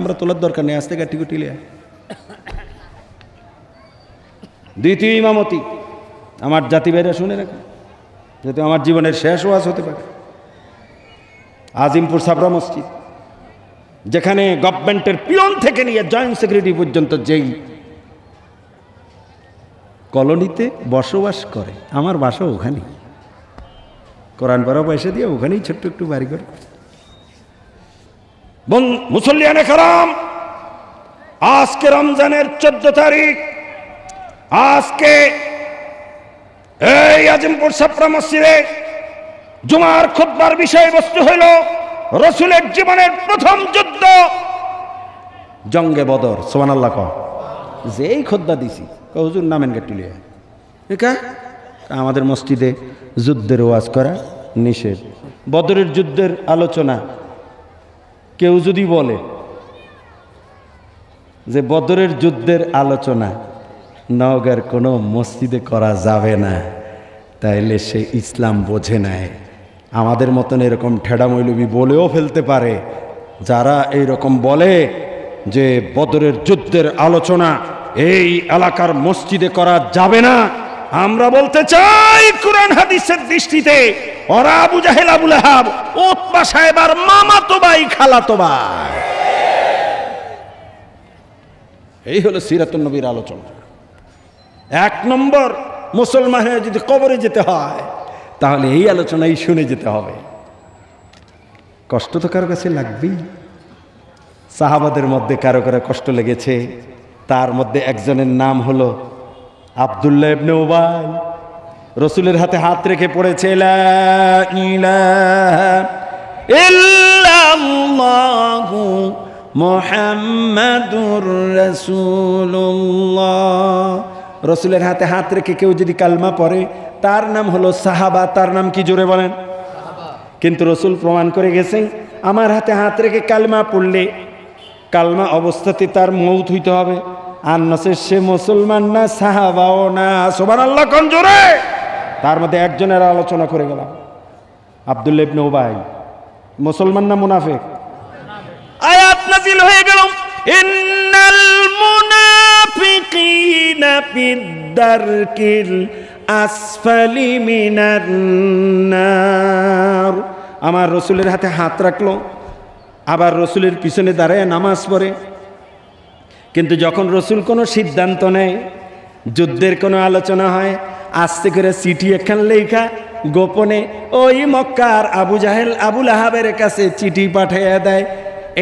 আমরা তোলার দরকার নেই আস্তে কাটি কুটিলে দ্বিতীয় ইমামতি আমার জাতি শুনে রাখে যেহেতু আমার জীবনের শেষ ওয়াজ হতে পারে আজিমপুর সাবরা মসজিদ যেখানে গভর্নমেন্টের পিয়ন থেকে নিয়ে জয়েন্ট সেক্রেটারি পর্যন্ত যেই কলোনিতে বসবাস করে আমার বাসা ওখানেই কোরআন পাড়া পয়সা দিয়ে ওখানেই ছোট্ট একটু বাড়ি করে মুসল্লিয়ানে খারাম আজকে রমজানের চোদ্দ তারিখ আজকে এই আজিমপুর সাপড়া মসজিদে জুমার খুববার বিষয়বস্তু হইল রসুলের জীবনের প্রথম যুদ্ধ জঙ্গে বদর সোমানাল্লাহ যেই খোদ্দা দিছি হুজুর নামেন গেটুলিয়া কা আমাদের মসজিদে যুদ্ধের ওয়াজ করা নিষেধ বদরের যুদ্ধের আলোচনা কেউ যদি বলে যে বদরের যুদ্ধের আলোচনা নওগার কোনো মসজিদে করা যাবে না তাইলে সে ইসলাম বোঝে নেয় আমাদের মতন এরকম ঠেডামৈলবি বলেও ফেলতে পারে যারা এই রকম বলে যে বদরের যুদ্ধের আলোচনা এই এলাকার মসজিদে করা যাবে না আমরা বলতে চাই কোরআন হাদিসের দৃষ্টিতে ওরা আবু জাহেল হাব ওতবা সাহেব আর মামা তো ভাই খালা তো ভাই এই হলো সিরাতুল নবীর আলোচনা এক নম্বর মুসলমান হয়ে যদি কবরে যেতে হয় তাহলে এই আলোচনাই শুনে যেতে হবে কষ্ট তো কারো কাছে লাগবেই সাহাবাদের মধ্যে কারো কারো কষ্ট লেগেছে তার মধ্যে একজনের নাম হলো আবদুল্লাহ ইবনে ওবাই রসুলের হাতে হাত রেখে পড়েছে মোহাম্মদুর রসুল্লাহ রসুলের হাতে হাত রেখে কেউ যদি কালমা পরে তার নাম হলো সাহাবা তার নাম কি জোরে বলেন কিন্তু রসুল প্রমাণ করে গেছেন আমার হাতে হাত রেখে কালমা পড়লে কালমা অবস্থাতে তার মৌত হইতে হবে আর নসের সে মুসলমান না সাহাবাও না সোমান আল্লাহ কন জোরে তার মধ্যে একজনের আলোচনা করে গেলাম আবদুল্লেব নৌবাই মুসলমান না মুনাফেক আয়াত নাজিল হয়ে গেল ইন্নাল মুনা المنافقين في الدرك الأسفل من النار আমার রসুলের হাতে হাত রাখলো আবার রসুলের পিছনে দাঁড়ায় নামাজ পড়ে কিন্তু যখন রসুল কোনো সিদ্ধান্ত নেয় যুদ্ধের কোনো আলোচনা হয় আস্তে করে চিঠি এখান লেখা গোপনে ওই মক্কার আবু জাহেল আবুল আহাবের কাছে চিঠি পাঠাইয়া দেয়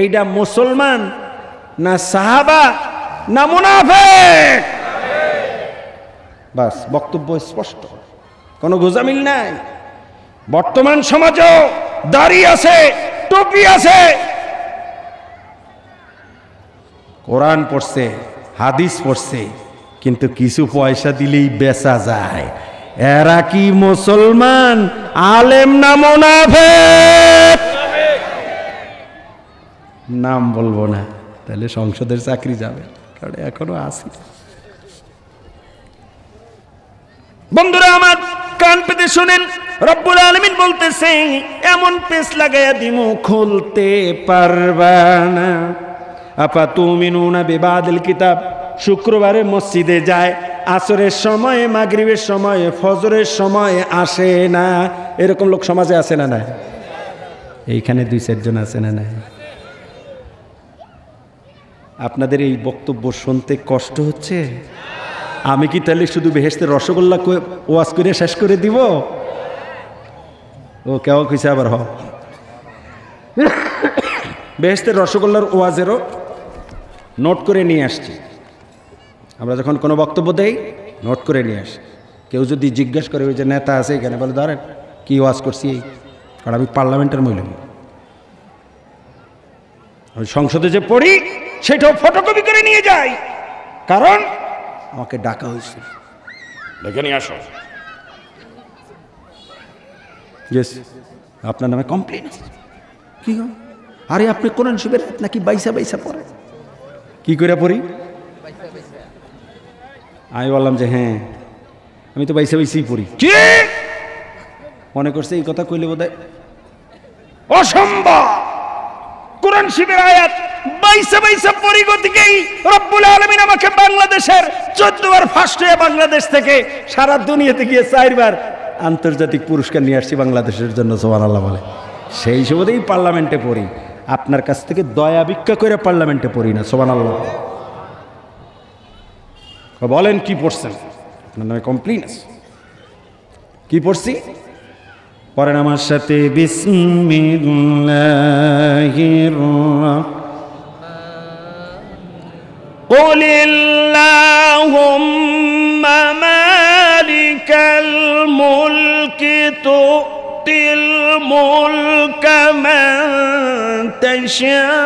এইটা মুসলমান না সাহাবা না মুনাফেক বাস বক্তব্য স্পষ্ট কোনো গোজামিল নাই বর্তমান সমাজও দাড়ি আছে টুপি আছে কোরআন পড়ছে হাদিস পড়ছে কিন্তু কিছু পয়সা দিলেই বেচা যায় এরা কি মুসলমান আলেম না মোনাফেক নাম বলবো না তাহলে সংসদের চাকরি যাবে কারণ এখনো আসি বন্ধুরা আমার কান পেতে শোনেন রব্বুল আলমিন বলতেছে এমন পেস লাগাইয়া দিমু খুলতে পারবা না আপা তুমি নুনা বেবাদিল কিতাব শুক্রবারে মসজিদে যায় আসরের সময়ে মাগরিবের সময়ে ফজরের সময়ে আসে না এরকম লোক সমাজে আসে না না এইখানে দুই চারজন আসে না না আপনাদের এই বক্তব্য শুনতে কষ্ট হচ্ছে আমি কি তাহলে শুধু বেহেস্তে রসগোল্লা ওয়াজ করে শেষ করে দিব ও কেউ কিছু আবার হ বেহেস্তের রসগোল্লার ওয়াজেরও নোট করে নিয়ে আসছি আমরা যখন কোনো বক্তব্য দেই নোট করে নিয়ে আসি কেউ যদি জিজ্ঞেস করে ওই যে নেতা আছে এখানে বলে ধরেন কি ওয়াজ করছি এই কারণ আমি পার্লামেন্টের মহিলা সংসদে যে পড়ি সেটাও ফটোকপি করে নিয়ে যাই কারণ আমাকে ডাকা হয়েছে দেখে নিয়ে আসো ইয়েস আপনার নামে কমপ্লেন কি আরে আপনি কোরআন শিবের নাকি বাইসা বাইসা পড়ে কি করে পড়ি আমি বললাম যে হ্যাঁ আমি তো বাইসা বাইসেই পড়ি কি মনে করছে এই কথা কইলে বোধ হয় অসম্ভব কোরআন শিবের আয়াত বাইশে বাইশে পরিগতিকেই রব্বুল আলমিন আমাকে বাংলাদেশের চোদ্দবার ফার্স্ট হয়ে বাংলাদেশ থেকে সারা দুনিয়াতে গিয়ে চারবার আন্তর্জাতিক পুরস্কার নিয়ে আসছি বাংলাদেশের জন্য সোহান আল্লাহ বলে সেই হিসেবেই পার্লামেন্টে পড়ি আপনার কাছ থেকে দয়া ভিক্ষা করে পার্লামেন্টে পড়ি না সোহান আল্লাহ বলেন কি পড়ছেন আপনার নামে কমপ্লেন আছে কি পড়ছি পরেন আমার সাথে বিসমিল্লাহির قل اللهم مالك الملك تؤتي الملك من تشاء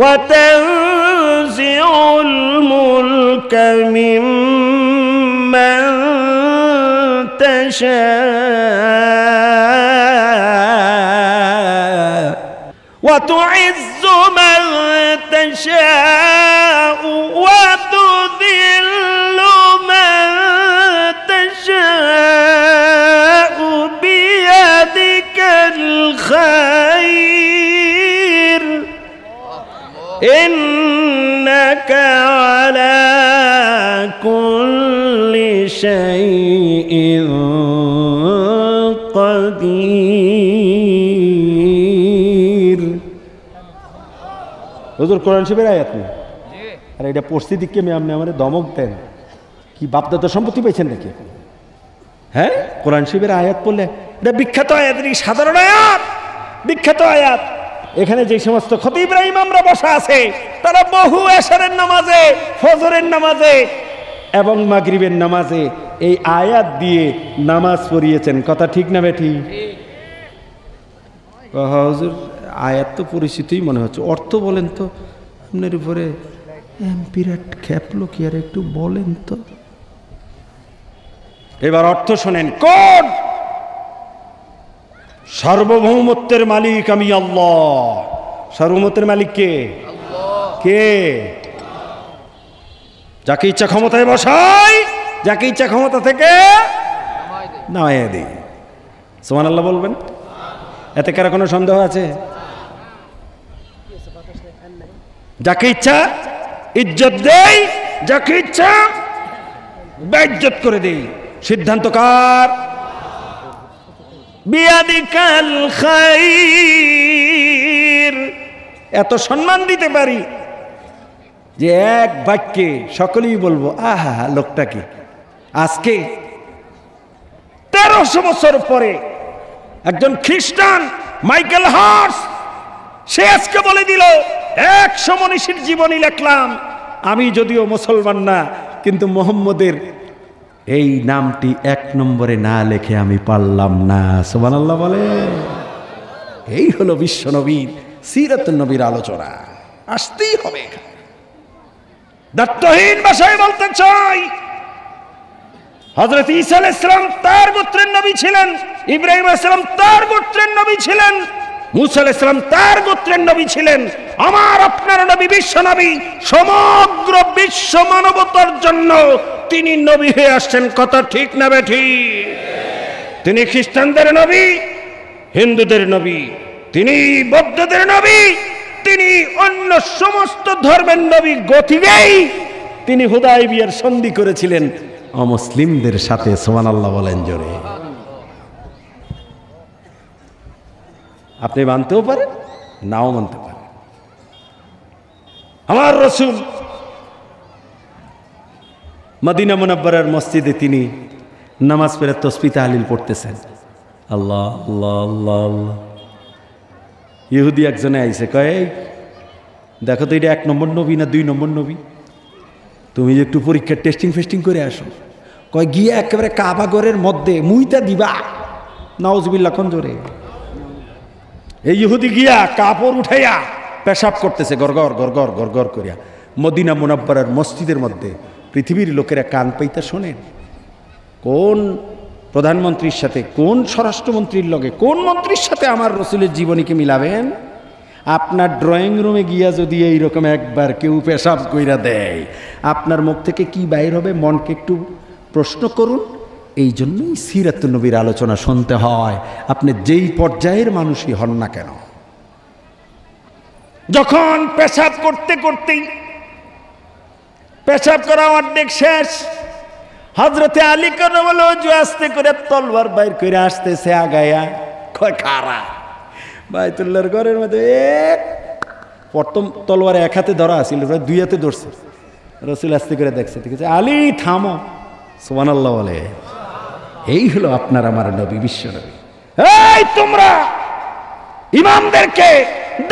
وتنفع الملك ممن تشاء وتعز من تشاء وتذل من تشاء بيدك الخير إن إنك على كل شيء قدير হুজুর কোরআন শিবের আয়াত নেই আর এটা পরিস্থিতিকে মেয়ে আপনি আমার দমক দেন কি বাপদাদা সম্পত্তি পেয়েছেন নাকি হ্যাঁ কোরআন শিবের আয়াত বললে এটা বিখ্যাত আয়াত সাধারণ আয়াত বিখ্যাত আয়াত এখানে যে সমস্ত খতি ইব্রাহিম আমরা বসা আছে তারা বহু এসরের নামাজে ফজরের নামাজে এবং মাগরিবের নামাজে এই আয়াত দিয়ে নামাজ পড়িয়েছেন কথা ঠিক না বেঠি হজুর আয়াত তো পরিচিতই মনে হচ্ছে অর্থ বলেন তো আপনার উপরে এমপিরাট খ্যাপলো কি আর একটু বলেন তো এবার অর্থ শোনেন কোড সার্বভৌমত্বের মালিক আমি আল্লাহ সার্বভৌমত্বের মালিক কে কে যাকে ইচ্ছা ক্ষমতায় বসাই যাকে ইচ্ছা ক্ষমতা থেকে নামাইয়া দিই সোমান আল্লাহ বলবেন এতে কারো কোনো সন্দেহ আছে যাকে ইচ্ছা ইজ্জত দেই যাকে ইচ্ছা বেজ্জত করে দেই সিদ্ধান্ত কার বিয়াদিকাল এত সম্মান দিতে পারি যে এক বাক্যে সকলেই বলবো আহা লোকটাকে আজকে তেরোশো বছর পরে একজন খ্রিস্টান মাইকেল হার্স সে আজকে বলে দিল এক সমনীষীর জীবনী লেখলাম আমি যদিও মুসলমান না কিন্তু মোহাম্মদের এই নামটি এক নম্বরে না লেখে আমি পারলাম না সোমান বলে এই হলো বিশ্ব নবীর নবীর আলোচনা আসতেই হবে দত্তহীন ভাষায় বলতে চাই হজরত ইসা ইসলাম তার গোত্রের নবী ছিলেন ইব্রাহিম ইসলাম তার গোত্রের নবী ছিলেন মুসা ইসলাম তার গোত্রের নবী ছিলেন আমার আপনার নবী বিশ্ব নবী সমগ্র বিশ্ব মানবতার জন্য তিনি নবী হয়ে আসছেন কথা ঠিক না বেঠি তিনি খ্রিস্টানদের নবী হিন্দুদের নবী তিনি বৌদ্ধদের নবী তিনি অন্য সমস্ত ধর্মের নবী গতিকেই তিনি হুদায় বিয়ার সন্ধি করেছিলেন অমুসলিমদের সাথে সোমান বলেন জোরে আপনি মানতেও পারেন নাও মানতে পারেন আমার রসুল মদিনা মুনাব্বরার মসজিদে তিনি নামাজ পেরে তসপিতা আলিল পড়তেছেন আল্লাহ আল্লাহ আল্লাহ আল্লাহ ইহুদি একজনে আইসে কয়ে দেখো তো এটা এক নম্বর নবী না দুই নম্বর নবী তুমি যে একটু পরীক্ষার টেস্টিং ফেস্টিং করে আসো কয় গিয়ে একেবারে কাবাগরের মধ্যে মুইতা দিবা নওয়াজবিল্লা কোন জোরে এই ইহুদি গিয়া কাপড় উঠাইয়া পেশাব করতেছে গরগর গরগর গরগর করিয়া মদিনা মুনাব্বরার মসজিদের মধ্যে পৃথিবীর লোকেরা কান পাইতে শোনেন কোন প্রধানমন্ত্রীর সাথে কোন স্বরাষ্ট্রমন্ত্রীর লগে কোন মন্ত্রীর সাথে আমার রসুলের জীবনীকে মিলাবেন আপনার ড্রয়িং রুমে গিয়া যদি এইরকম একবার কেউ পেশাব কইরা দেয় আপনার মুখ থেকে কি বাইর হবে মনকে একটু প্রশ্ন করুন এই জন্যই নবীর আলোচনা শুনতে হয় আপনি যেই পর্যায়ের মানুষই হন না কেন যখন পেশাব করতে করতেই পেশাব করা অর্ধেক শেষ হজরতে আলী কেন বলে অজু আসতে করে তলবার বাইর করে আসতেছে আগায়া খারা বাইতুল্লার ঘরের মধ্যে এক প্রথম তলবার এক হাতে ধরা আসিল দুই হাতে ধরছে রসুল আসতে করে দেখছে ঠিক আছে আলী থামো সোমান আল্লাহ বলে এই হলো আপনার আমার নবী বিশ্ব নবী এই তোমরা ইমামদেরকে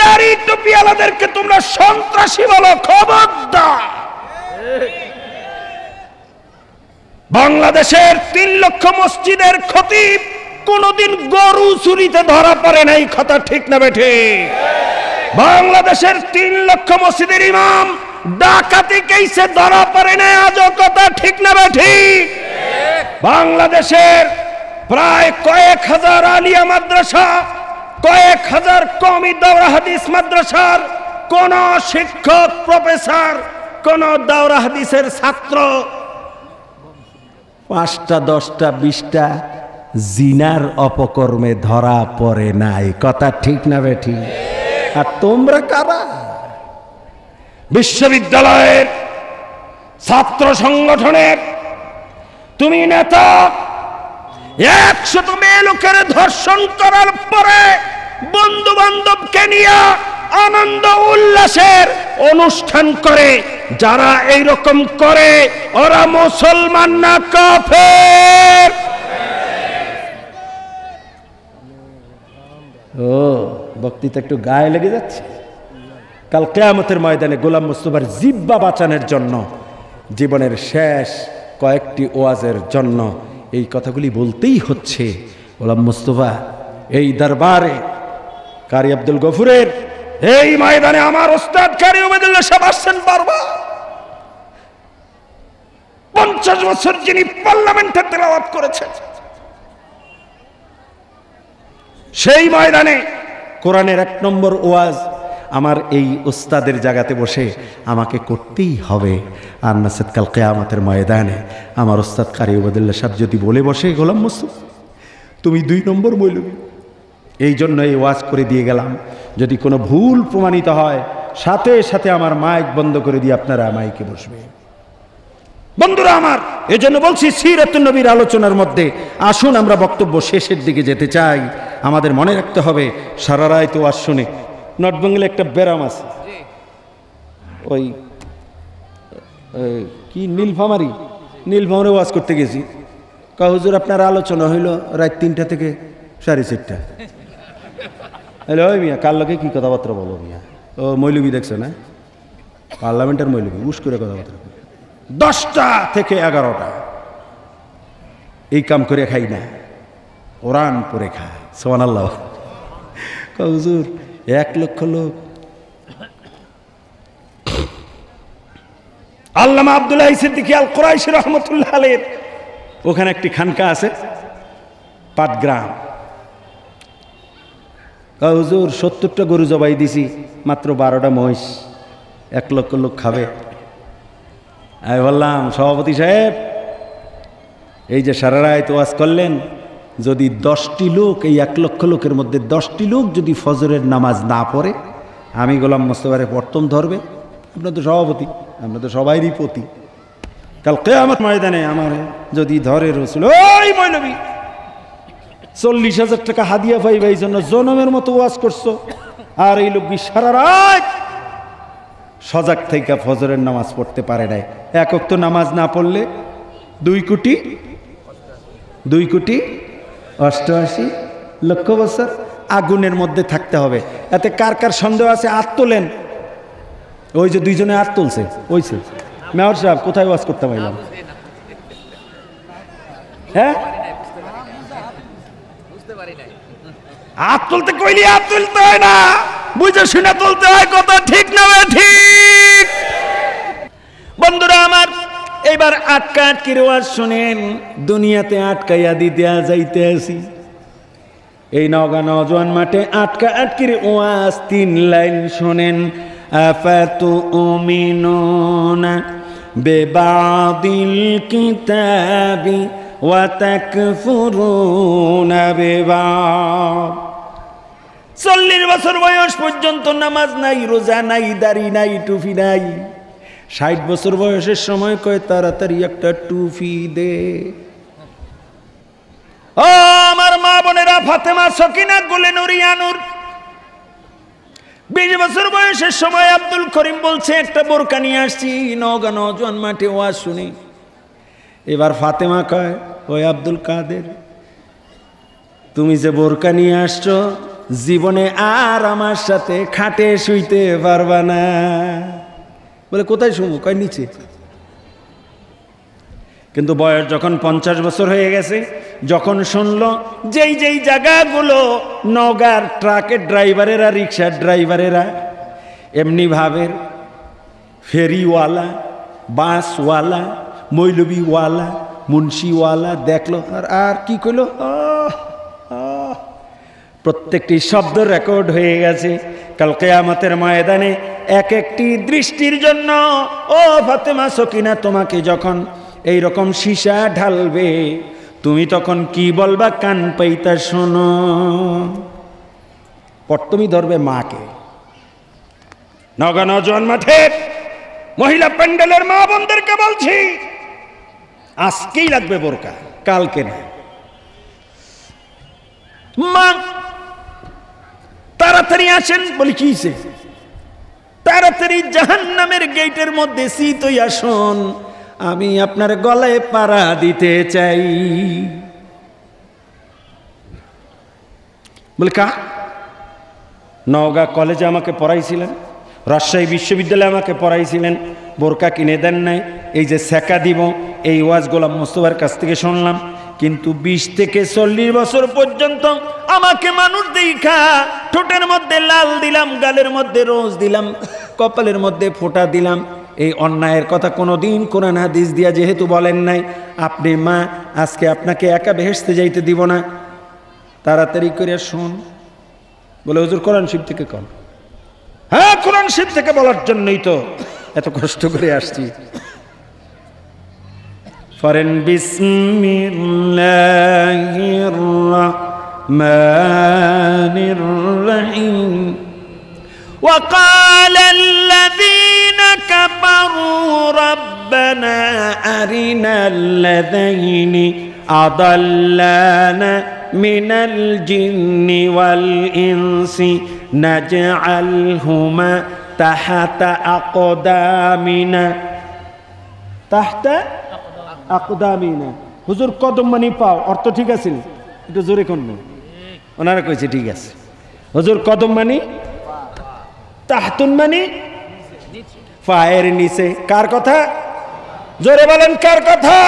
দাড়ি টুপিওয়ালাদেরকে তোমরা সন্ত্রাসী বলো খবর বাংলাদেশের তিন লক্ষ মসজিদের ক্ষতি কোনদিন গরু চুরিতে ধরা পড়ে নাই কথা ঠিক না বেঠে বাংলাদেশের তিন লক্ষ মসজিদের ইমাম ডাকাতি কেসে ধরা পড়ে নাই আজও কথা ঠিক না বেঠিক বাংলাদেশের প্রায় কয়েক হাজার আলিয়া মাদ্রাসা কয়েক হাজার কমি দাওরা হাদিস মাদ্রাসার কোন শিক্ষক প্রফেসর কোন দাওরা হাদিসের ছাত্র পাঁচটা দশটা বিশটা জিনার অপকর্মে ধরা পড়ে নাই কথা ঠিক না বেঠি আর তোমরা কারা বিশ্ববিদ্যালয়ের ছাত্র সংগঠনের তুমি নেতা একশত মেয়ে লোকের ধর্ষণ করার পরে বন্ধু বান্ধবকে নিয়ে আনন্দ উল্লাসের অনুষ্ঠান করে যারা এই রকম করে ওরা মুসলমান না কফে ও বক্তৃতা একটু গায়ে লেগে যাচ্ছে কাল কেয়ামতের ময়দানে গোলাম মুস্তফার জিব্বা বাঁচানোর জন্য জীবনের শেষ কয়েকটি ওয়াজের জন্য এই কথাগুলি বলতেই হচ্ছে গোলাম মুস্তফা এই দরবারে কারি আব্দুল গফুরের এই ময়দানে আমার ওস্তাদ কারি উমেদুল্লাহ সাহেব আসছেন বারবার পঞ্চাশ বছর যিনি পার্লামেন্টে তেলাওয়াত করেছেন সেই ময়দানে কোরআনের এক নম্বর ওয়াজ আমার এই ওস্তাদের জায়গাতে বসে আমাকে করতেই হবে আর নাসেদ কাল কেয়ামাতের ময়দানে আমার ওস্তাদ কারি ওবাদুল্লাহ সাহেব যদি বলে বসে গোলাম মসুদ তুমি দুই নম্বর বলবি এই জন্য এই ওয়াজ করে দিয়ে গেলাম যদি কোনো ভুল প্রমাণিত হয় সাথে সাথে আমার মাইক বন্ধ করে দিয়ে আপনারা মাইকে বসবে বন্ধুরা আমার এই জন্য বলছি সিরাতুল নবীর আলোচনার মধ্যে আসুন আমরা বক্তব্য শেষের দিকে যেতে চাই আমাদের মনে রাখতে হবে সারা রায় তো শুনে নর্থ বেঙ্গলে একটা ব্যারাম আছে ওই কি নীলফামারি নীলফামারি ওয়াজ করতে গেছি কা হুজুর আপনার আলোচনা হইলো রাত তিনটা থেকে সাড়ে চারটা হ্যালো ওই মিয়া কার লোকে কী কথাবার্তা বলো মিয়া ও মৈলুবি দেখছো না পার্লামেন্টের মৈলুবি উস করে কথাবার্তা দশটা থেকে এগারোটা এই কাম করে খাই না ওরান পরে খায় সোমান আল্লাহ হুজুর এক লক্ষ লোক আল্লামা আবদুল্লাহ সিদ্দিকী আল কোরাইশি রহমতুল্লাহ আলের ওখানে একটি খানকা আছে পাটগ্রাম হুজুর সত্তরটা গরু জবাই দিছি মাত্র বারোটা মহিষ এক লক্ষ লোক খাবে আমি বললাম সভাপতি সাহেব এই যে সারা রায় তোয়াজ করলেন যদি দশটি লোক এই এক লক্ষ লোকের মধ্যে দশটি লোক যদি ফজরের নামাজ না পড়ে আমি গোলাম মোস্তফারে প্রথম ধরবে আপনার তো সভাপতি আমরা তো সবাইরই পতি কাল আমার ময়দানে আমার যদি ধরে রসুল ওই মৈনবী চল্লিশ হাজার টাকা হাদিয়া পাইবা এই জন্য জনমের মতো ওয়াজ করছো আর এই লোকটি সারা রাত সজাগ থেকে ফজরের নামাজ পড়তে পারে নাই একক তো নামাজ না পড়লে দুই কোটি দুই কোটি অষ্টআশি লক্ষ বছর আগুনের মধ্যে থাকতে হবে এতে কার কার সন্দেহ আছে আর তোলেন ওই যে দুইজনে আর তুলছে ওইছে মেয়র সাহেব কোথায় ওয়াজ করতে পারলাম হ্যাঁ আর তুলতে কইলি আর তুলতে হয় না বুঝে শুনে তুলতে হয় কথা ঠিক না ঠিক বন্ধুরা আমার এবার আটকা আটকি রেওয়াজ শোনেন দুনিয়াতে আটকাইয়া দিতে যাইতে আসি এই নগা নজওয়ান মাঠে আটকা আটকির ওয়াজ তিন লাইন শোনেন আফাতু উমিনুনা বেবাদিল কিতাবি ওয়া তাকফুরুনা বেবাদ চল্লিশ বছর বয়স পর্যন্ত নামাজ নাই রোজা নাই দাড়ি নাই টুফি নাই ষাট বছর বয়সের সময় কয় তাড়াতাড়ি একটা টুপি দে ও আমার মা বোনেরা ফাতেমা সকিনা গুলে নুরিয়ানুর বিশ বছর বয়সের সময় আব্দুল করিম বলছে একটা বোরকা নিয়ে আসছি নগা নজন মাঠে ওয়া শুনি এবার ফাতেমা কয় ওই আব্দুল কাদের তুমি যে বোরকা নিয়ে আসছো জীবনে আর আমার সাথে খাটে শুইতে পারবা না বলে কোথায় শুনবো কয় নিচে কিন্তু বয়স যখন পঞ্চাশ বছর হয়ে গেছে যখন শুনল যেই যেই জায়গাগুলো নগার ট্রাকের ড্রাইভারেরা রিক্সার ড্রাইভারেরা এমনিভাবে ফেরিওয়ালা বাসওয়ালা মৌলবীওয়ালা মুন্সিওয়ালা দেখলো আর আর কি করলো প্রত্যেকটি শব্দ রেকর্ড হয়ে গেছে কাল কেয়ামতের ময়দানে এক একটি দৃষ্টির জন্য ও ফাতেমা সকিনা তোমাকে যখন এই রকম সীসা ঢালবে তুমি তখন কি বলবা কান পাইতা শোনো তুমি ধরবে মাকে নগণ জন্মাঠের মহিলা প্যান্ডেলের মা বোনদেরকে বলছি আজকেই লাগবে বোরকা কালকে না মা তাড়াতাড়ি আসেন বলি কিছে তাড়াতাড়ি জাহান নামের গেটের মধ্যে সিতই আসন আমি আপনার গলায় পাড়া দিতে চাই বলে কা নওগাঁ কলেজে আমাকে পড়াইছিলেন রাজশাহী বিশ্ববিদ্যালয়ে আমাকে পড়াইছিলেন বোরকা কিনে দেন নাই এই যে সেকা দিব এই গোলাম মোস্তবার কাছ থেকে শুনলাম কিন্তু বিশ থেকে চল্লিশ বছর পর্যন্ত আমাকে মানুষ দেখা ঠোঁটের মধ্যে লাল দিলাম গালের মধ্যে রোজ দিলাম কপালের মধ্যে ফোঁটা দিলাম এই অন্যায়ের কথা কোনো দিন কোরআন হাদিস দিয়া যেহেতু বলেন নাই আপনি মা আজকে আপনাকে একা ভেসতে যাইতে দিব না তাড়াতাড়ি করে শোন বলে হজুর কোরআন শিব থেকে কল হ্যাঁ কোরআন শিব থেকে বলার জন্যই তো এত কষ্ট করে আসছি بسم الله الرحمن الرحيم وقال الذين كفروا ربنا أرنا الذين أضلانا من الجن والإنس نجعلهما تحت أقدامنا تحت আকদামিনা হুজুর কদম মানি পাও অর্থ ঠিক আছে একটু জোরে কোন ওনারা কইছে ঠিক আছে হুজুর কদম মানি তাহতুন মানি পায়ের নিচে কার কথা জোরে বলেন কার কথা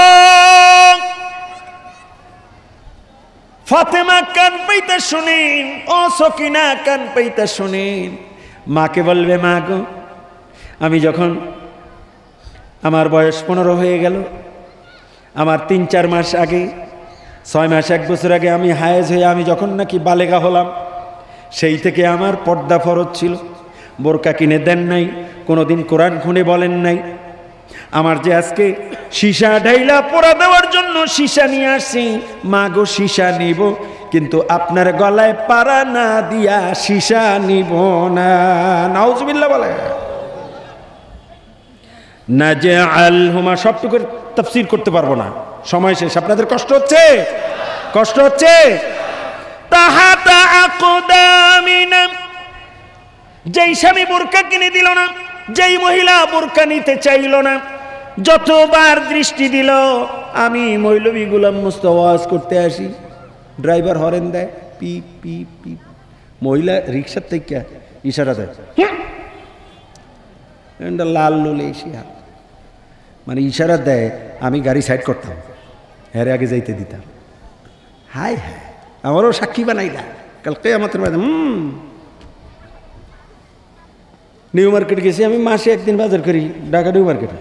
ও ফাতেমা কান পাইতে শুনেন ও সকিনা কান পাইতে শুনেন মাকে বলবে মা গো আমি যখন আমার বয়স পনেরো হয়ে গেল আমার তিন চার মাস আগে ছয় মাস এক বছর আগে আমি হায়েজ হয়ে আমি যখন নাকি বালেগা হলাম সেই থেকে আমার পর্দা ফরজ ছিল বোরকা কিনে দেন নাই কোনো দিন কোরআন খুনে বলেন নাই আমার যে আজকে সীসা ঢাইলা পোড়া দেওয়ার জন্য সীসা নিয়ে আসি মা গো সীসা নিব কিন্তু আপনার গলায় পারা না দিয়া সীসা নিব না নাউজবিল্লা বলে না যে আল হুমা সবটুকু তফসির করতে পারবো না সময় শেষ আপনাদের কষ্ট হচ্ছে কষ্ট হচ্ছে যেই স্বামী বোরকা কিনে দিল না যেই মহিলা বোরকা নিতে চাইল না যতবার দৃষ্টি দিল আমি মৈলবী গুলাম মুস্তাওয়াজ করতে আসি ড্রাইভার হরেন দেয় পি পি পি মহিলা রিক্সার থেকে ইশারা দেয় হ্যাঁ? লাল লোলে এসে হাত মানে ইশারা দেয় আমি গাড়ি সাইড করতাম হ্যাঁ আগে যাইতে দিতাম হাই হ্যাঁ আমারও সাক্ষী বানাইলা কালকে আমাদের হুম নিউ মার্কেট গেছি আমি মাসে একদিন বাজার করি ঢাকা নিউ মার্কেটে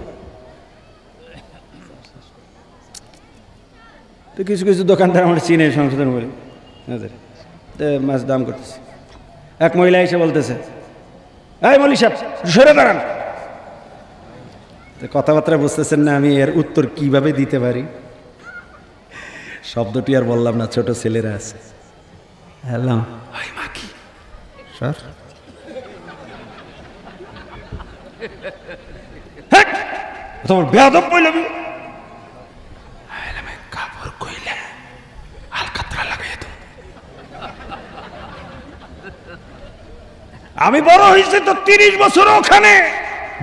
তো কিছু কিছু দোকানদার আমার চিনে সংশোধন বলে মাছ দাম করতেছে এক মহিলা এসে বলতেছে এই মলি সাহেব সরে দাঁড়ান কথাবার্তায় কথাবার্তা বুঝতেছেন না আমি এর উত্তর কিভাবে দিতে পারি শব্দটি আর বললাম না ছোট ছেলেরা আছে হ্যালো মাকি স্যার তোমার বেয়াদব পইলাম কাপড় কইলে আমি বড় হয়েছি তো তিরিশ বছর ওখানে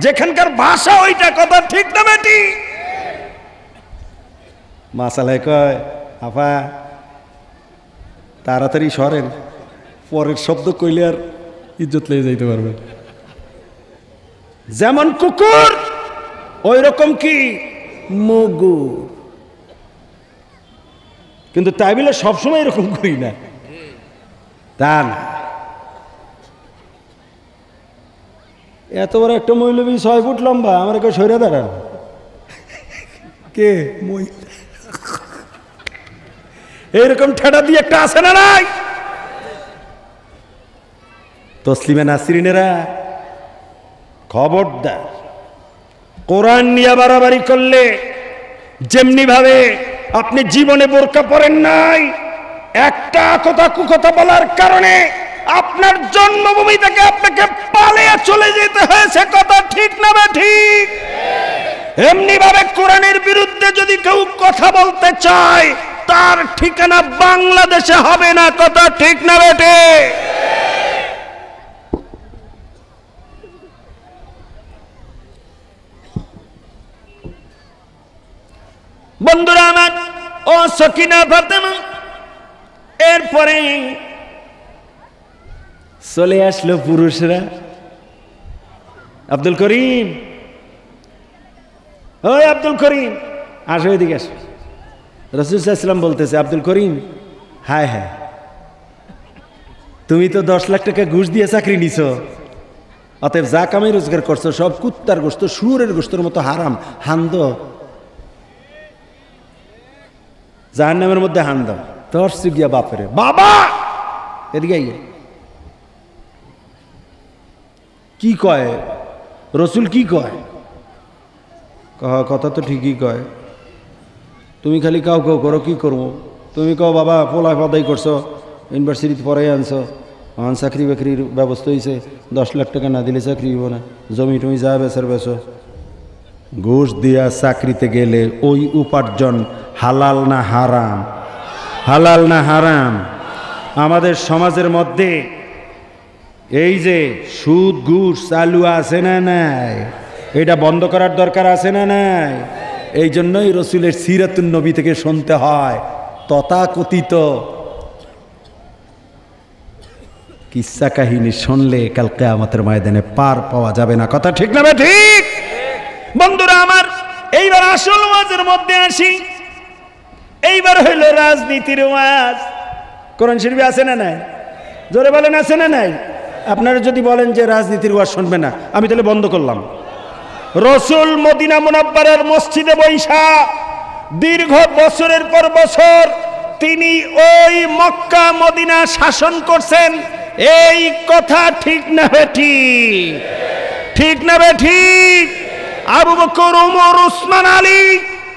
যেখানকার ভাষা ওইটা কথা ঠিক না বেটি মাসালাই কয় আপা তাড়াতাড়ি সরেন পরের শব্দ কইলে আর ইজ্জত লেগে যাইতে পারবে যেমন কুকুর ওই রকম কি মগু কিন্তু তাই বলে সবসময় এরকম করি না তা না এত বড় একটা মৌলবি ছয় ফুট লম্বা আমার কেউ সৈরা দাঁড়ান কে মই এইরকম ঠেটা দিয়ে একটা আছে না নাই তসলিমে নাসিরিনেরা খবরদার কোরআন নিয়ে বাড়াবাড়ি করলে যেমনিভাবে আপনি জীবনে বোরকা পড়েন নাই একটা কথা কথা বলার কারণে আপনার জন্মভূমি থেকে আপনাকে পালিয়ে চলে যেতে হয়েছে কথা ঠিক না বা ঠিক এমনি ভাবে কোরআনের বিরুদ্ধে যদি কেউ কথা বলতে চায় তার ঠিকানা বাংলাদেশে হবে না কথা ঠিক না বেটে বন্ধুরা আমার ও সকিনা ফাতেমা এরপরে চলে আসলো পুরুষরা আব্দুল করিম ওই আব্দুল করিম আসো এদিকে আসো রসুল ইসলাম বলতেছে আব্দুল করিম হায় হ্যাঁ তুমি তো দশ লাখ টাকা ঘুষ দিয়ে চাকরি নিছ অতএব যা কামে রোজগার করছো সব কুত্তার গোস্ত সুরের গোস্তর মতো হারাম হান্দ যার নামের মধ্যে হান্দ দশ গিয়া বাপরে বাবা এদিকে কি কয় রসুল কি কয় কথা তো ঠিকই কয় তুমি খালি কাউ কাউ করো কি করবো তুমি কও বাবা পোলা ফাদাই করছো ইউনিভার্সিটিতে পড়াই আনছো আমার চাকরি বাকরির ব্যবস্থা হয়েছে দশ লাখ টাকা না দিলে চাকরি হইব না জমি টমি যা বেচার বেছো ঘুষ দিয়া চাকরিতে গেলে ওই উপার্জন হালাল না হারাম হালাল না হারাম আমাদের সমাজের মধ্যে এই যে সুদ ঘুষ চালু আছে না নাই এটা বন্ধ করার দরকার আছে না নাই এই জন্যই রসুলের সিরাতুন নবী থেকে শুনতে হয় তথাকথিত কিসা কাহিনী শুনলে কালকে আমাদের ময়দানে পার পাওয়া যাবে না কথা ঠিক না ঠিক বন্ধুরা আমার এইবার আসল ওয়াজের মধ্যে আসি এইবার হইল রাজনীতির ওয়াজ কোরআন শিল্পী আছে না নাই জোরে বলেন আছে না নাই আপনারা যদি বলেন যে রাজনীতির ওয়াজ শুনবে না আমি তাহলে বন্ধ করলাম রসুল মদিনা মুনাব্বারের মসজিদে বৈশা দীর্ঘ বছরের পর বছর তিনি ওই মক্কা মদিনা শাসন করছেন এই কথা ঠিক না বেঠি ঠিক না ঠিক আবু বকর ওমর উসমান আলী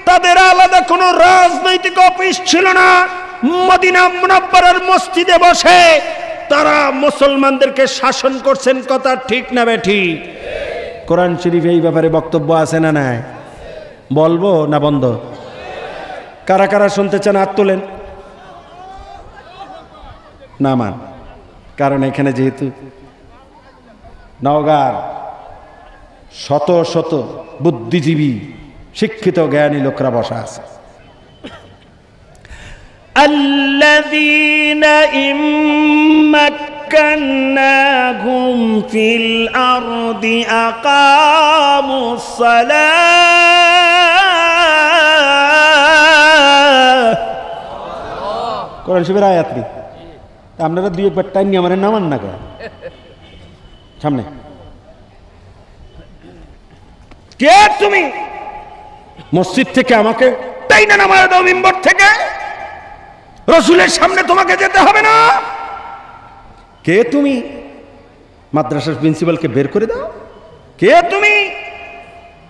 তাদের আলাদা কোনো রাজনৈতিক অফিস ছিল না মদিনা মুনাব্বারের মসজিদে বসে তারা মুসলমানদেরকে শাসন করছেন কথা ঠিক না বেঠি কোরআন শরীফ এই ব্যাপারে বক্তব্য আছে না নাই বলবো না বন্ধ কারা কারা শুনতে চান আর তোলেন না মান কারণ এখানে যেহেতু নওগাঁর শত শত বুদ্ধিজীবী শিক্ষিত জ্ঞানী লোকরা বসা আছে الذين إن مكناهم في الأرض أقاموا الصلاة কোরআন শিবের আয়াত্রী আপনারা দুই একবার টাইম নিয়ে আমার নামান না সামনে কে তুমি মসজিদ থেকে আমাকে তাই না নামায় দাও মেম্বর থেকে রসুলের সামনে তোমাকে যেতে হবে না কে তুমি মাদ্রাসার প্রিন্সিপালকে বের করে দাও কে তুমি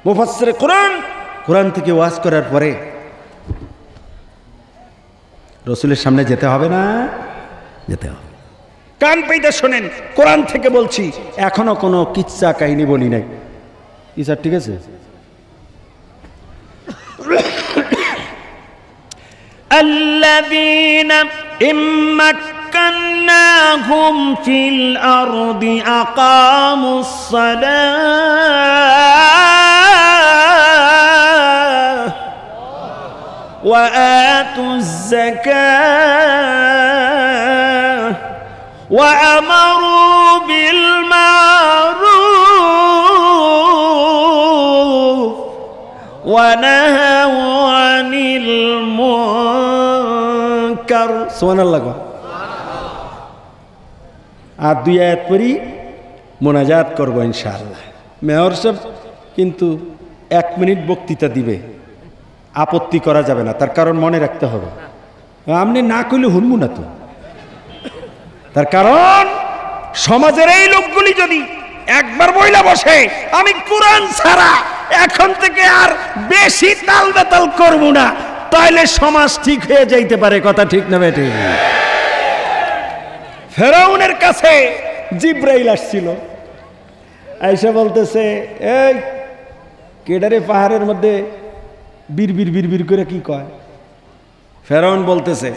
মুফাসরে কোরআন কোরআন থেকে ওয়াজ করার পরে রসুলের সামনে যেতে হবে না যেতে হবে কান পেইতে শোনেন কোরআন থেকে বলছি এখনো কোনো কিচ্ছা কাহিনী বলি নাই ইসার ঠিক আছে الذين إن مكناهم في الأرض أقاموا الصلاة وآتوا الزكاة وأمروا بالمعروف ونهوا عن المنكر سبحان الله আর দুই আয়াত পরি মোনাজাত করবো ইনশাআল্লাহ মেয়র সব কিন্তু এক মিনিট বক্তৃতা দিবে আপত্তি করা যাবে না তার কারণ মনে রাখতে হবে আপনি না করলে হুনবো না তো তার কারণ সমাজের এই লোকগুলি যদি একবার বইলা বসে আমি কোরআন ছাড়া এখন থেকে আর বেশি তাল বেতাল করবো না তাইলে সমাজ ঠিক হয়ে যাইতে পারে কথা ঠিক না বেটি ফেরাউনের কাছে জিব্রাইল আসছিল আইসা বলতেছে এই কেডারে পাহাড়ের মধ্যে বীর বীর বীর বীর করে কি কয় ফেরাউন বলতেছে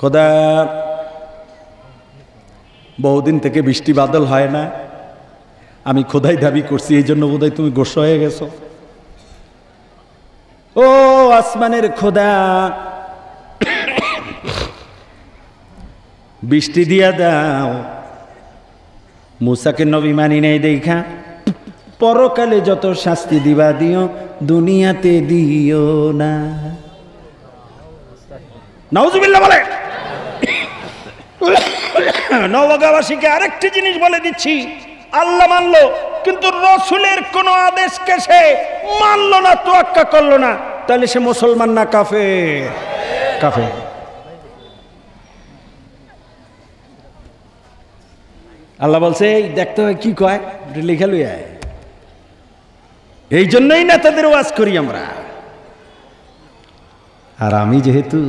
খোদা বহুদিন থেকে বৃষ্টি বাদল হয় না আমি খোদাই দাবি করছি এই জন্য বোধহয় তুমি গোস হয়ে গেছো ও আসমানের খোদা বৃষ্টি দিয়া দাও মুসাকে নবী মানি নেই দেখা পরকালে যত শাস্তি দিবা দিও দুনিয়াতে দিও না নওজুবিল্লাহ বলে (coughs) নবগাবাসীকে আরেকটি জিনিস বলে দিচ্ছি আল্লাহ মানলো কিন্তু রসুলের কোনো আদেশকে সে মানলো না তোয়াক্কা করলো না তাহলে সে মুসলমান না কাফে কাফে আল্লাহ বলছে এই দেখতে হয় কি কয় লিখে লুই এই জন্যই নেতাদের ওয়াজ করি আমরা আর আমি যেহেতু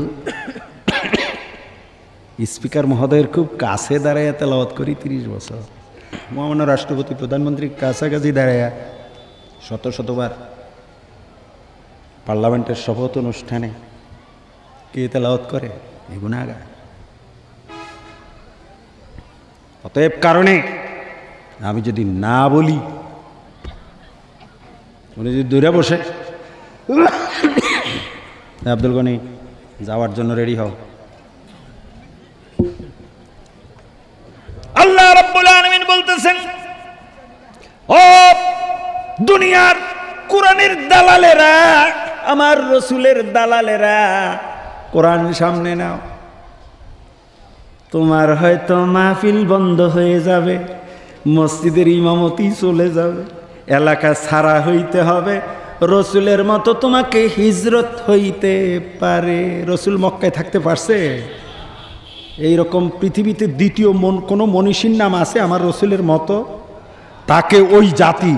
স্পিকার মহোদয়ের খুব কাছে দাঁড়াইয়া তেলাওয়াত করি তিরিশ বছর মহামান্য রাষ্ট্রপতি প্রধানমন্ত্রীর কাছাকাছি দাঁড়াইয়া শত শতবার পার্লামেন্টের শপথ অনুষ্ঠানে কে তেলাওয়াত করে এই গুণাগার অতএব কারণে আমি যদি না বলি উনি যদি দূরে বসে আব্দুল গনি যাওয়ার জন্য রেডি হও ও দুনিয়ার কোরআনের দালালেরা আমার রসুলের দালালেরা কোরআন সামনে নাও তোমার হয়তো মাহফিল বন্ধ হয়ে যাবে মসজিদের ইমামতি চলে যাবে এলাকা ছাড়া হইতে হবে রসুলের মতো তোমাকে হিজরত হইতে পারে রসুল মক্কায় থাকতে পারছে এইরকম পৃথিবীতে দ্বিতীয় মন কোনো মনীষীর নাম আছে আমার রসুলের মতো তাকে ওই জাতি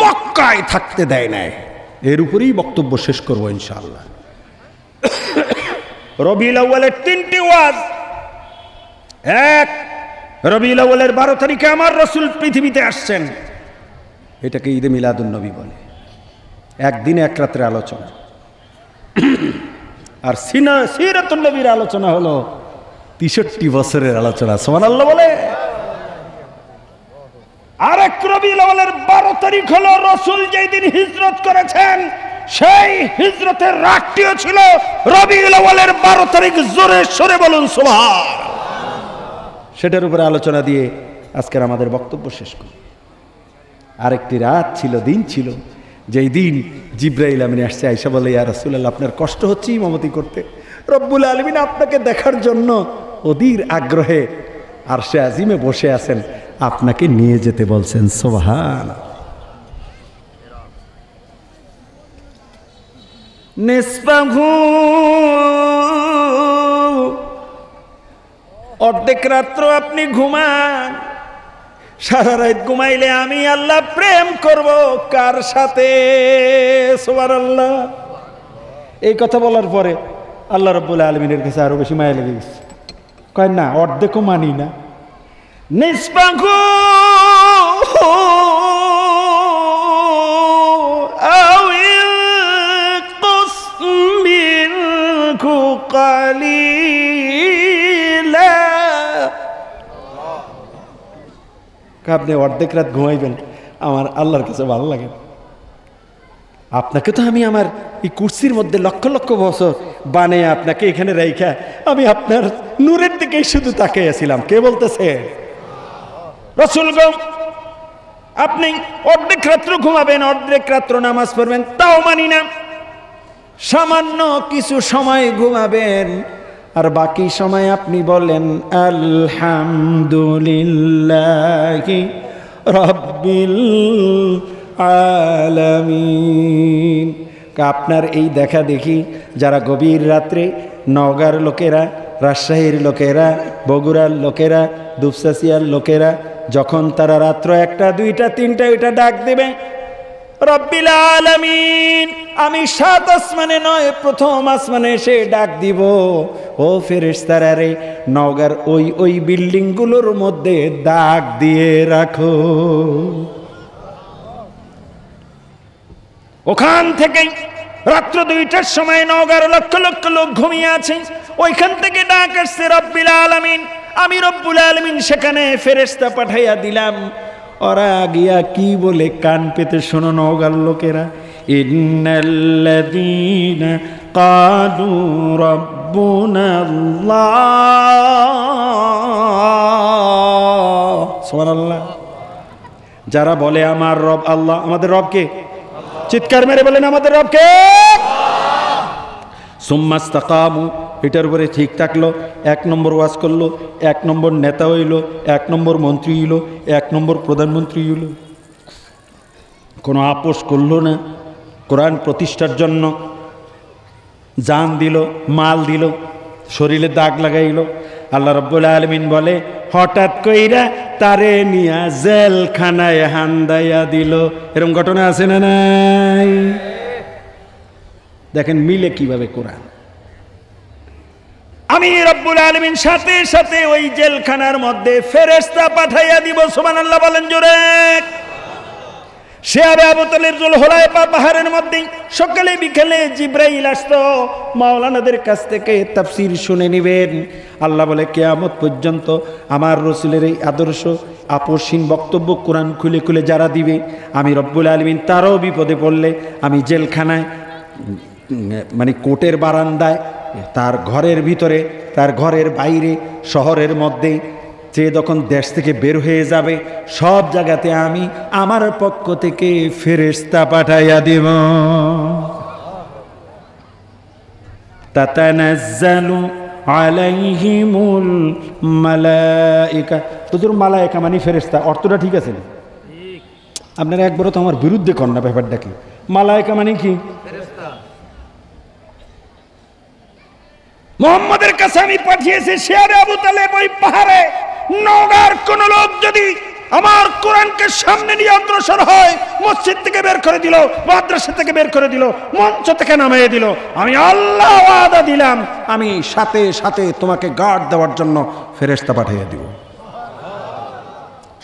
মক্কায় থাকতে দেয় নাই এর উপরেই বক্তব্য শেষ করবো ইনশাল্লাহ (coughs) রবিউল আউ্বালের তিনটি ওয়াজ এক রবিউল আউ্বালের বারো তারিখে আমার রসুল পৃথিবীতে আসছেন এটাকে ঈদে মিলাদুলনবী বলে একদিন এক রাত্রে আলোচনা (coughs) আর সিনা নবীর আলোচনা হলো তিষট্টি বছরের আলোচনা সোমান আল্লাহ বলে আরেক রবি লওয়ালের বারো তারিখ হল রসুল যেই দিন হিজরত করেছেন সেই হিজরতের রাতটিও ছিল রবি লওয়ালের বারো তারিখ জোরে সরে বলুন সোহার সেটার উপরে আলোচনা দিয়ে আজকের আমাদের বক্তব্য শেষ করি আরেকটি রাত ছিল দিন ছিল যেই দিন জিব্রাইল আমিন আসছে আইসা বলে ইয়া রাসুল্লাহ আপনার কষ্ট হচ্ছে ইমামতি করতে রব্বুল আলমিন আপনাকে দেখার জন্য অধীর আগ্রহে আর সে আজিমে বসে আছেন আপনাকে নিয়ে যেতে বলছেন সোহান অর্ধেক রাত্র আপনি ঘুমান সারা রাত ঘুমাইলে আমি আল্লাহ প্রেম করব কার সাথে সোবার আল্লাহ এই কথা বলার পরে আল্লাহ রব্বুল আলমিনের কাছে আরও বেশি মায়া লেগে গেছে কয় না অর্ধেকও মানি না نصفه أو انقص منك আপনি অর্ধেক রাত ঘুমাইবেন আমার আল্লাহর কাছে ভালো লাগে আপনাকে তো আমি আমার এই কুর্সির মধ্যে লক্ষ লক্ষ বছর বানিয়ে আপনাকে এখানে রেখা আমি আপনার নূরের দিকেই শুধু তাকাইয়াছিলাম কে বলতেছে রসুলগম আপনি অর্ধেক রাত্র ঘুমাবেন অর্ধেক রাত্র নামাজ পড়বেন তাও মানি না সামান্য কিছু সময় ঘুমাবেন আর বাকি সময় আপনি বলেন আলহামদুলিল্লাহ রব্বিল আলামিন আপনার এই দেখা দেখি যারা গভীর রাত্রে নওগার লোকেরা রাজশাহীর লোকেরা বগুড়ার লোকেরা দুপসাসিয়ার লোকেরা যখন তারা রাত্র একটা দুইটা তিনটা ওইটা ডাক দেবে রব্বিল আলামিন আমি সাত আসমানে নয় প্রথম আসমানে এসে ডাক দিব ও ফেরেস্তারা রে নওগার ওই ওই বিল্ডিংগুলোর মধ্যে দাগ দিয়ে রাখো ওখান থেকেই রাত্র দুইটার সময় নগার লক্ষ লক্ষ লোক ঘুমিয়ে আছে ওইখান থেকে ডাক আসছে রব্বিল আলমিন আমি রব্বুল আলমিন সেখানে ফেরেস্তা পাঠাইয়া দিলাম ওরা গিয়া কি বলে কান পেতে শোনো নগার লোকেরা কাদু রব্বুনা আল্লাহ যারা বলে আমার রব আল্লাহ আমাদের রবকে চিৎকার মেরে বলেন আমাদের রবকে এটার উপরে ঠিক থাকলো এক নম্বর ওয়াজ করলো এক নম্বর নেতা হইল এক নম্বর মন্ত্রী হইল এক নম্বর প্রধানমন্ত্রী হইল কোনো আপোষ করলো না কোরআন প্রতিষ্ঠার জন্য যান দিল মাল দিল শরীরে দাগ লাগাইল আল্লাহ রব্বুল আলমিন বলে হঠাৎ কইরা তারে নিয়া জেলখানায় হান্দাইয়া দিল এরকম ঘটনা আছে না নাই দেখেন মিলে কিভাবে কোরআন আমি রব্বুল আলমিন সাথে সাথে ওই জেলখানার মধ্যে ফেরেস্তা পাঠাইয়া দিব সুমান আল্লাহ বলেন জোরে সে আবে আবু তালের জল হোলায় পা পাহাড়ের মধ্যে সকালে বিকেলে জিব্রাইল আসতো মাওলানাদের কাছ থেকে তাফসির শুনে নিবেন আল্লাহ বলে কেয়ামত পর্যন্ত আমার রসুলের এই আদর্শ আপসীন বক্তব্য কোরআন খুলে খুলে যারা দিবে আমি রব্বুল আলমিন তারও বিপদে পড়লে আমি জেলখানায় মানে কোর্টের বারান্দায় তার ঘরের ভিতরে তার ঘরের বাইরে শহরের মধ্যে যে যখন দেশ থেকে বের হয়ে যাবে সব জায়গাতে আমি আমার পক্ষ থেকে ফেরেস্তা পাঠাইয়া দেব তাতানাজ্জালু আলাইহিমুল মালাইকা তোদের মালায়কা মানে ফেরেস্তা অর্থটা ঠিক আছে আপনারা একবারও তো আমার বিরুদ্ধে কর না ব্যাপারটা কি মালায়কা মানে কি মোহাম্মদের কাছে আমি পাঠিয়েছি শেয়ারে আবু তালেব ওই পাহাড়ে নগার কোন লোক যদি আমার কোরআনকে সামনে নিয়ে অগ্রসর হয় মসজিদ থেকে বের করে দিল মাদ্রাসা থেকে বের করে দিল মঞ্চ থেকে নামিয়ে দিল আমি আল্লাহ আদা দিলাম আমি সাথে সাথে তোমাকে গার্ড দেওয়ার জন্য ফেরেস্তা পাঠিয়ে দিব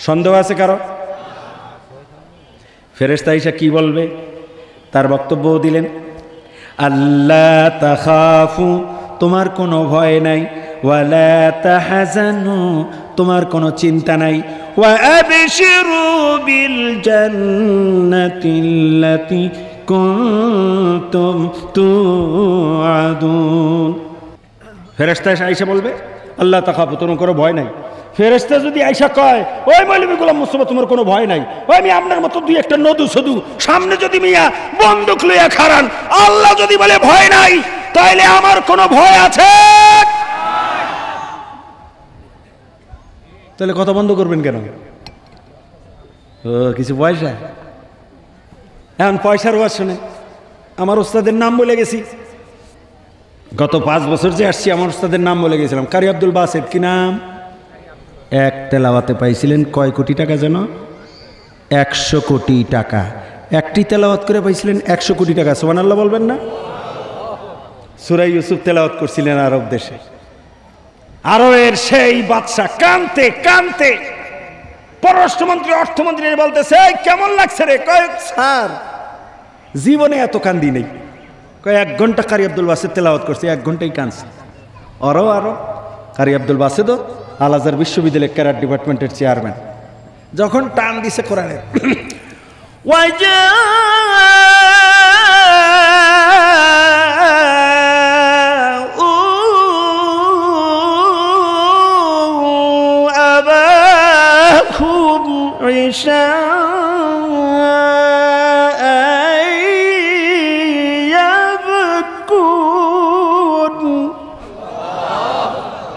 সন্দেহ আছে কারো ফেরেস্তা ইসা কি বলবে তার বক্তব্যও দিলেন আল্লাহ তাহাফু তোমার কোনো ভয় নাই ওয়ালা তাহাজানু তোমার কোনো চিন্তা নাই ফেরেস্তা আইসা বলবে আল্লাহ তাকাবো তোর কোনো ভয় নাই ফেরেস্তা যদি আইসা কয় ওই বলবি গোলাম মুস্তফা তোমার কোনো ভয় নাই ওই আমি আপনার মতো দুই একটা নদু সদু সামনে যদি মিয়া বন্দুক লইয়া খারান আল্লাহ যদি বলে ভয় নাই তাইলে আমার কোনো ভয় আছে তাহলে কথা বন্ধ করবেন কেন কিছু পয়সা এখন পয়সার ওয়াজ শুনে আমার ওস্তাদের নাম বলে গেছি গত পাঁচ বছর যে আসছি আমার ওস্তাদের নাম বলে গেছিলাম কারি আব্দুল বাসেদ কি নাম এক তেলাওয়াতে পাইছিলেন কয় কোটি টাকা যেন একশো কোটি টাকা একটি তেলাওয়াত করে পাইছিলেন একশো কোটি টাকা সোমান আল্লাহ বলবেন না সুরাই ইউসুফ তেলাওয়াত করছিলেন আরব দেশে আরবের সেই বাদশাহ কানতে কানতে পররাষ্ট্রমন্ত্রী অর্থমন্ত্রী বলতেছে কেমন লাগছে রে কয়েক স্যার জীবনে এত কান্দি নেই কয়েক এক ঘন্টা কারি আব্দুল বাসেদ তেলাওয়াত করছে এক ঘন্টাই কানছে আরও আরও কারি আব্দুল বাসেদও আল আজহার বিশ্ববিদ্যালয়ের ক্যারাট ডিপার্টমেন্টের চেয়ারম্যান যখন টান দিছে কোরআনে (clears throat) ওয়াই شاء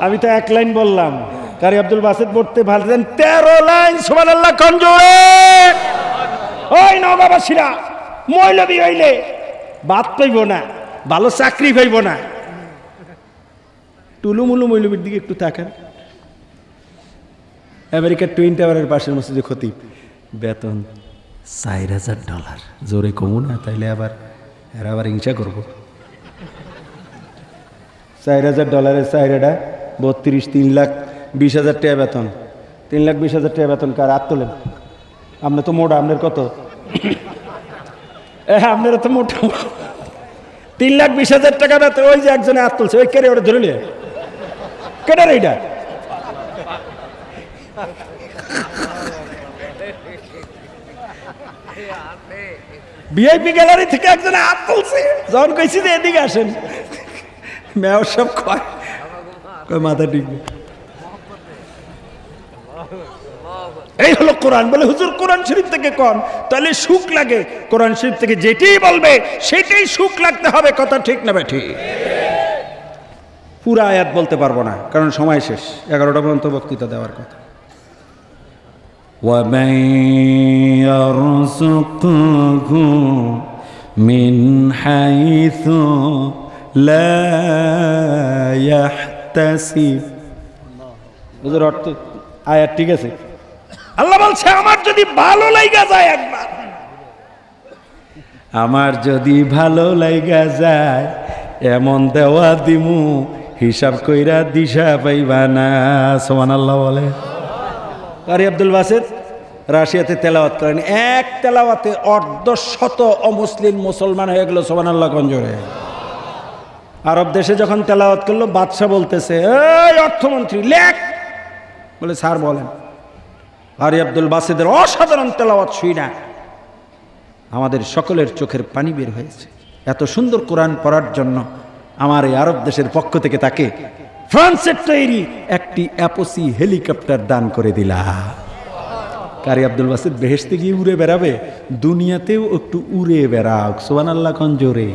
আমি তো এক লাইন বললাম কারি আব্দুল বাসেদ পড়তে ভালো তেরো লাইন সোমান আল্লাহ কঞ্জোড়ে ওই নবাবাসীরা মৌলবী হইলে বাদ পাইব না ভালো চাকরি পাইব না টুলুমুলু মৌলবীর দিকে একটু থাকেন আমেরিকার টুইন টাওয়ারের পাশের মসজিদে ক্ষতি বেতন চার হাজার ডলার জোরে কমু না তাইলে আবার এরা আবার হিংসা করব চার হাজার ডলারের চাইরাটা বত্রিশ তিন লাখ বিশ হাজার টাকা বেতন তিন লাখ বিশ হাজার টাকা বেতন কার আর তোলেন আপনার তো মোটা আপনার কত আপনার তো মোটা তিন লাখ বিশ হাজার টাকা বেতন ওই যে একজনে আর তুলছে ওই কেটে ওটা ধরে নিয়ে কেটে এইটা ভিআইপি গ্যালারি থেকে একজন হাত তুলছে যখন কইছি যে এদিকে আসেন মেয়র সব কয় মাথা টিকবে এই হলো কোরআন বলে হুজুর কোরআন শরীফ থেকে কন তাহলে সুখ লাগে কোরআন শরীফ থেকে যেটাই বলবে সেটাই সুখ লাগতে হবে কথা ঠিক না ঠিক পুরা আয়াত বলতে পারবো না কারণ সময় শেষ এগারোটা পর্যন্ত বক্তৃতা দেওয়ার কথা ومن يرزقه من حيث لا يحتسب অর্থ আয়াত ঠিক আছে আল্লাহ বলছে আমার যদি ভালো লাইগা যায় একবার আমার যদি ভালো লাইগা যায় এমন দেওয়া দিমু হিসাব কইরা দিশা পাইবা না সোমান আল্লাহ বলে কারি আব্দুল বাসের রাশিয়াতে তেলাওয়াত করেন এক তেলাওয়াতে অর্ধশত অমুসলিম মুসলমান হয়ে গেল সোমান আল্লাহ কঞ্জরে আরব দেশে যখন তেলাওয়াত করলো বাদশাহ বলতেছে এই অর্থমন্ত্রী লেখ বলে স্যার বলেন আরি আব্দুল বাসেদের অসাধারণ তেলাওয়াত শুই না আমাদের সকলের চোখের পানি বের হয়েছে এত সুন্দর কোরআন পড়ার জন্য আমার এই আরব দেশের পক্ষ থেকে তাকে ফ্রান্সের তৈরি একটি অ্যাপোসি হেলিকপ্টার দান করে দিলা কারি আব্দুল বাসিদ বেহেস্তে গিয়ে উড়ে বেড়াবে দুনিয়াতেও একটু উড়ে বেড়াক সোহান আল্লাহ জোরে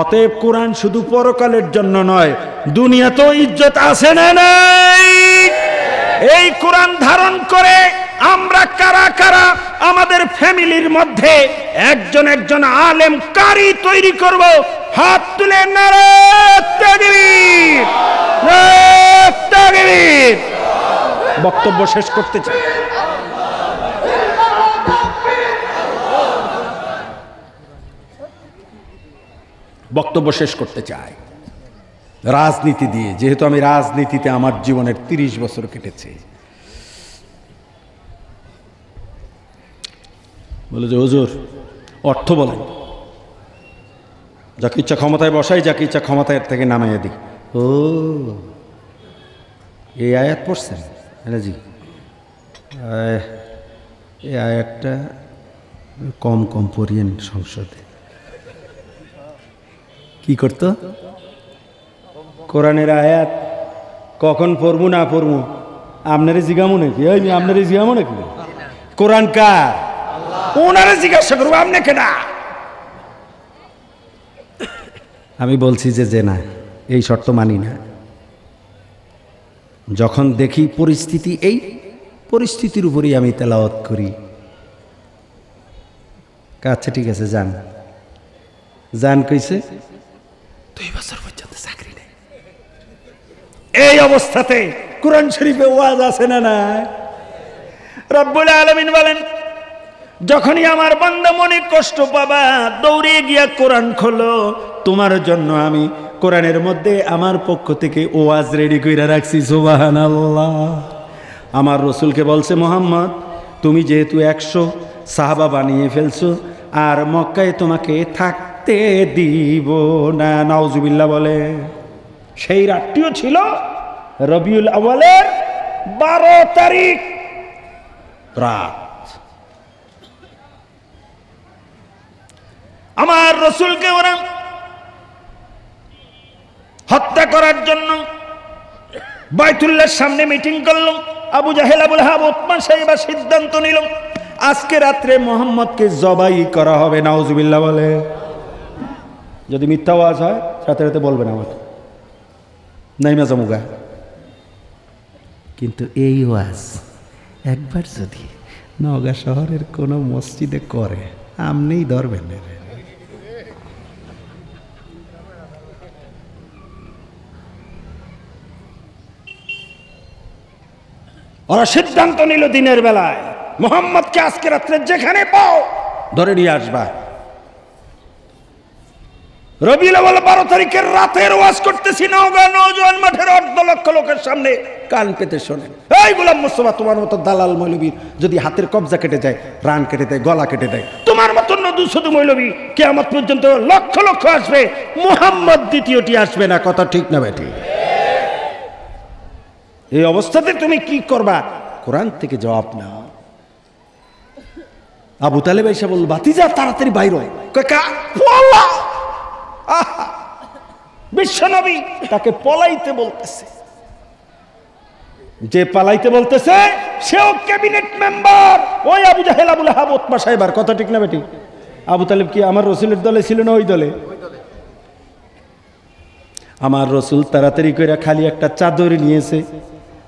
অতএব কোরআন শুধু পরকালের জন্য নয় দুনিয়া তো ইজ্জত আছে না নাই এই কোরআন ধারণ করে আমরা কারা কারা আমাদের ফ্যামিলির মধ্যে একজন একজন আলেম কারি তৈরি করব হাত তুলে নারা বক্তব্য শেষ করতে চাই বক্তব্য শেষ করতে চাই রাজনীতি দিয়ে যেহেতু আমি রাজনীতিতে আমার জীবনের ৩০ বছর কেটেছে বলে যে হজুর অর্থ বলেন যাকে ইচ্ছা ক্ষমতায় বসাই যাকে ইচ্ছা ক্ষমতায় থেকে নামাইয়া দিই ও এই আয়াত পড়ছেন হ্যাঁ জি এই আয়াতটা কম কম পড়িয়েন সংসদে কি করতো কোরআনের আয়াত কখন পড়বো না পড়বো আপনারে জিগামো নাকি ওই আপনারে জিগামো নাকি কোরআন কার ওনারে জিজ্ঞাসা করবো আপনাকে না আমি বলছি যে যে না এই শর্ত মানি না যখন দেখি পরিস্থিতি এই পরিস্থিতির উপরেই আমি তেলাওয়াত করি আচ্ছা ঠিক আছে যান যান কইছে দুই বছর পর্যন্ত চাকরি নেই এই অবস্থাতে কোরআন শরীফে ওয়াজ আছে না না রব্বুল আলমিন বলেন যখনই আমার বান্দা মনে কষ্ট পাবা দৌড়ে গিয়া কোরআন খোলো তোমার জন্য আমি কোরআনের মধ্যে আমার পক্ষ থেকে ওয়াজ রেডি করে রাখছি সুবাহান আল্লাহ আমার রসুলকে বলছে মোহাম্মদ তুমি যেহেতু একশো সাহাবা বানিয়ে ফেলছো আর মক্কায় তোমাকে থাকতে দিব না নাওজুবিল্লা বলে সেই রাতটিও ছিল রবিউল আওয়ালের বারো তারিখ রাত আমার রসুলকে ওরা হত্যা করার জন্য বাইতুল্লার সামনে মিটিং করল আবু জাহেল আবুল হাব ওতমান সাহেব সিদ্ধান্ত নিল আজকে রাত্রে মোহাম্মদকে জবাই করা হবে নাউজুবিল্লা বলে যদি মিথ্যা আওয়াজ হয় রাতে রাতে বলবেন আমাকে নাইমা জমুগা কিন্তু এই ওয়াজ একবার যদি নওগাঁ শহরের কোনো মসজিদে করে আমনেই ধরবেন রে ওরা সিদ্ধান্ত নিল দিনের বেলায় মোহাম্মদকে আজকে রাত্রে যেখানে পাও ধরে নিয়ে আসবা রবিউল আউয়াল বারো তারিখের রাতের ওয়াজ করতেছি নওগাঁ নৌজোয়ান মাঠের অর্ধ লক্ষ লোকের সামনে কান পেতে শোনে এই গুলাম মুস্তফা তোমার মতো দালাল মৌলবীর যদি হাতের কবজা কেটে যায় রান কেটে দেয় গলা কেটে দেয় তোমার মতো নদু শুধু মৌলবী কেয়ামত পর্যন্ত লক্ষ লক্ষ আসবে মোহাম্মদ দ্বিতীয়টি আসবে না কথা ঠিক না ব্যাটি এই অবস্থাতে তুমি কি করবা কোরআন থেকে জবাব না আবু তালেব এসে বাতি যা তাড়াতাড়ি বাইর হয় বিশ্বনবী তাকে পলাইতে বলতেছে যে পালাইতে বলতেছে সেও ক্যাবিনেট মেম্বার ওই আবু জাহেল আবুল হাব ওতমা সাহেবার কথা ঠিক না বেটি আবু তালেব কি আমার রসুলের দলে ছিল না ওই দলে আমার রসুল তাড়াতাড়ি করে খালি একটা চাদর নিয়েছে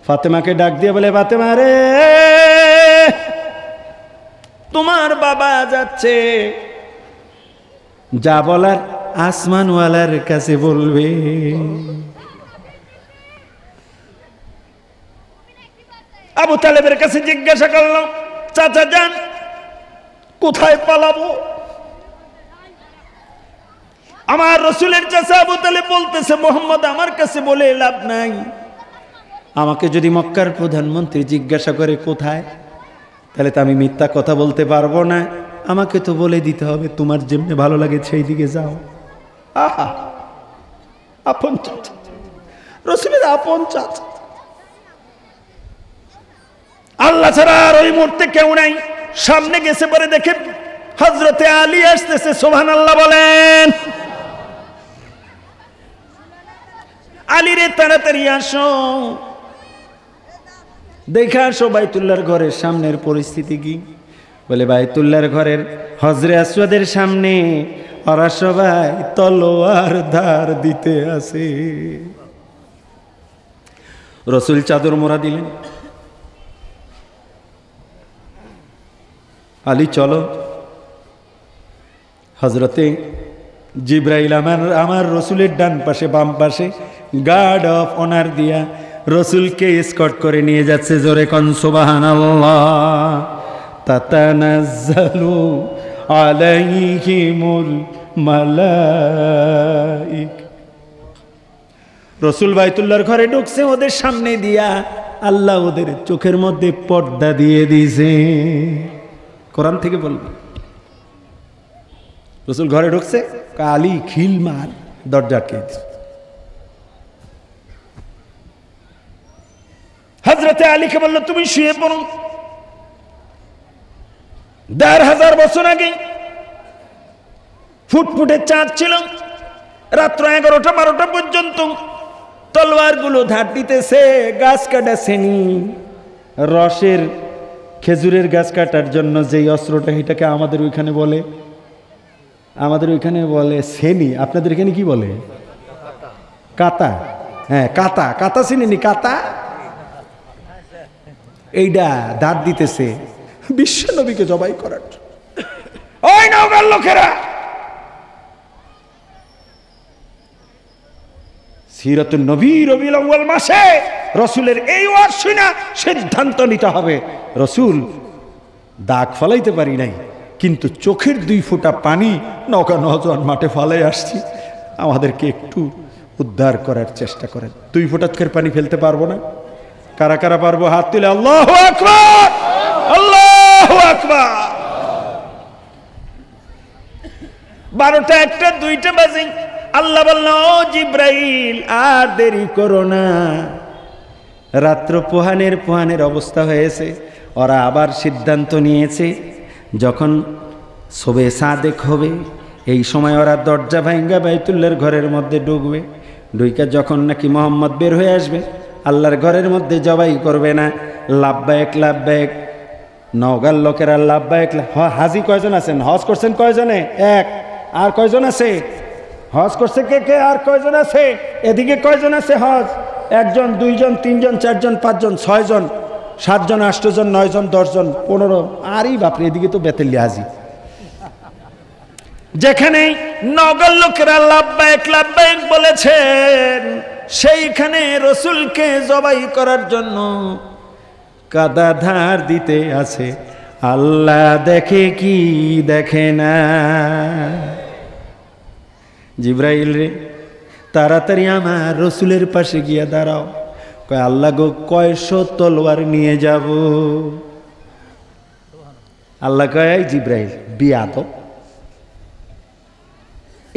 ফাতেমাকে ডাক দিয়ে বলে ফাতেমা রে তোমার বাবা যাচ্ছে যা বলার আসমানওয়ালার কাছে বলবে আবু তালেবের কাছে জিজ্ঞাসা করলাম চাচা যান কোথায় পালাবো আমার রসুলের চাচা আবু তালেব বলতেছে মোহাম্মদ আমার কাছে বলে লাভ নাই আমাকে যদি মক্কার প্রধানমন্ত্রী জিজ্ঞাসা করে কোথায় তাহলে তো আমি মিথ্যা কথা বলতে পারবো না আমাকে তো বলে দিতে হবে তোমার যেমনি ভালো লাগে সেই দিকে যাও আহা আপন চাচা রসুলের আপন চাচা আল্লাহ ছাড়া আর ওই মুহূর্তে কেউ নাই সামনে গেছে পরে দেখে হজরতে আলী আসতেছে সোহান আল্লাহ বলেন আলী রে তাড়াতাড়ি আসো দেখা আসো বাইতুল্লার ঘরের সামনের পরিস্থিতি কি বলে বাইতুল্লার ঘরের হজরে আসাদের সামনে ওরা সবাই তলোয়ার ধার দিতে আসে রসুল চাদর মোড়া দিলেন আলী চলো হজরতে জিব্রাইল আমার আমার রসুলের ডান পাশে বাম পাশে গার্ড অফ অনার দিয়া রসুলকে স্কট করে নিয়ে যাচ্ছে জোরে কন তাতানাজ্জালু রসুল বাইতুল্লার ঘরে ঢুকছে ওদের সামনে দিয়া আল্লাহ ওদের চোখের মধ্যে পর্দা দিয়ে দিয়েছে কোরআন থেকে বলবে রসুল ঘরে ঢুকছে কালি খিল মার দরজা আটকে দিচ্ছে হজরতে আলীকে বলল তুমি শুয়ে পড়ো দেড় হাজার বছর আগে ফুটফুটে চাঁদ ছিল রাত্র এগারোটা বারোটা পর্যন্ত তলোয়ারগুলো ধার দিতেছে গাছ কাটা শ্রেণী রসের খেজুরের গাছ কাটার জন্য যেই অস্ত্রটা এটাকে আমাদের ওইখানে বলে আমাদের ওইখানে বলে শ্রেণী আপনাদের এখানে কি বলে কাতা হ্যাঁ কাতা কাতা শ্রেণী কাতা এইটা দাঁত দিতেছে বিশ্ব নবীকে জবাই করার ওই নৌকার লোকেরা সিরাতুল নবী রবিল মাসে রসুলের এই ওয়াজ শুনা সিদ্ধান্ত নিতে হবে রসুল দাগ ফলাইতে পারি নাই কিন্তু চোখের দুই ফোঁটা পানি নৌকা নজন মাঠে ফলাই আসছি আমাদেরকে একটু উদ্ধার করার চেষ্টা করেন দুই ফোঁটা চোখের পানি ফেলতে পারবো না কারা কারা পারবো হাত তুলে আল্লাহ আকবার আল্লাহ বারোটা একটা দুইটা বাজে আল্লাহ বললো জিব্রাইল আর দেরি করো না রাত্র পোহানের পোহানের অবস্থা হয়েছে ওরা আবার সিদ্ধান্ত নিয়েছে যখন সবে সাদেক হবে এই সময় ওরা দরজা ভাঙ্গা বাইতুল্লের ঘরের মধ্যে ঢুকবে ডুইকা যখন নাকি মোহাম্মদ বের হয়ে আসবে আল্লাহর ঘরের মধ্যে জবাই করবে না লাভবায়ক লাভবায়ক নওগাঁর লোকেরা লাভবায়ক হাজি কয়জন আছেন হজ করছেন কয়জনে এক আর কয়জন আছে হজ করছে কে কে আর কয়জন আছে এদিকে কয়জন আছে হজ একজন দুইজন তিনজন চারজন পাঁচজন ছয়জন সাতজন আষ্টজন নয়জন দশজন পনেরো আরই বাপরে এদিকে তো বেতেলি হাজি যেখানে নগর লোকেরা লাভবায়ক লাভবায়ক বলেছেন সেইখানে রসুলকে জবাই করার জন্য কাদা ধার দিতে আছে আল্লাহ দেখে কি দেখে না জিব্রাইল রে তাড়াতাড়ি আমার রসুলের পাশে গিয়া দাঁড়াও কয় আল্লাহ গো কয়শো তলোয়ার নিয়ে যাব আল্লাহ কয় জিব্রাইল বিয়াত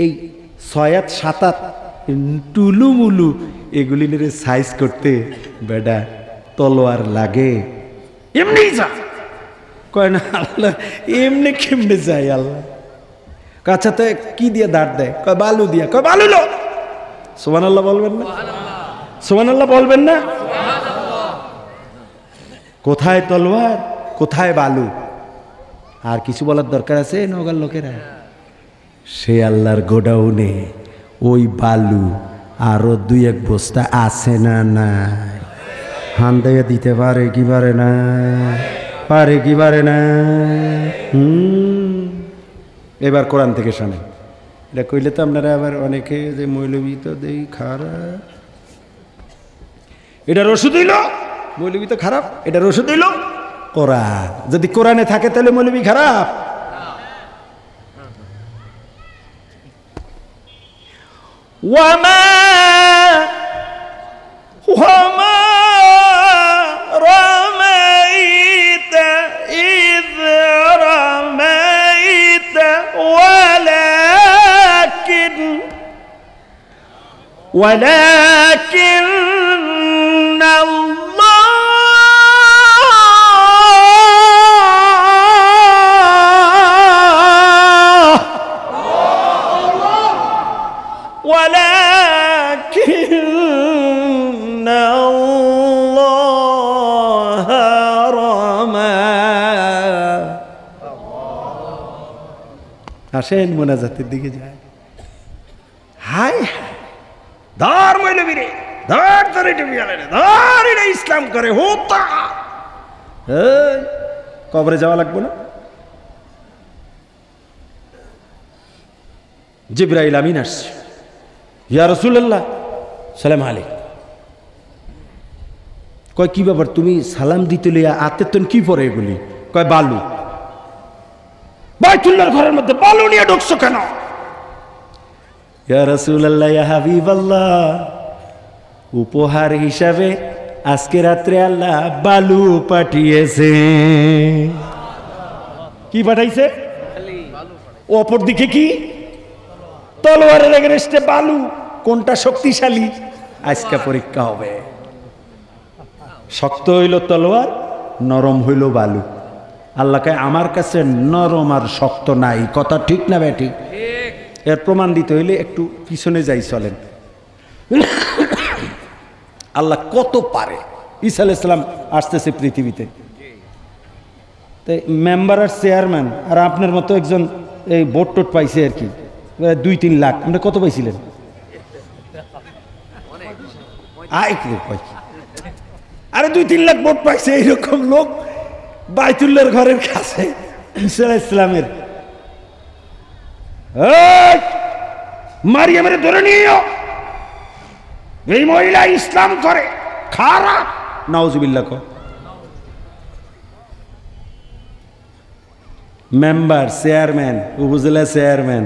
এই ছয়াত সাতাত টুলুমুলু এগুলি নিয়ে সাইজ করতে বেডা তলোয়ার লাগে এমনি যা কয় না আল্লাহ এমনি কেমনে যায় আল্লাহ আচ্ছা তো কি দিয়ে দাঁড় দেয় কয় বালু দিয়া কয় বালু লো সোমান আল্লাহ বলবেন না সোমান আল্লাহ বলবেন না কোথায় তলোয়ার কোথায় বালু আর কিছু বলার দরকার আছে নগর লোকেরা সে আল্লাহর গোডাউনে ওই বালু আরও দুই এক বস্তা আছে না নাই হান দিয়ে দিতে পারে কি পারে না পারে কি পারে না হুম এবার কোরআন থেকে শোনে এটা কইলে তো আপনারা আবার অনেকে যে মৌলবী তো দেই খারাপ এটার ওষুধ দিল মৌলবী তো খারাপ এটার ওষুধ দিল কোরআন যদি কোরআনে থাকে তাহলে মৌলবী খারাপ وما وما رميت إذ رميت ولكن ولكن الله আসেন মোনাজাতের দিকে যায় হায় হায় ধর মৈলবীরে ধর ধরে টিভি ধর এটা ইসলাম করে হোতা কবরে যাওয়া লাগবো না জিব্রাইল আমিন আসছে ইয়া রসুল্লাহ সালাম আলিক কয় কি ব্যাপার তুমি সালাম দিতে লিয়া আতের কি পরে এগুলি কয় বালু বাইতুল্লার ঘরের মধ্যে বালু নিয়ে ঢুকছো কেন উপহার হিসাবে আজকে রাত্রে আল্লাহ বালু পাঠিয়েছে কি পাঠাইছে অপর দিকে কি তলোয়ারের এগেনস্টে বালু কোনটা শক্তিশালী আজকে পরীক্ষা হবে শক্ত হইল তলোয়ার নরম হইল বালু আল্লাহকে আমার কাছে নরম আর শক্ত নাই কথা ঠিক না ব্যাটি এর প্রমাণ দিতে হইলে একটু পিছনে যাই চলেন আল্লাহ কত পারে ইসা ইসলাম আসতেছে পৃথিবীতে তাই মেম্বার আর চেয়ারম্যান আর আপনার মতো একজন এই বোর্ড টোট পাইছে আর কি দুই তিন লাখ আপনি কত পাইছিলেন আরে দুই তিন লাখ বোট পাইছে এইরকম লোক বাইতুল্লার ঘরের কাছে সেরা ইসলামের মারিয়ামের ধরে নিও এই মহিলা ইসলাম করে খারাপ নাওজুবিল্লা কর মেম্বার চেয়ারম্যান উপজেলা চেয়ারম্যান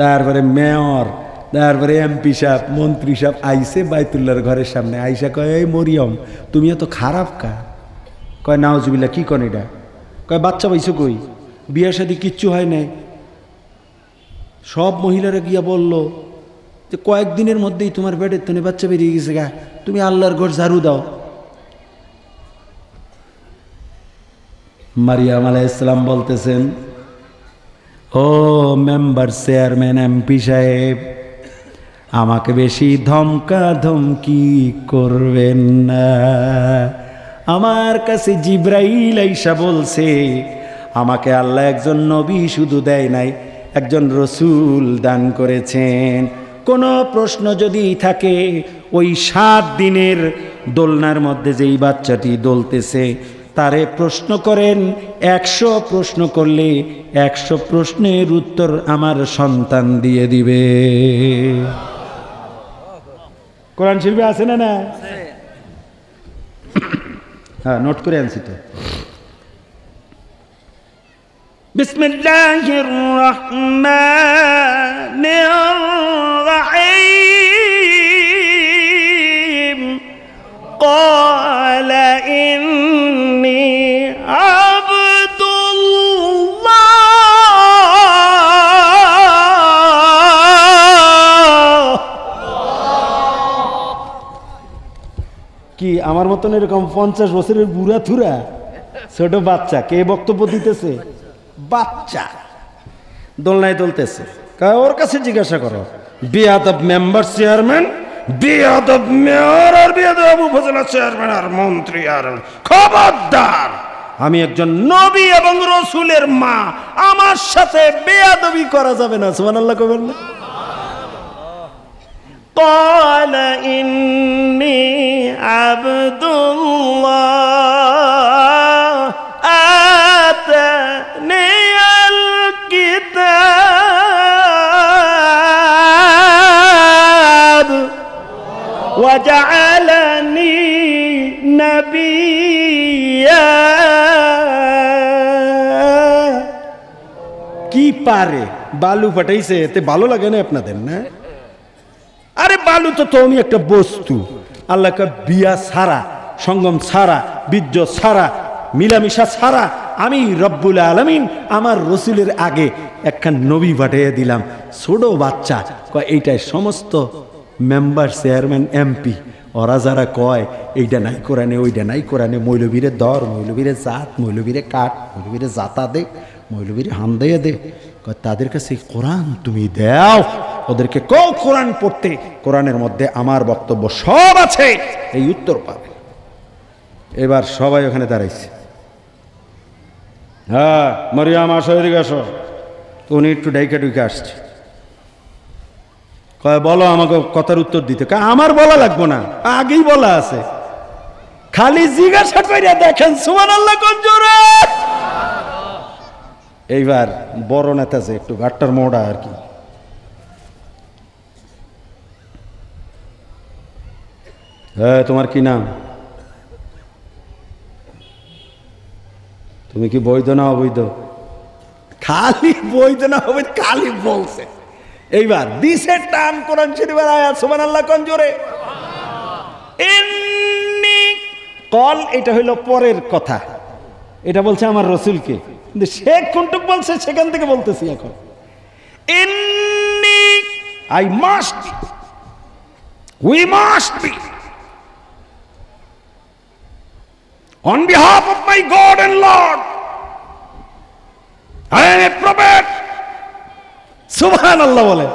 তারপরে মেয়র তারপরে এমপি সাহেব মন্ত্রী সাহেব আইসে বাইতুল্লার ঘরের সামনে আইসা কয় এই মরিয়ম তুমি এত খারাপ কা কয় জুবিল্লা কী কন এটা কয় বাচ্চা পাইছো কই বিয়ার সাথে কিচ্ছু হয় নাই সব মহিলারা গিয়া বলল যে কয়েকদিনের মধ্যেই তোমার পেটের তনে বাচ্চা বেরিয়ে গেছে গা তুমি আল্লাহর ঘর ঝাড়ু দাও মারিয়াম ইসলাম বলতেছেন ও মেম্বার চেয়ারম্যান এমপি সাহেব আমাকে বেশি ধমকা ধমকি করবেন না আমার কাছে জিব্রাইল আইসা বলছে আমাকে আল্লাহ একজন নবী শুধু দেয় নাই একজন রসুল দান করেছেন কোনো প্রশ্ন যদি থাকে ওই সাত দিনের দোলনার মধ্যে যেই বাচ্চাটি দোলতেছে তারে প্রশ্ন করেন একশো প্রশ্ন করলে একশো প্রশ্নের উত্তর আমার সন্তান দিয়ে দিবে কোরআন শিল্পী আছে না না हाँ नोट करें आंसर तो बिस्मिल्लाहिर्रहमान মতন এরকম পঞ্চাশ বছরের বুড়া থুরা ছোট বাচ্চা কে বক্তব্য দিতেছে বাচ্চা দোলনায় দোলতেছে ওর কাছে জিজ্ঞাসা করো মেম্বার চেয়ারম্যান বিয়াদব মেয়র আর বিয়াদব উপজেলা চেয়ারম্যান আর মন্ত্রী আর খবরদার আমি একজন নবী এবং রসুলের মা আমার সাথে বেয়াদবি করা যাবে না সুমান আল্লাহ কবির না قال إني عبد الله آتاني الكتاب وجعلني نبيا কি পারে বালু ফাটাইছে এতে ভালো লাগে না আপনাদের না আরে বালু তো তুমি একটা বস্তু আল্লাহকে বিয়া ছাড়া সঙ্গম ছাড়া বীর্য ছাড়া মিলামিশা ছাড়া আমি রব্বুল আলমিন আমার রসুলের আগে একখান নবী পাঠাইয়া দিলাম ছোট বাচ্চা কয় এইটাই সমস্ত মেম্বার চেয়ারম্যান এমপি ওরা যারা কয় এইটা নাই কোরআনে ওইটা নাই কোরআনে মৌলবীরে দর মৌলবীরে জাত মৌলবীরে কাঠ মৌলবীরে জাতা দে মৌলবীরে হান দেয়া দে তাদের কাছে কোরআন তুমি দাও ওদেরকে কেউ কোরআন পড়তে কোরআনের মধ্যে আমার বক্তব্য সব আছে এই উত্তর পাবে এবার সবাই ওখানে দাঁড়াইছে হ্যাঁ মরিয়াম আসো এদিকে আসো উনি একটু ডাইকে ডুইকে আসছে কয় বলো আমাকে কথার উত্তর দিতে আমার বলা লাগবো না আগেই বলা আছে খালি জিজ্ঞাসা করে দেখেন সুমান আল্লাহ কঞ্জোরা এইবার বড় নেতা যে একটু গাট্টার মোড়া আর কি হ্যাঁ তোমার কি নাম তুমি কি বৈধ না অবৈধ খালি বৈধ না অবৈধ খালি বলছে এইবার দিশে টান কোরআন শরীফের আয়াত সুবহান আল্লাহ কঞ্জোরে কল এটা হইল পরের কথা এটা বলছে আমার রসুলকে কিন্তু সে কোনটুক বলছে সেখান থেকে বলতেছি এখন I must we must be on behalf of my God and Lord. I am Subhan Allah বলে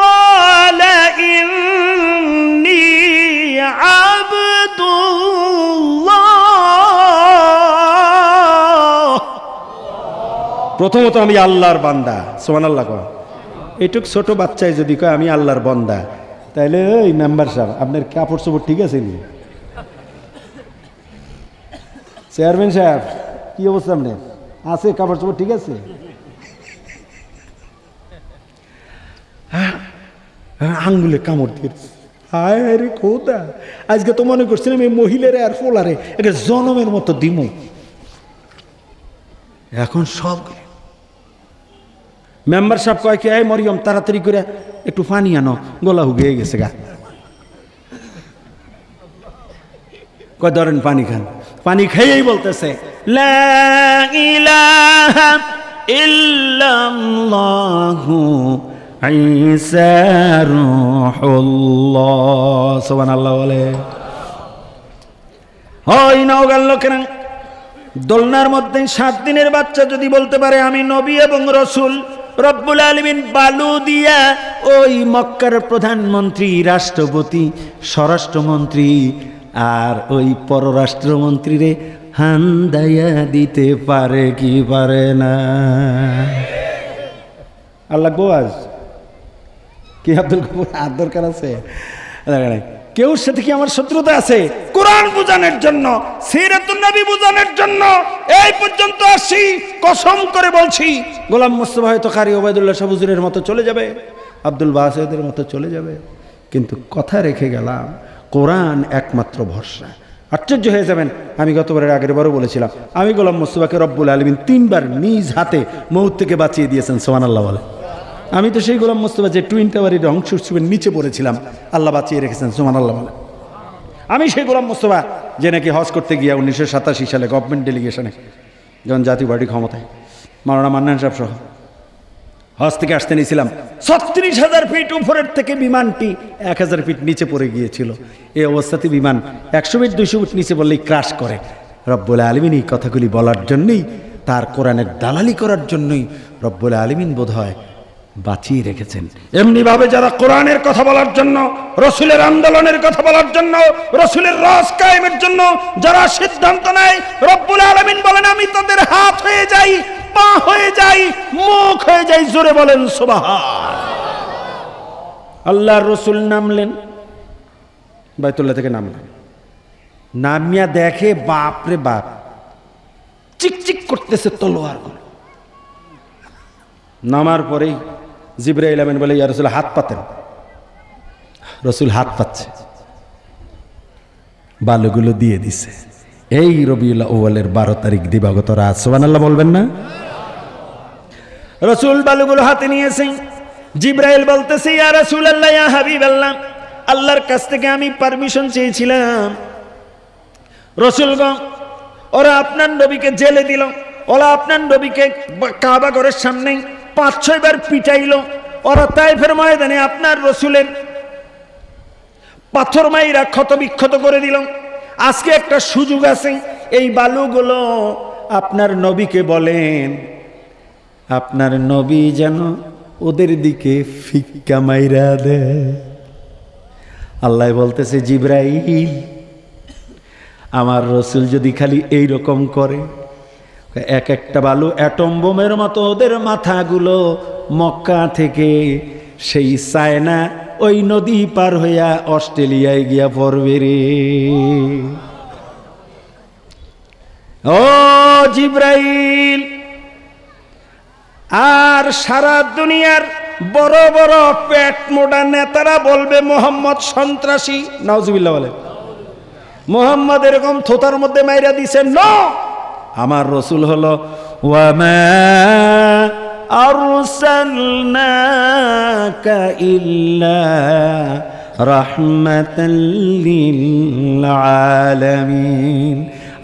قال إني প্রথমত আমি আল্লাহর বান্দা সোমান আল্লাহ কয় এটুক ছোট বাচ্চায় যদি কয় আমি আল্লাহর বন্দা তাহলে ওই মেম্বার সাহেব আপনার কাপড় চোপড় ঠিক আছে নি চেয়ারম্যান সাহেব কি অবস্থা আপনার আছে কাপড় চোপড় ঠিক আছে হ্যাঁ, হ্যাঁ, আঙ্গুলে কামড় দিয়েছে হায় হায় রে খোদা আজকে তো মনে করছিলাম এই মহিলারে আর ফোলারে এটা জনমের মতো দিমু এখন সবগুলো মেম্বার সাহেব কয় কি এই মরিয়ম তাড়াতাড়ি করে একটু পানি আনো গলা হুগিয়ে গেছে গা কয় ধরেন পানি খান পানি খাইয়েই বলতেছে দোলনার মধ্যে সাত দিনের বাচ্চা যদি বলতে পারে আমি নবী এবং রসুল রব্বুল আলমিন বালু দিয়া ওই মক্কার প্রধানমন্ত্রী রাষ্ট্রপতি স্বরাষ্ট্রমন্ত্রী আর ওই পররাষ্ট্রমন্ত্রীরে হান্দাইয়া দিতে পারে কি পারে না আল্লাহ গোয়াজ কি আব্দুল কাপুর আর দরকার আছে কেউ সাথে কি আমার শত্রুতা আছে কোরআন বোঝানোর জন্য সিরাতুন্নবী বোঝানোর জন্য এই পর্যন্ত আসি কসম করে বলছি গোলাম মোস্তফা হয়তো কারি ওবায়দুল্লাহ সাবুজুরের মতো চলে যাবে আব্দুল বাসেদের মতো চলে যাবে কিন্তু কথা রেখে গেলাম কোরআন একমাত্র ভরসা আশ্চর্য হয়ে যাবেন আমি গতবারের আগের বারও বলেছিলাম আমি গোলাম মোস্তফাকে রব্বুল আলমিন তিনবার নিজ হাতে মৌত থেকে বাঁচিয়ে দিয়েছেন সোমান আল্লাহ বলে আমি তো সেই গোলাম মোস্তফা যে টুইন টাওয়ারের ধ্বংসস্তূপের নিচে পড়েছিলাম আল্লাহ বাঁচিয়ে রেখেছেন সুমান আল্লাহ বলে আমি সেই গোলাম মোস্তফা যে নাকি হজ করতে গিয়া উনিশশো সাতাশি সালে গভর্নমেন্ট ডেলিগেশনে যখন জাতীয় পার্টি ক্ষমতায় মারানা মান্নান সাহেব সহ হজ থেকে আসতে নিয়েছিলাম ছত্রিশ হাজার ফিট উপরের থেকে বিমানটি এক হাজার ফিট নিচে পড়ে গিয়েছিল এই অবস্থাতে বিমান একশো ফিট দুইশো ফিট নিচে বললেই ক্রাশ করে রব্বুল আলমিন এই কথাগুলি বলার জন্যই তার কোরআনের দালালি করার জন্যই রব্বুল আলমিন বোধ হয় বাঁচিয়ে রেখেছেন এমনিভাবে যারা কোরআনের কথা বলার জন্য রসুলের আন্দোলনের কথা বলার জন্য রসুলের রস কায়েমের জন্য যারা সিদ্ধান্ত নেয় রব্বুল আলমিন বলেন আমি তাদের হাত হয়ে যাই পা হয়ে যাই মুখ হয়ে যাই জোরে বলেন সুবাহ আল্লাহ রসুল নামলেন বাইতুল্লাহ থেকে নামলেন নামিয়া দেখে বাপ রে বাপ চিকচিক করতেছে তলোয়ার নামার পরেই জিব্রাইল আমিন বলে ইয়া রসুল হাত পাতেন রসুল হাত পাচ্ছে বালুগুলো দিয়ে দিছে এই রবিউল ওয়ালের বারো তারিখ দিবাগত রাত সোহান আল্লাহ বলবেন না রসুল বালুগুলো হাতে নিয়েছেন জিব্রাইল বলতেছে ইয়া রসুল আল্লাহ ইয়া হাবিব আল্লাহ আল্লাহর কাছ থেকে আমি পারমিশন চেয়েছিলাম রসুলগঞ্জ ওরা আপনার নবীকে জেলে দিল ওরা আপনার নবীকে কাবা ঘরের সামনে পাঁচ ছয় বার পিটাইল ওরা ফের ময়দানে আপনার রসুলের পাথর মাইরা ক্ষত বিক্ষত করে দিল আজকে একটা সুযোগ আছে এই বালুগুলো আপনার নবীকে বলেন আপনার নবী যেন ওদের দিকে ফিক্কা মাইরা দেয় আল্লাহ বলতেছে জিব্রাইল আমার রসুল যদি খালি এই রকম করে এক একটা বালু অ্যাটম বোমের মতো ওদের মাথাগুলো মক্কা থেকে সেই চায়না ওই নদী পার হইয়া অস্ট্রেলিয়ায় গিয়া পড়বে রে ও জিব্রাইল আর সারা দুনিয়ার বড় বড় পেট মোটা নেতারা বলবে মোহাম্মদ সন্ত্রাসী নাউজুবিল্লাহ বলে মোহাম্মদ এরকম থোতার মধ্যে মাইরা দিছে ন আমার রসুল হল ওয়ামা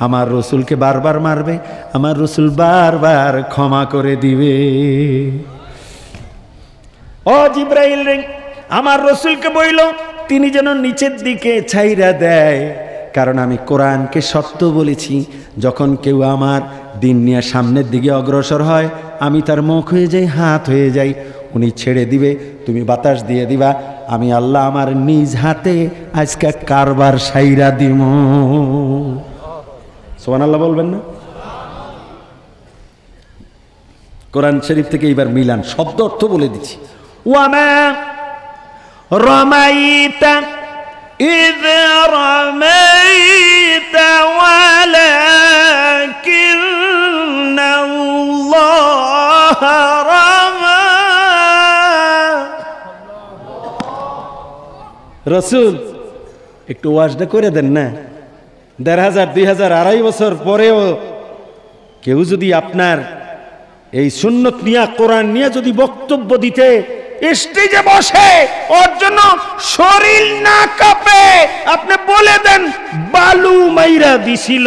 আমার রসুলকে বারবার মারবে আমার রসুল বারবার ক্ষমা করে দিবে ও রে আমার রসুলকে বইল তিনি যেন নিচের দিকে ছাইরা দেয় কারণ আমি কোরআনকে সত্য বলেছি যখন কেউ আমার দিন নিয়ে সামনের দিকে অগ্রসর হয় আমি তার মুখ হয়ে যাই হাত হয়ে যাই উনি ছেড়ে দিবে তুমি বাতাস দিয়ে দিবা আমি আল্লাহ আমার নিজ হাতে আজকে কারবার সাইরা দিব সোহান আল্লাহ বলবেন না কোরআন শরীফ থেকে এইবার মিলান শব্দ অর্থ বলে দিচ্ছি ওয়ামা রমাইতা إذ رميت ولكن الله رمى রসুল একটু ওয়াশটা করে দেন না দেড় হাজার দুই হাজার আড়াই বছর পরেও কেউ যদি আপনার এই সুন্নত নিয়া কোরআন নিয়ে যদি বক্তব্য দিতে স্টেজে বসে ওর জন্য শরীর না কাঁপে আপনি বলে দেন বালু মাইরা দিছিল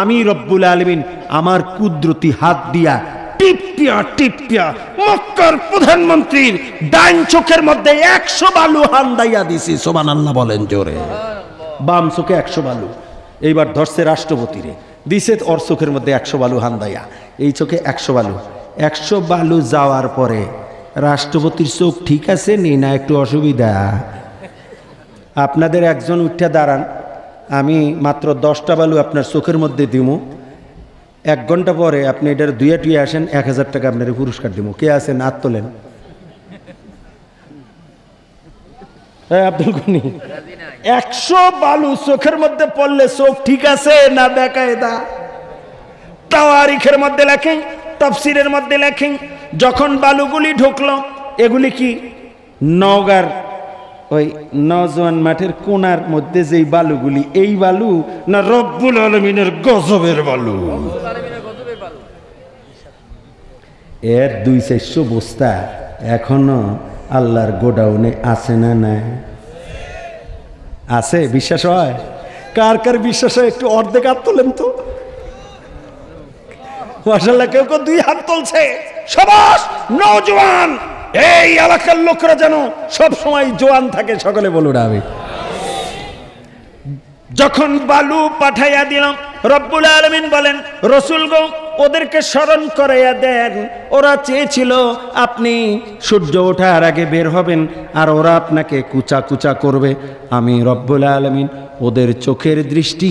আমি রব্বুল আলমিন আমার কুদরতি হাত দিয়া টিপিয়া টিপিয়া মক্কার প্রধানমন্ত্রীর ডান চোখের মধ্যে একশো বালু হান্দাইয়া দিছি সোমান আল্লাহ বলেন জোরে বাম চোখে একশো বালু এইবার ধরছে রাষ্ট্রপতিরে দিছে অর চোখের মধ্যে একশো বালু হান্দাইয়া এই চোখে একশো বালু একশো বালু যাওয়ার পরে রাষ্ট্রপতির চোখ ঠিক আছে নি না একটু অসুবিধা আপনাদের একজন উঠে দাঁড়ান আমি মাত্র দশটা বালু আপনার চোখের মধ্যে দিব এক ঘন্টা পরে আপনি এটার দুইয়া টুয়ে আসেন এক হাজার টাকা আপনার পুরস্কার দিব কে আছেন আর তোলেন হ্যাঁ আব্দুল গনি একশো বালু চোখের মধ্যে পড়লে চোখ ঠিক আছে না বেকায়দা তাও আরিখের মধ্যে লেখে তফসিরের মধ্যে লেখেন যখন বালুগুলি ঢুকলো এগুলি কি নওগার ওই নজওয়ান মাঠের কোনার মধ্যে যেই বালুগুলি এই বালু না রব্বুল আলমিনের গজবের বালু এর দুই চারশো বস্তা এখনো আল্লাহর গোডাউনে আছে না নাই আছে বিশ্বাস হয় কার কার বিশ্বাস হয় একটু অর্ধেক আত্মলেন তো মাসাল্লাহ কেউ কেউ দুই হাত তুলছে সবাস নজওয়ান এই এলাকার লোকরা যেন সবসময় জোয়ান থাকে সকলে বলুন আমি যখন বালু পাঠাইয়া দিলাম রব্বুল আলমিন বলেন রসুল গো ওদেরকে স্মরণ করাইয়া দেন ওরা চেয়েছিল আপনি সূর্য ওঠার আগে বের হবেন আর ওরা আপনাকে কুচা কুচা করবে আমি রব্বুল আলমিন ওদের চোখের দৃষ্টি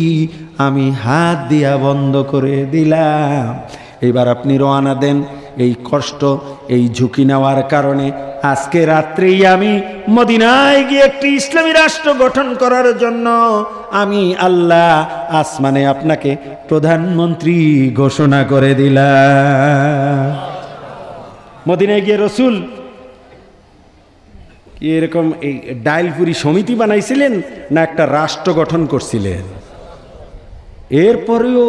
আমি হাত দিয়া বন্ধ করে দিলাম এবার আপনি রোয়ানা দেন এই কষ্ট এই ঝুঁকি নেওয়ার কারণে আজকে রাত্রেই আমি মদিনায় গিয়ে একটি ইসলামী রাষ্ট্র গঠন করার জন্য আমি আল্লাহ আসমানে আপনাকে প্রধানমন্ত্রী ঘোষণা করে দিলাম মদিনায় গিয়ে রসুল এরকম এই ডাইলপুরি সমিতি বানাইছিলেন না একটা রাষ্ট্র গঠন করছিলেন এরপরেও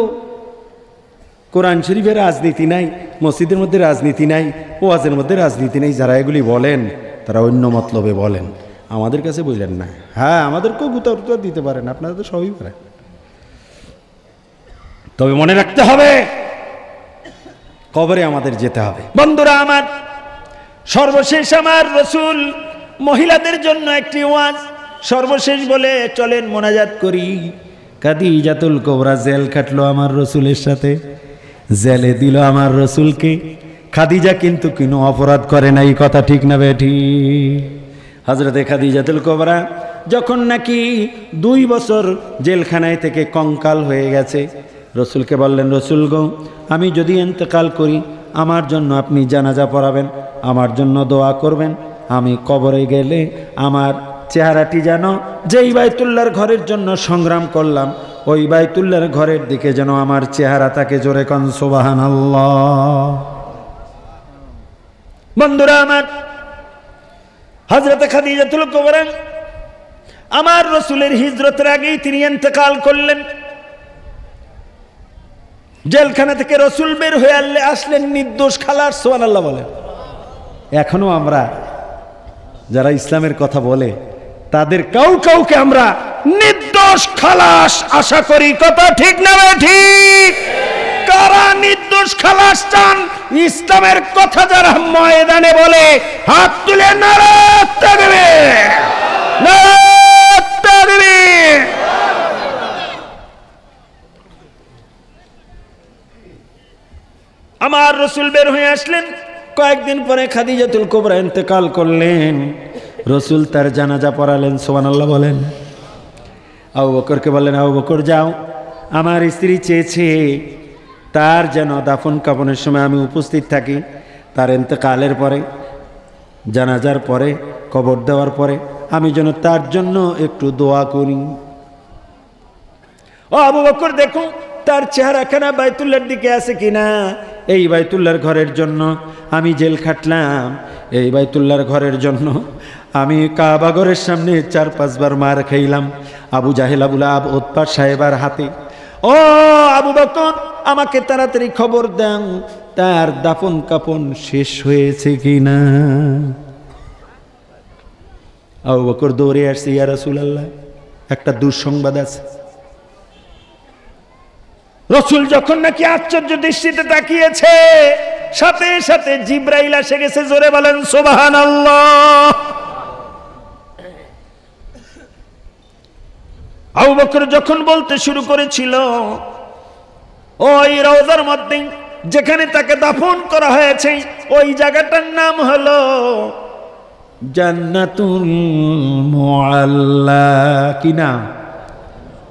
কোরআন শরীফের রাজনীতি নাই মসজিদের মধ্যে রাজনীতি নাই ওয়াজের মধ্যে রাজনীতি নেই যারা এগুলি বলেন তারা অন্য মতলবে বলেন আমাদের কাছে বুঝলেন না হ্যাঁ আমাদেরকেও গুতা টুতা দিতে পারেন আপনারা তো সবই পারেন তবে মনে রাখতে হবে কবরে আমাদের যেতে হবে বন্ধুরা আমার সর্বশেষ আমার রসুল মহিলাদের জন্য একটি ওয়াজ সর্বশেষ বলে চলেন মোনাজাত করি কাদি জাতুল কোবরা জেল কাটলো আমার রসুলের সাথে জেলে দিল আমার রসুলকে খাদিজা কিন্তু কোনো অপরাধ করে না এই কথা ঠিক না বেঠি হজরতে খাদিজাতুল কোবরা যখন নাকি দুই বছর জেলখানায় থেকে কঙ্কাল হয়ে গেছে রসুলকে বললেন রসুল গৌ আমি যদি এন্তেকাল করি আমার জন্য আপনি জানাজা পড়াবেন আমার জন্য দোয়া করবেন আমি কবরে গেলে আমার চেহারাটি যেন যেই বাইতুল্লার ঘরের জন্য সংগ্রাম করলাম ওই বাইতুল্লার ঘরের দিকে যেন আমার চেহারা তাকে জোরে কন সোবাহান বন্ধুরা আমার হজরত খাদিজাতুল কোবরান আমার রসুলের হিজরতের আগেই তিনি এতেকাল করলেন জেলখানা থেকে রসুল বের হয়ে আনলে আসলেন নির্দোষ খালার সোয়ান আল্লাহ বলে এখনো আমরা যারা ইসলামের কথা বলে তাদের কাউ কাউকে আমরা নির্দোষ খালাস আশা করি কথা ঠিক না ঠিক কারা নির্দোষ খালাস চান ইসলামের কথা যারা ময়দানে বলে হাত তুলে নারা দেবে আমার রসুল বের হয়ে আসলেন কয়েকদিন পরে খাদি খাদিজাতুল কোবরা ইন্তেকাল করলেন রসুল তার জানাজা পড়ালেন সোমান আল্লাহ বলেন আবু বকরকে বললেন আবু বকর যাও আমার স্ত্রী চেয়েছে তার যেন দাফন কাপনের সময় আমি উপস্থিত থাকি তার কালের পরে জানাজার পরে কবর দেওয়ার পরে আমি যেন তার জন্য একটু দোয়া করি ও আবু বকর দেখো তার চেহারাখানা বায়তুল্লার দিকে আছে কিনা এই বায়তুল্লার ঘরের জন্য আমি জেল খাটলাম এই বায়তুল্লার ঘরের জন্য আমি কাবাগরের সামনে চার পাঁচবার মার খাইলাম আবু জাহেল আবুল আব উৎপা সাহেবার হাতে ও আবু বকর আমাকে তাড়াতাড়ি খবর দেন তার দাফন কাপন শেষ হয়েছে কি না আবু বকর দৌড়ে আসছে ইয়া আল্লাহ একটা দুঃসংবাদ আছে রসুল যখন নাকি আশ্চর্য দৃষ্টিতে তাকিয়েছে সাথে সাথে জিব্রাইল এসে গেছে জোরে বলেন সোবাহান আল্লাহ আবু বকর যখন বলতে শুরু করেছিল ওই রওজার মধ্যে যেখানে তাকে দাফন করা হয়েছে ওই জায়গাটার নাম হলো জান্নাতুল মুআল্লা কি নাম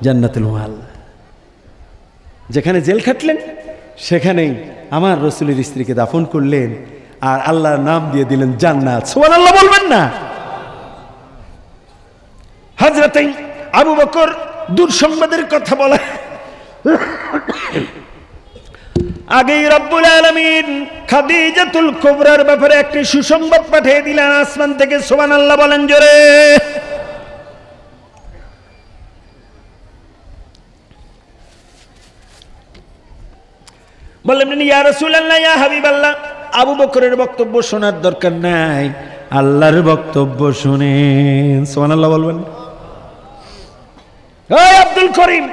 জান্নাতুল মুআল্লা যেখানে জেল খাটলেন সেখানেই আমার রসুলের স্ত্রীকে দাফন করলেন আর আল্লাহর নাম দিয়ে দিলেন জান্নাত সুবহানাল্লাহ আল্লাহ বলবেন না হযরতাই আবু বকর দুঃসংবাদের কথা বলা আগেই রব্বুল আলমিন খাদিজাতুল কোবরার ব্যাপারে একটি সুসংবাদ পাঠিয়ে দিলেন আসমান থেকে সোমান আল্লাহ বলেন জোরে বললেন ইয়া রাসূলুল্লাহ ইয়া হাবিবাল্লাহ আবু বকরের বক্তব্য শোনার দরকার নাই আল্লাহর বক্তব্য শুনেন সোমান আল্লাহ বলবেন ওই আব্দুল করিম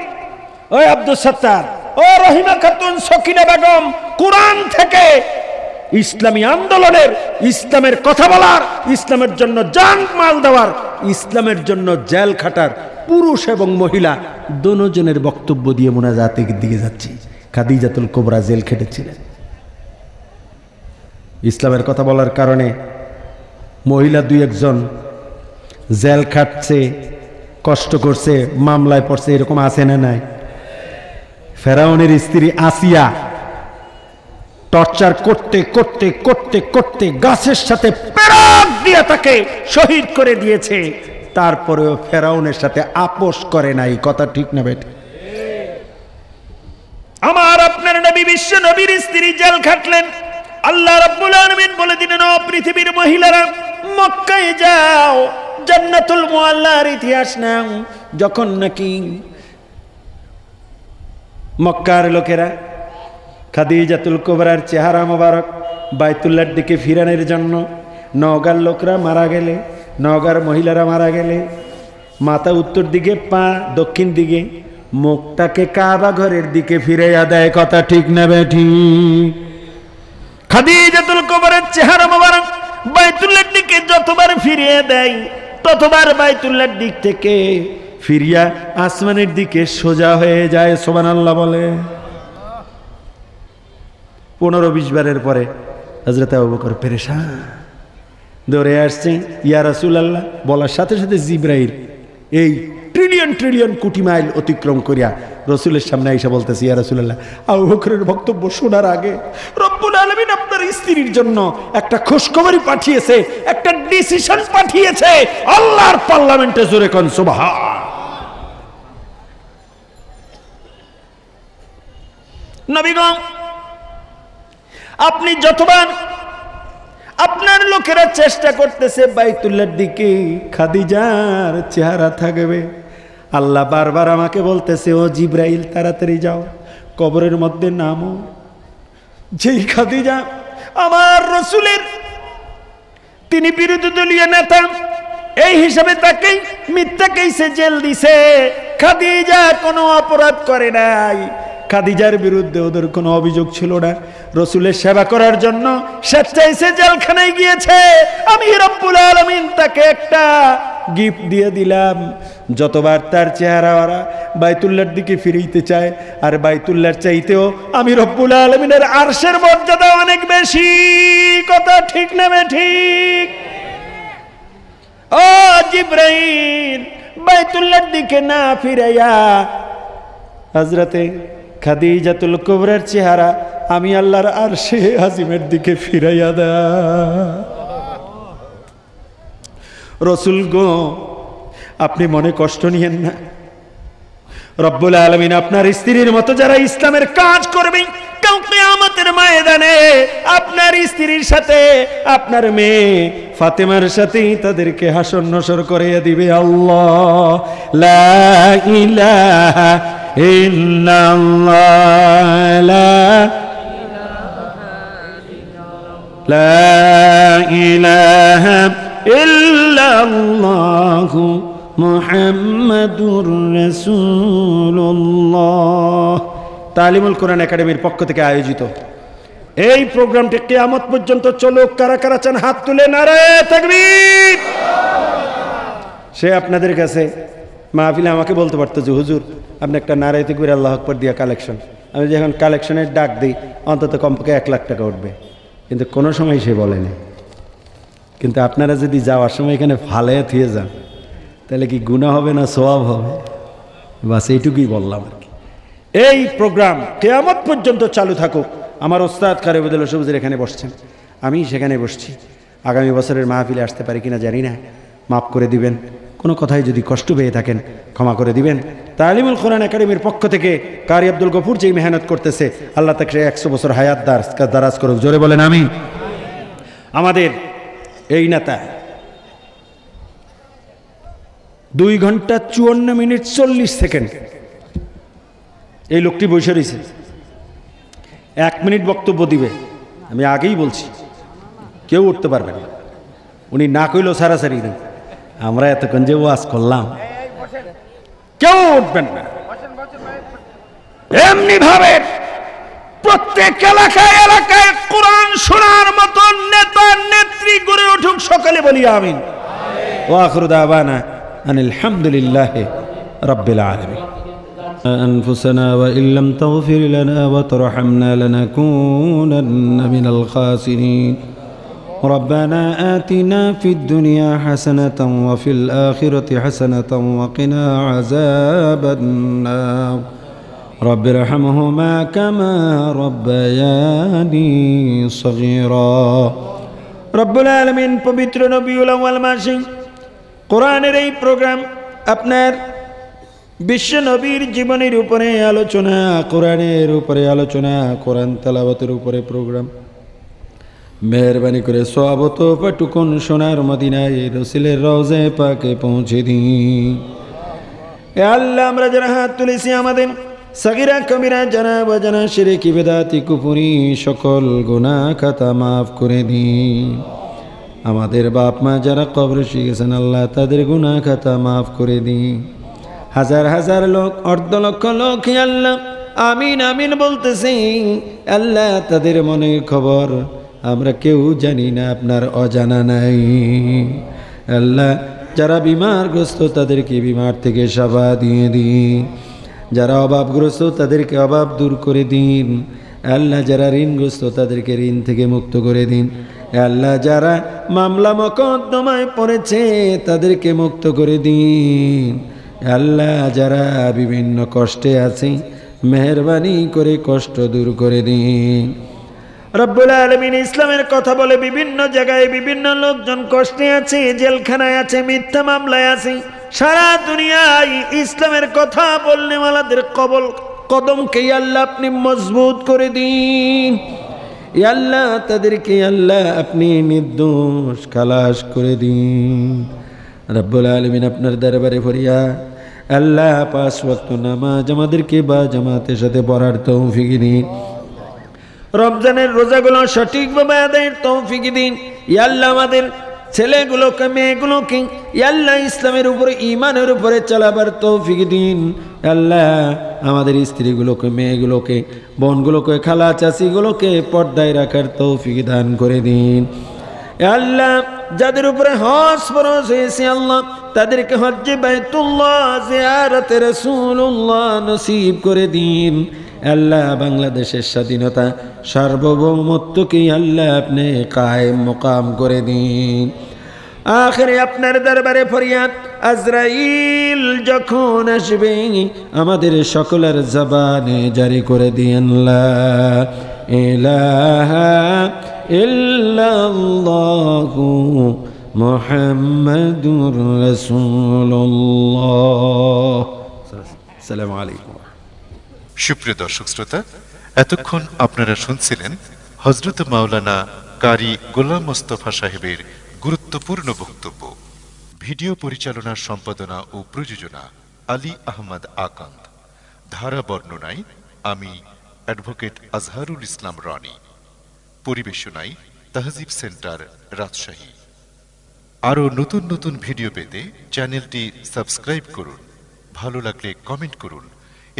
ওই আব্দুল সত্তার ও রহিমা খাতুন সকিনা বেগম কোরআন থেকে ইসলামী আন্দোলনের ইসলামের কথা বলার ইসলামের জন্য জান মাল দেওয়ার ইসলামের জন্য জেল খাটার পুরুষ এবং মহিলা দুজনের বক্তব্য দিয়ে মোনাজাতের দিকে যাচ্ছি খাদিজাতুল কোবরা জেল খেটেছিলেন ইসলামের কথা বলার কারণে মহিলা দুই একজন জেল খাটছে কষ্ট করছে মামলায় পড়ছে এরকম আছে না নাই ফেরাউনের স্ত্রী আসিয়া টর্চার করতে করতে করতে করতে গাছের সাথে দিয়ে তাকে শহীদ করে দিয়েছে তারপরেও ফেরাউনের সাথে আপোষ করে নাই কথা ঠিক না বেটা আমার আপনার নবী বিশ্ব নবীর স্ত্রী জেল খাটলেন আল্লাহ রাব্বুল আলামিন বলে দিলেন ও পৃথিবীর মহিলারা মক্কায় যাও জান্নাতুল মোয়াল্লার ইতিহাস নাও যখন নাকি মক্কার লোকেরা খাদিজাতুল কোবরার চেহারা মোবারক বাইতুল্লার দিকে ফিরানোর জন্য নওগার লোকরা মারা গেলে নওগার মহিলারা মারা গেলে মাথা উত্তর দিকে পা দক্ষিণ দিকে মুখটাকে কাবা ঘরের দিকে ফিরে দেয় কথা ঠিক না ব্যাঠি খাদিজাতুল কোবরের চেহারা মোবারক বাইতুল্লার দিকে যতবার ফিরিয়ে দেয় ততবার বাইতুল্লার দিক থেকে ফিরিয়া আসমানের দিকে সোজা হয়ে যায় সোমান আল্লাহ বলে পনেরো বিশ বারের পরে হজরত আবুবকর পেরেশান দৌড়ে আসছে ইয়া রাসুল আল্লাহ বলার সাথে সাথে জিব্রাইল এই ট্রিলিয়ন ট্রিলিয়ন কোটি মাইল অতিক্রম করিয়া রসুলের সামনে আইসা বলতেছি ইয়া রসুল্লাহ আর বক্তব্য শোনার আগে রব্বুল আলমিন আপনার স্ত্রীর জন্য একটা খুশখবরি পাঠিয়েছে একটা ডিসিশন পাঠিয়েছে আল্লাহর পার্লামেন্টে জোরে কন সুবাহা নবীগম আপনি যতবার আপনার লোকেরা চেষ্টা করতেছে বাইতুল্লার দিকে খাদিজার চেহারা থাকবে আল্লাহ বারবার আমাকে বলতেছে ও জিব্রাইল তাড়াতাড়ি যাও কবরের মধ্যে নামো যেই খাদিজা আমার রসুলের তিনি বিরোধী দলীয় নেতা এই হিসাবে তাকে মিথ্যাকেই সে জেল দিছে খাদিজা কোনো অপরাধ করে নাই খাদিজার বিরুদ্ধে ওদের কোনো অভিযোগ ছিল না রসুলের সেবা করার জন্য স্বেচ্ছায় সে জেলখানায় গিয়েছে আমি রব্বুল আলমিন তাকে একটা গিফট দিয়ে দিলাম যতবার তার চেহারা ওরা বাইতুল্লার দিকে ফিরিতে চায় আর বাইতুল্লার চাইতেও আমি রব্বুল আলমিনের আরশের মর্যাদা অনেক বেশি কথা ঠিক নেবে ঠিক ও জিব্রাহিম বাইতুল্লার দিকে না ফিরাইয়া হাজরাতে খাদিজাতুল কুবরার চেহারা আমি আল্লাহর আর সে আজিমের দিকে ফিরাইয়া দা রসুল গো আপনি মনে কষ্ট নিয়েন না রব্বুল আলমিন আপনার স্ত্রীর মতো যারা ইসলামের কাজ করবে আমাদের ময়দানে আপনার স্ত্রীর সাথে আপনার মেয়ে ফাতেমার সাথেই তাদেরকে হাসন নসর করে দিবে আল্লাহ লা إلا الله لا তালিমুল কোরআন একাডেমির পক্ষ থেকে আয়োজিত এই প্রোগ্রামটি কেয়ামত পর্যন্ত চলুক কারা কারা চান হাত তুলে নারে থাকবি সে আপনাদের কাছে মাহফিলে আমাকে বলতে পারতো যে হুজুর আপনি একটা নারায়তি করে আল্লাহ আকবর দিয়া কালেকশন আমি যখন কালেকশনের ডাক দিই অন্তত কমপক্ষে এক লাখ টাকা উঠবে কিন্তু কোনো সময় সে বলেনি কিন্তু আপনারা যদি যাওয়ার সময় এখানে ফালে থুয়ে যান তাহলে কি গুণা হবে না সোয়াব হবে বাস এইটুকুই বললাম আর কি এই প্রোগ্রাম কেয়ামত পর্যন্ত চালু থাকুক আমার ওস্তাদ কারেবুদুল সবুজের এখানে বসছেন আমি সেখানে বসছি আগামী বছরের মাহফিলে আসতে পারি কিনা জানি না মাফ করে দিবেন কোনো কথায় যদি কষ্ট পেয়ে থাকেন ক্ষমা করে দিবেন তালিমুল কোরআন একাডেমির পক্ষ থেকে কারি আব্দুল গফুর যেই মেহনত করতেছে আল্লাহ তাকে একশো বছর হায়াত দারাজ করুক জোরে বলেন আমি আমাদের এই নেতা দুই ঘন্টা চুয়ান্ন মিনিট চল্লিশ সেকেন্ড এই লোকটি বসে রয়েছে এক মিনিট বক্তব্য দিবে আমি আগেই বলছি কেউ উঠতে পারবে না উনি না কইলেও সারাসারি না আমরা এতক্ষণ যে ওয়াজ করলাম কেউ উঠবেন না এমনি ভাবে প্রত্যেক এলাকায় এলাকায় কোরআন শোনার মতো নেতা নেত্রী গড়ে উঠুক সকালে বলি আমিন ওয়াখরুদাবানা আনিল হামদুলিল্লাহ রব্বিল أنفسنا وإن لم تغفر لنا وترحمنا لنكونن من الخاسرين ربنا آتنا في الدنيا حسنة وفي الآخرة حسنة وقنا عذاب النار رب ارحمهما كما ربياني صغيرا رب العالمين پبتر نبي الأول ماشي قرآن رأي پروگرام اپنار بش نبير جبنی روپنے آلو چنا قرآن روپنے آلو چنا قرآن تلاوت روپنے پروگرام মেহরবানি করে সবত পাটুকুন সোনার মদিনায় রসিলের রোজে পাকে পৌঁছে দিন এ আল্লাহ আমরা যারা হাত তুলেছি আমাদের সাগিরা কবিরা জানা বাজানা সেরে কি বেদাতি কুপুরি সকল গোনা খাতা মাফ করে দিন আমাদের বাপ মা যারা কবর শিখেছেন আল্লাহ তাদের গুণা খাতা মাফ করে দিন হাজার হাজার লোক অর্ধ লক্ষ লোক আল্লাহ আমিন আমিন বলতেছি আল্লাহ তাদের মনের খবর আমরা কেউ জানি না আপনার অজানা নাই আল্লাহ যারা বিমারগ্রস্ত তাদেরকে বিমার থেকে সভা দিয়ে দিন যারা অভাবগ্রস্ত তাদেরকে অভাব দূর করে দিন আল্লাহ যারা ঋণগ্রস্ত তাদেরকে ঋণ থেকে মুক্ত করে দিন আল্লাহ যারা মামলা মকদ্দমায় পড়েছে তাদেরকে মুক্ত করে দিন আল্লাহ যারা বিভিন্ন কষ্টে আছে মেহরবানি করে কষ্ট দূর করে দিন রব্বুল আলমিন ইসলামের কথা বলে বিভিন্ন জায়গায় বিভিন্ন লোকজন কষ্টে আছে জেলখানায় আছে মিথ্যা মামলায় আছে সারা দুনিয়ায় ইসলামের কথা বললে মালাদের কবল কদমকে আল্লাহ আপনি মজবুত করে দিন আল্লাহ তাদেরকে আল্লাহ আপনি নির্দোষ খালাস করে দিন রব্বুল আলমিন আপনার দরবারে ভরিয়া আল্লাহ পাশ নামাজ আমাদেরকে বা জামাতের সাথে পড়ার তৌফিক নিন রমজানের রোজাগুলো সঠিকভাবে আদায়ের তৌফিক দিন ইয়াল্লা আমাদের ছেলেগুলোকে মেয়েগুলোকে আল্লাহ ইসলামের উপরে ইমানের উপরে চালাবার তৌফিক দিন আল্লাহ আমাদের স্ত্রীগুলোকে মেয়েগুলোকে বোনগুলোকে খালা চাষিগুলোকে পর্দায় রাখার তৌফিক দান করে দিন আল্লাহ যাদের উপরে হস ফরস হয়েছে আল্লাহ তাদেরকে হজ্জে বাইতুল্লাহ জিয়ারতে রাসূলুল্লাহ নসিব করে দিন আল্লাহ বাংলাদেশের স্বাধীনতা সার্বভৌমত্বকে আল্লাহ আপনি কায়েম মোকাম করে দিন আখেরে আপনার দরবারে ফরিয়াদ আজরাইল যখন আসবে আমাদের সকলের জবানে জারি করে দিয়েন ইল্লাল্লাহু রসুল্লাহ রাসূলুল্লাহ আসসালামু আলাইকুম সুপ্রিয় দর্শক শ্রোতা এতক্ষণ আপনারা শুনছিলেন হজরত মাওলানা কারি গোলাম মোস্তফা সাহেবের গুরুত্বপূর্ণ বক্তব্য ভিডিও পরিচালনা সম্পাদনা ও প্রযোজনা আলী আহমদ আকান্ত ধারা বর্ণনায় আমি অ্যাডভোকেট আজহারুল ইসলাম রনি পরিবেশনায় তহজিব সেন্টার রাজশাহী আরও নতুন নতুন ভিডিও পেতে চ্যানেলটি সাবস্ক্রাইব করুন ভালো লাগলে কমেন্ট করুন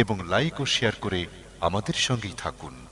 এবং লাইক ও শেয়ার করে আমাদের সঙ্গেই থাকুন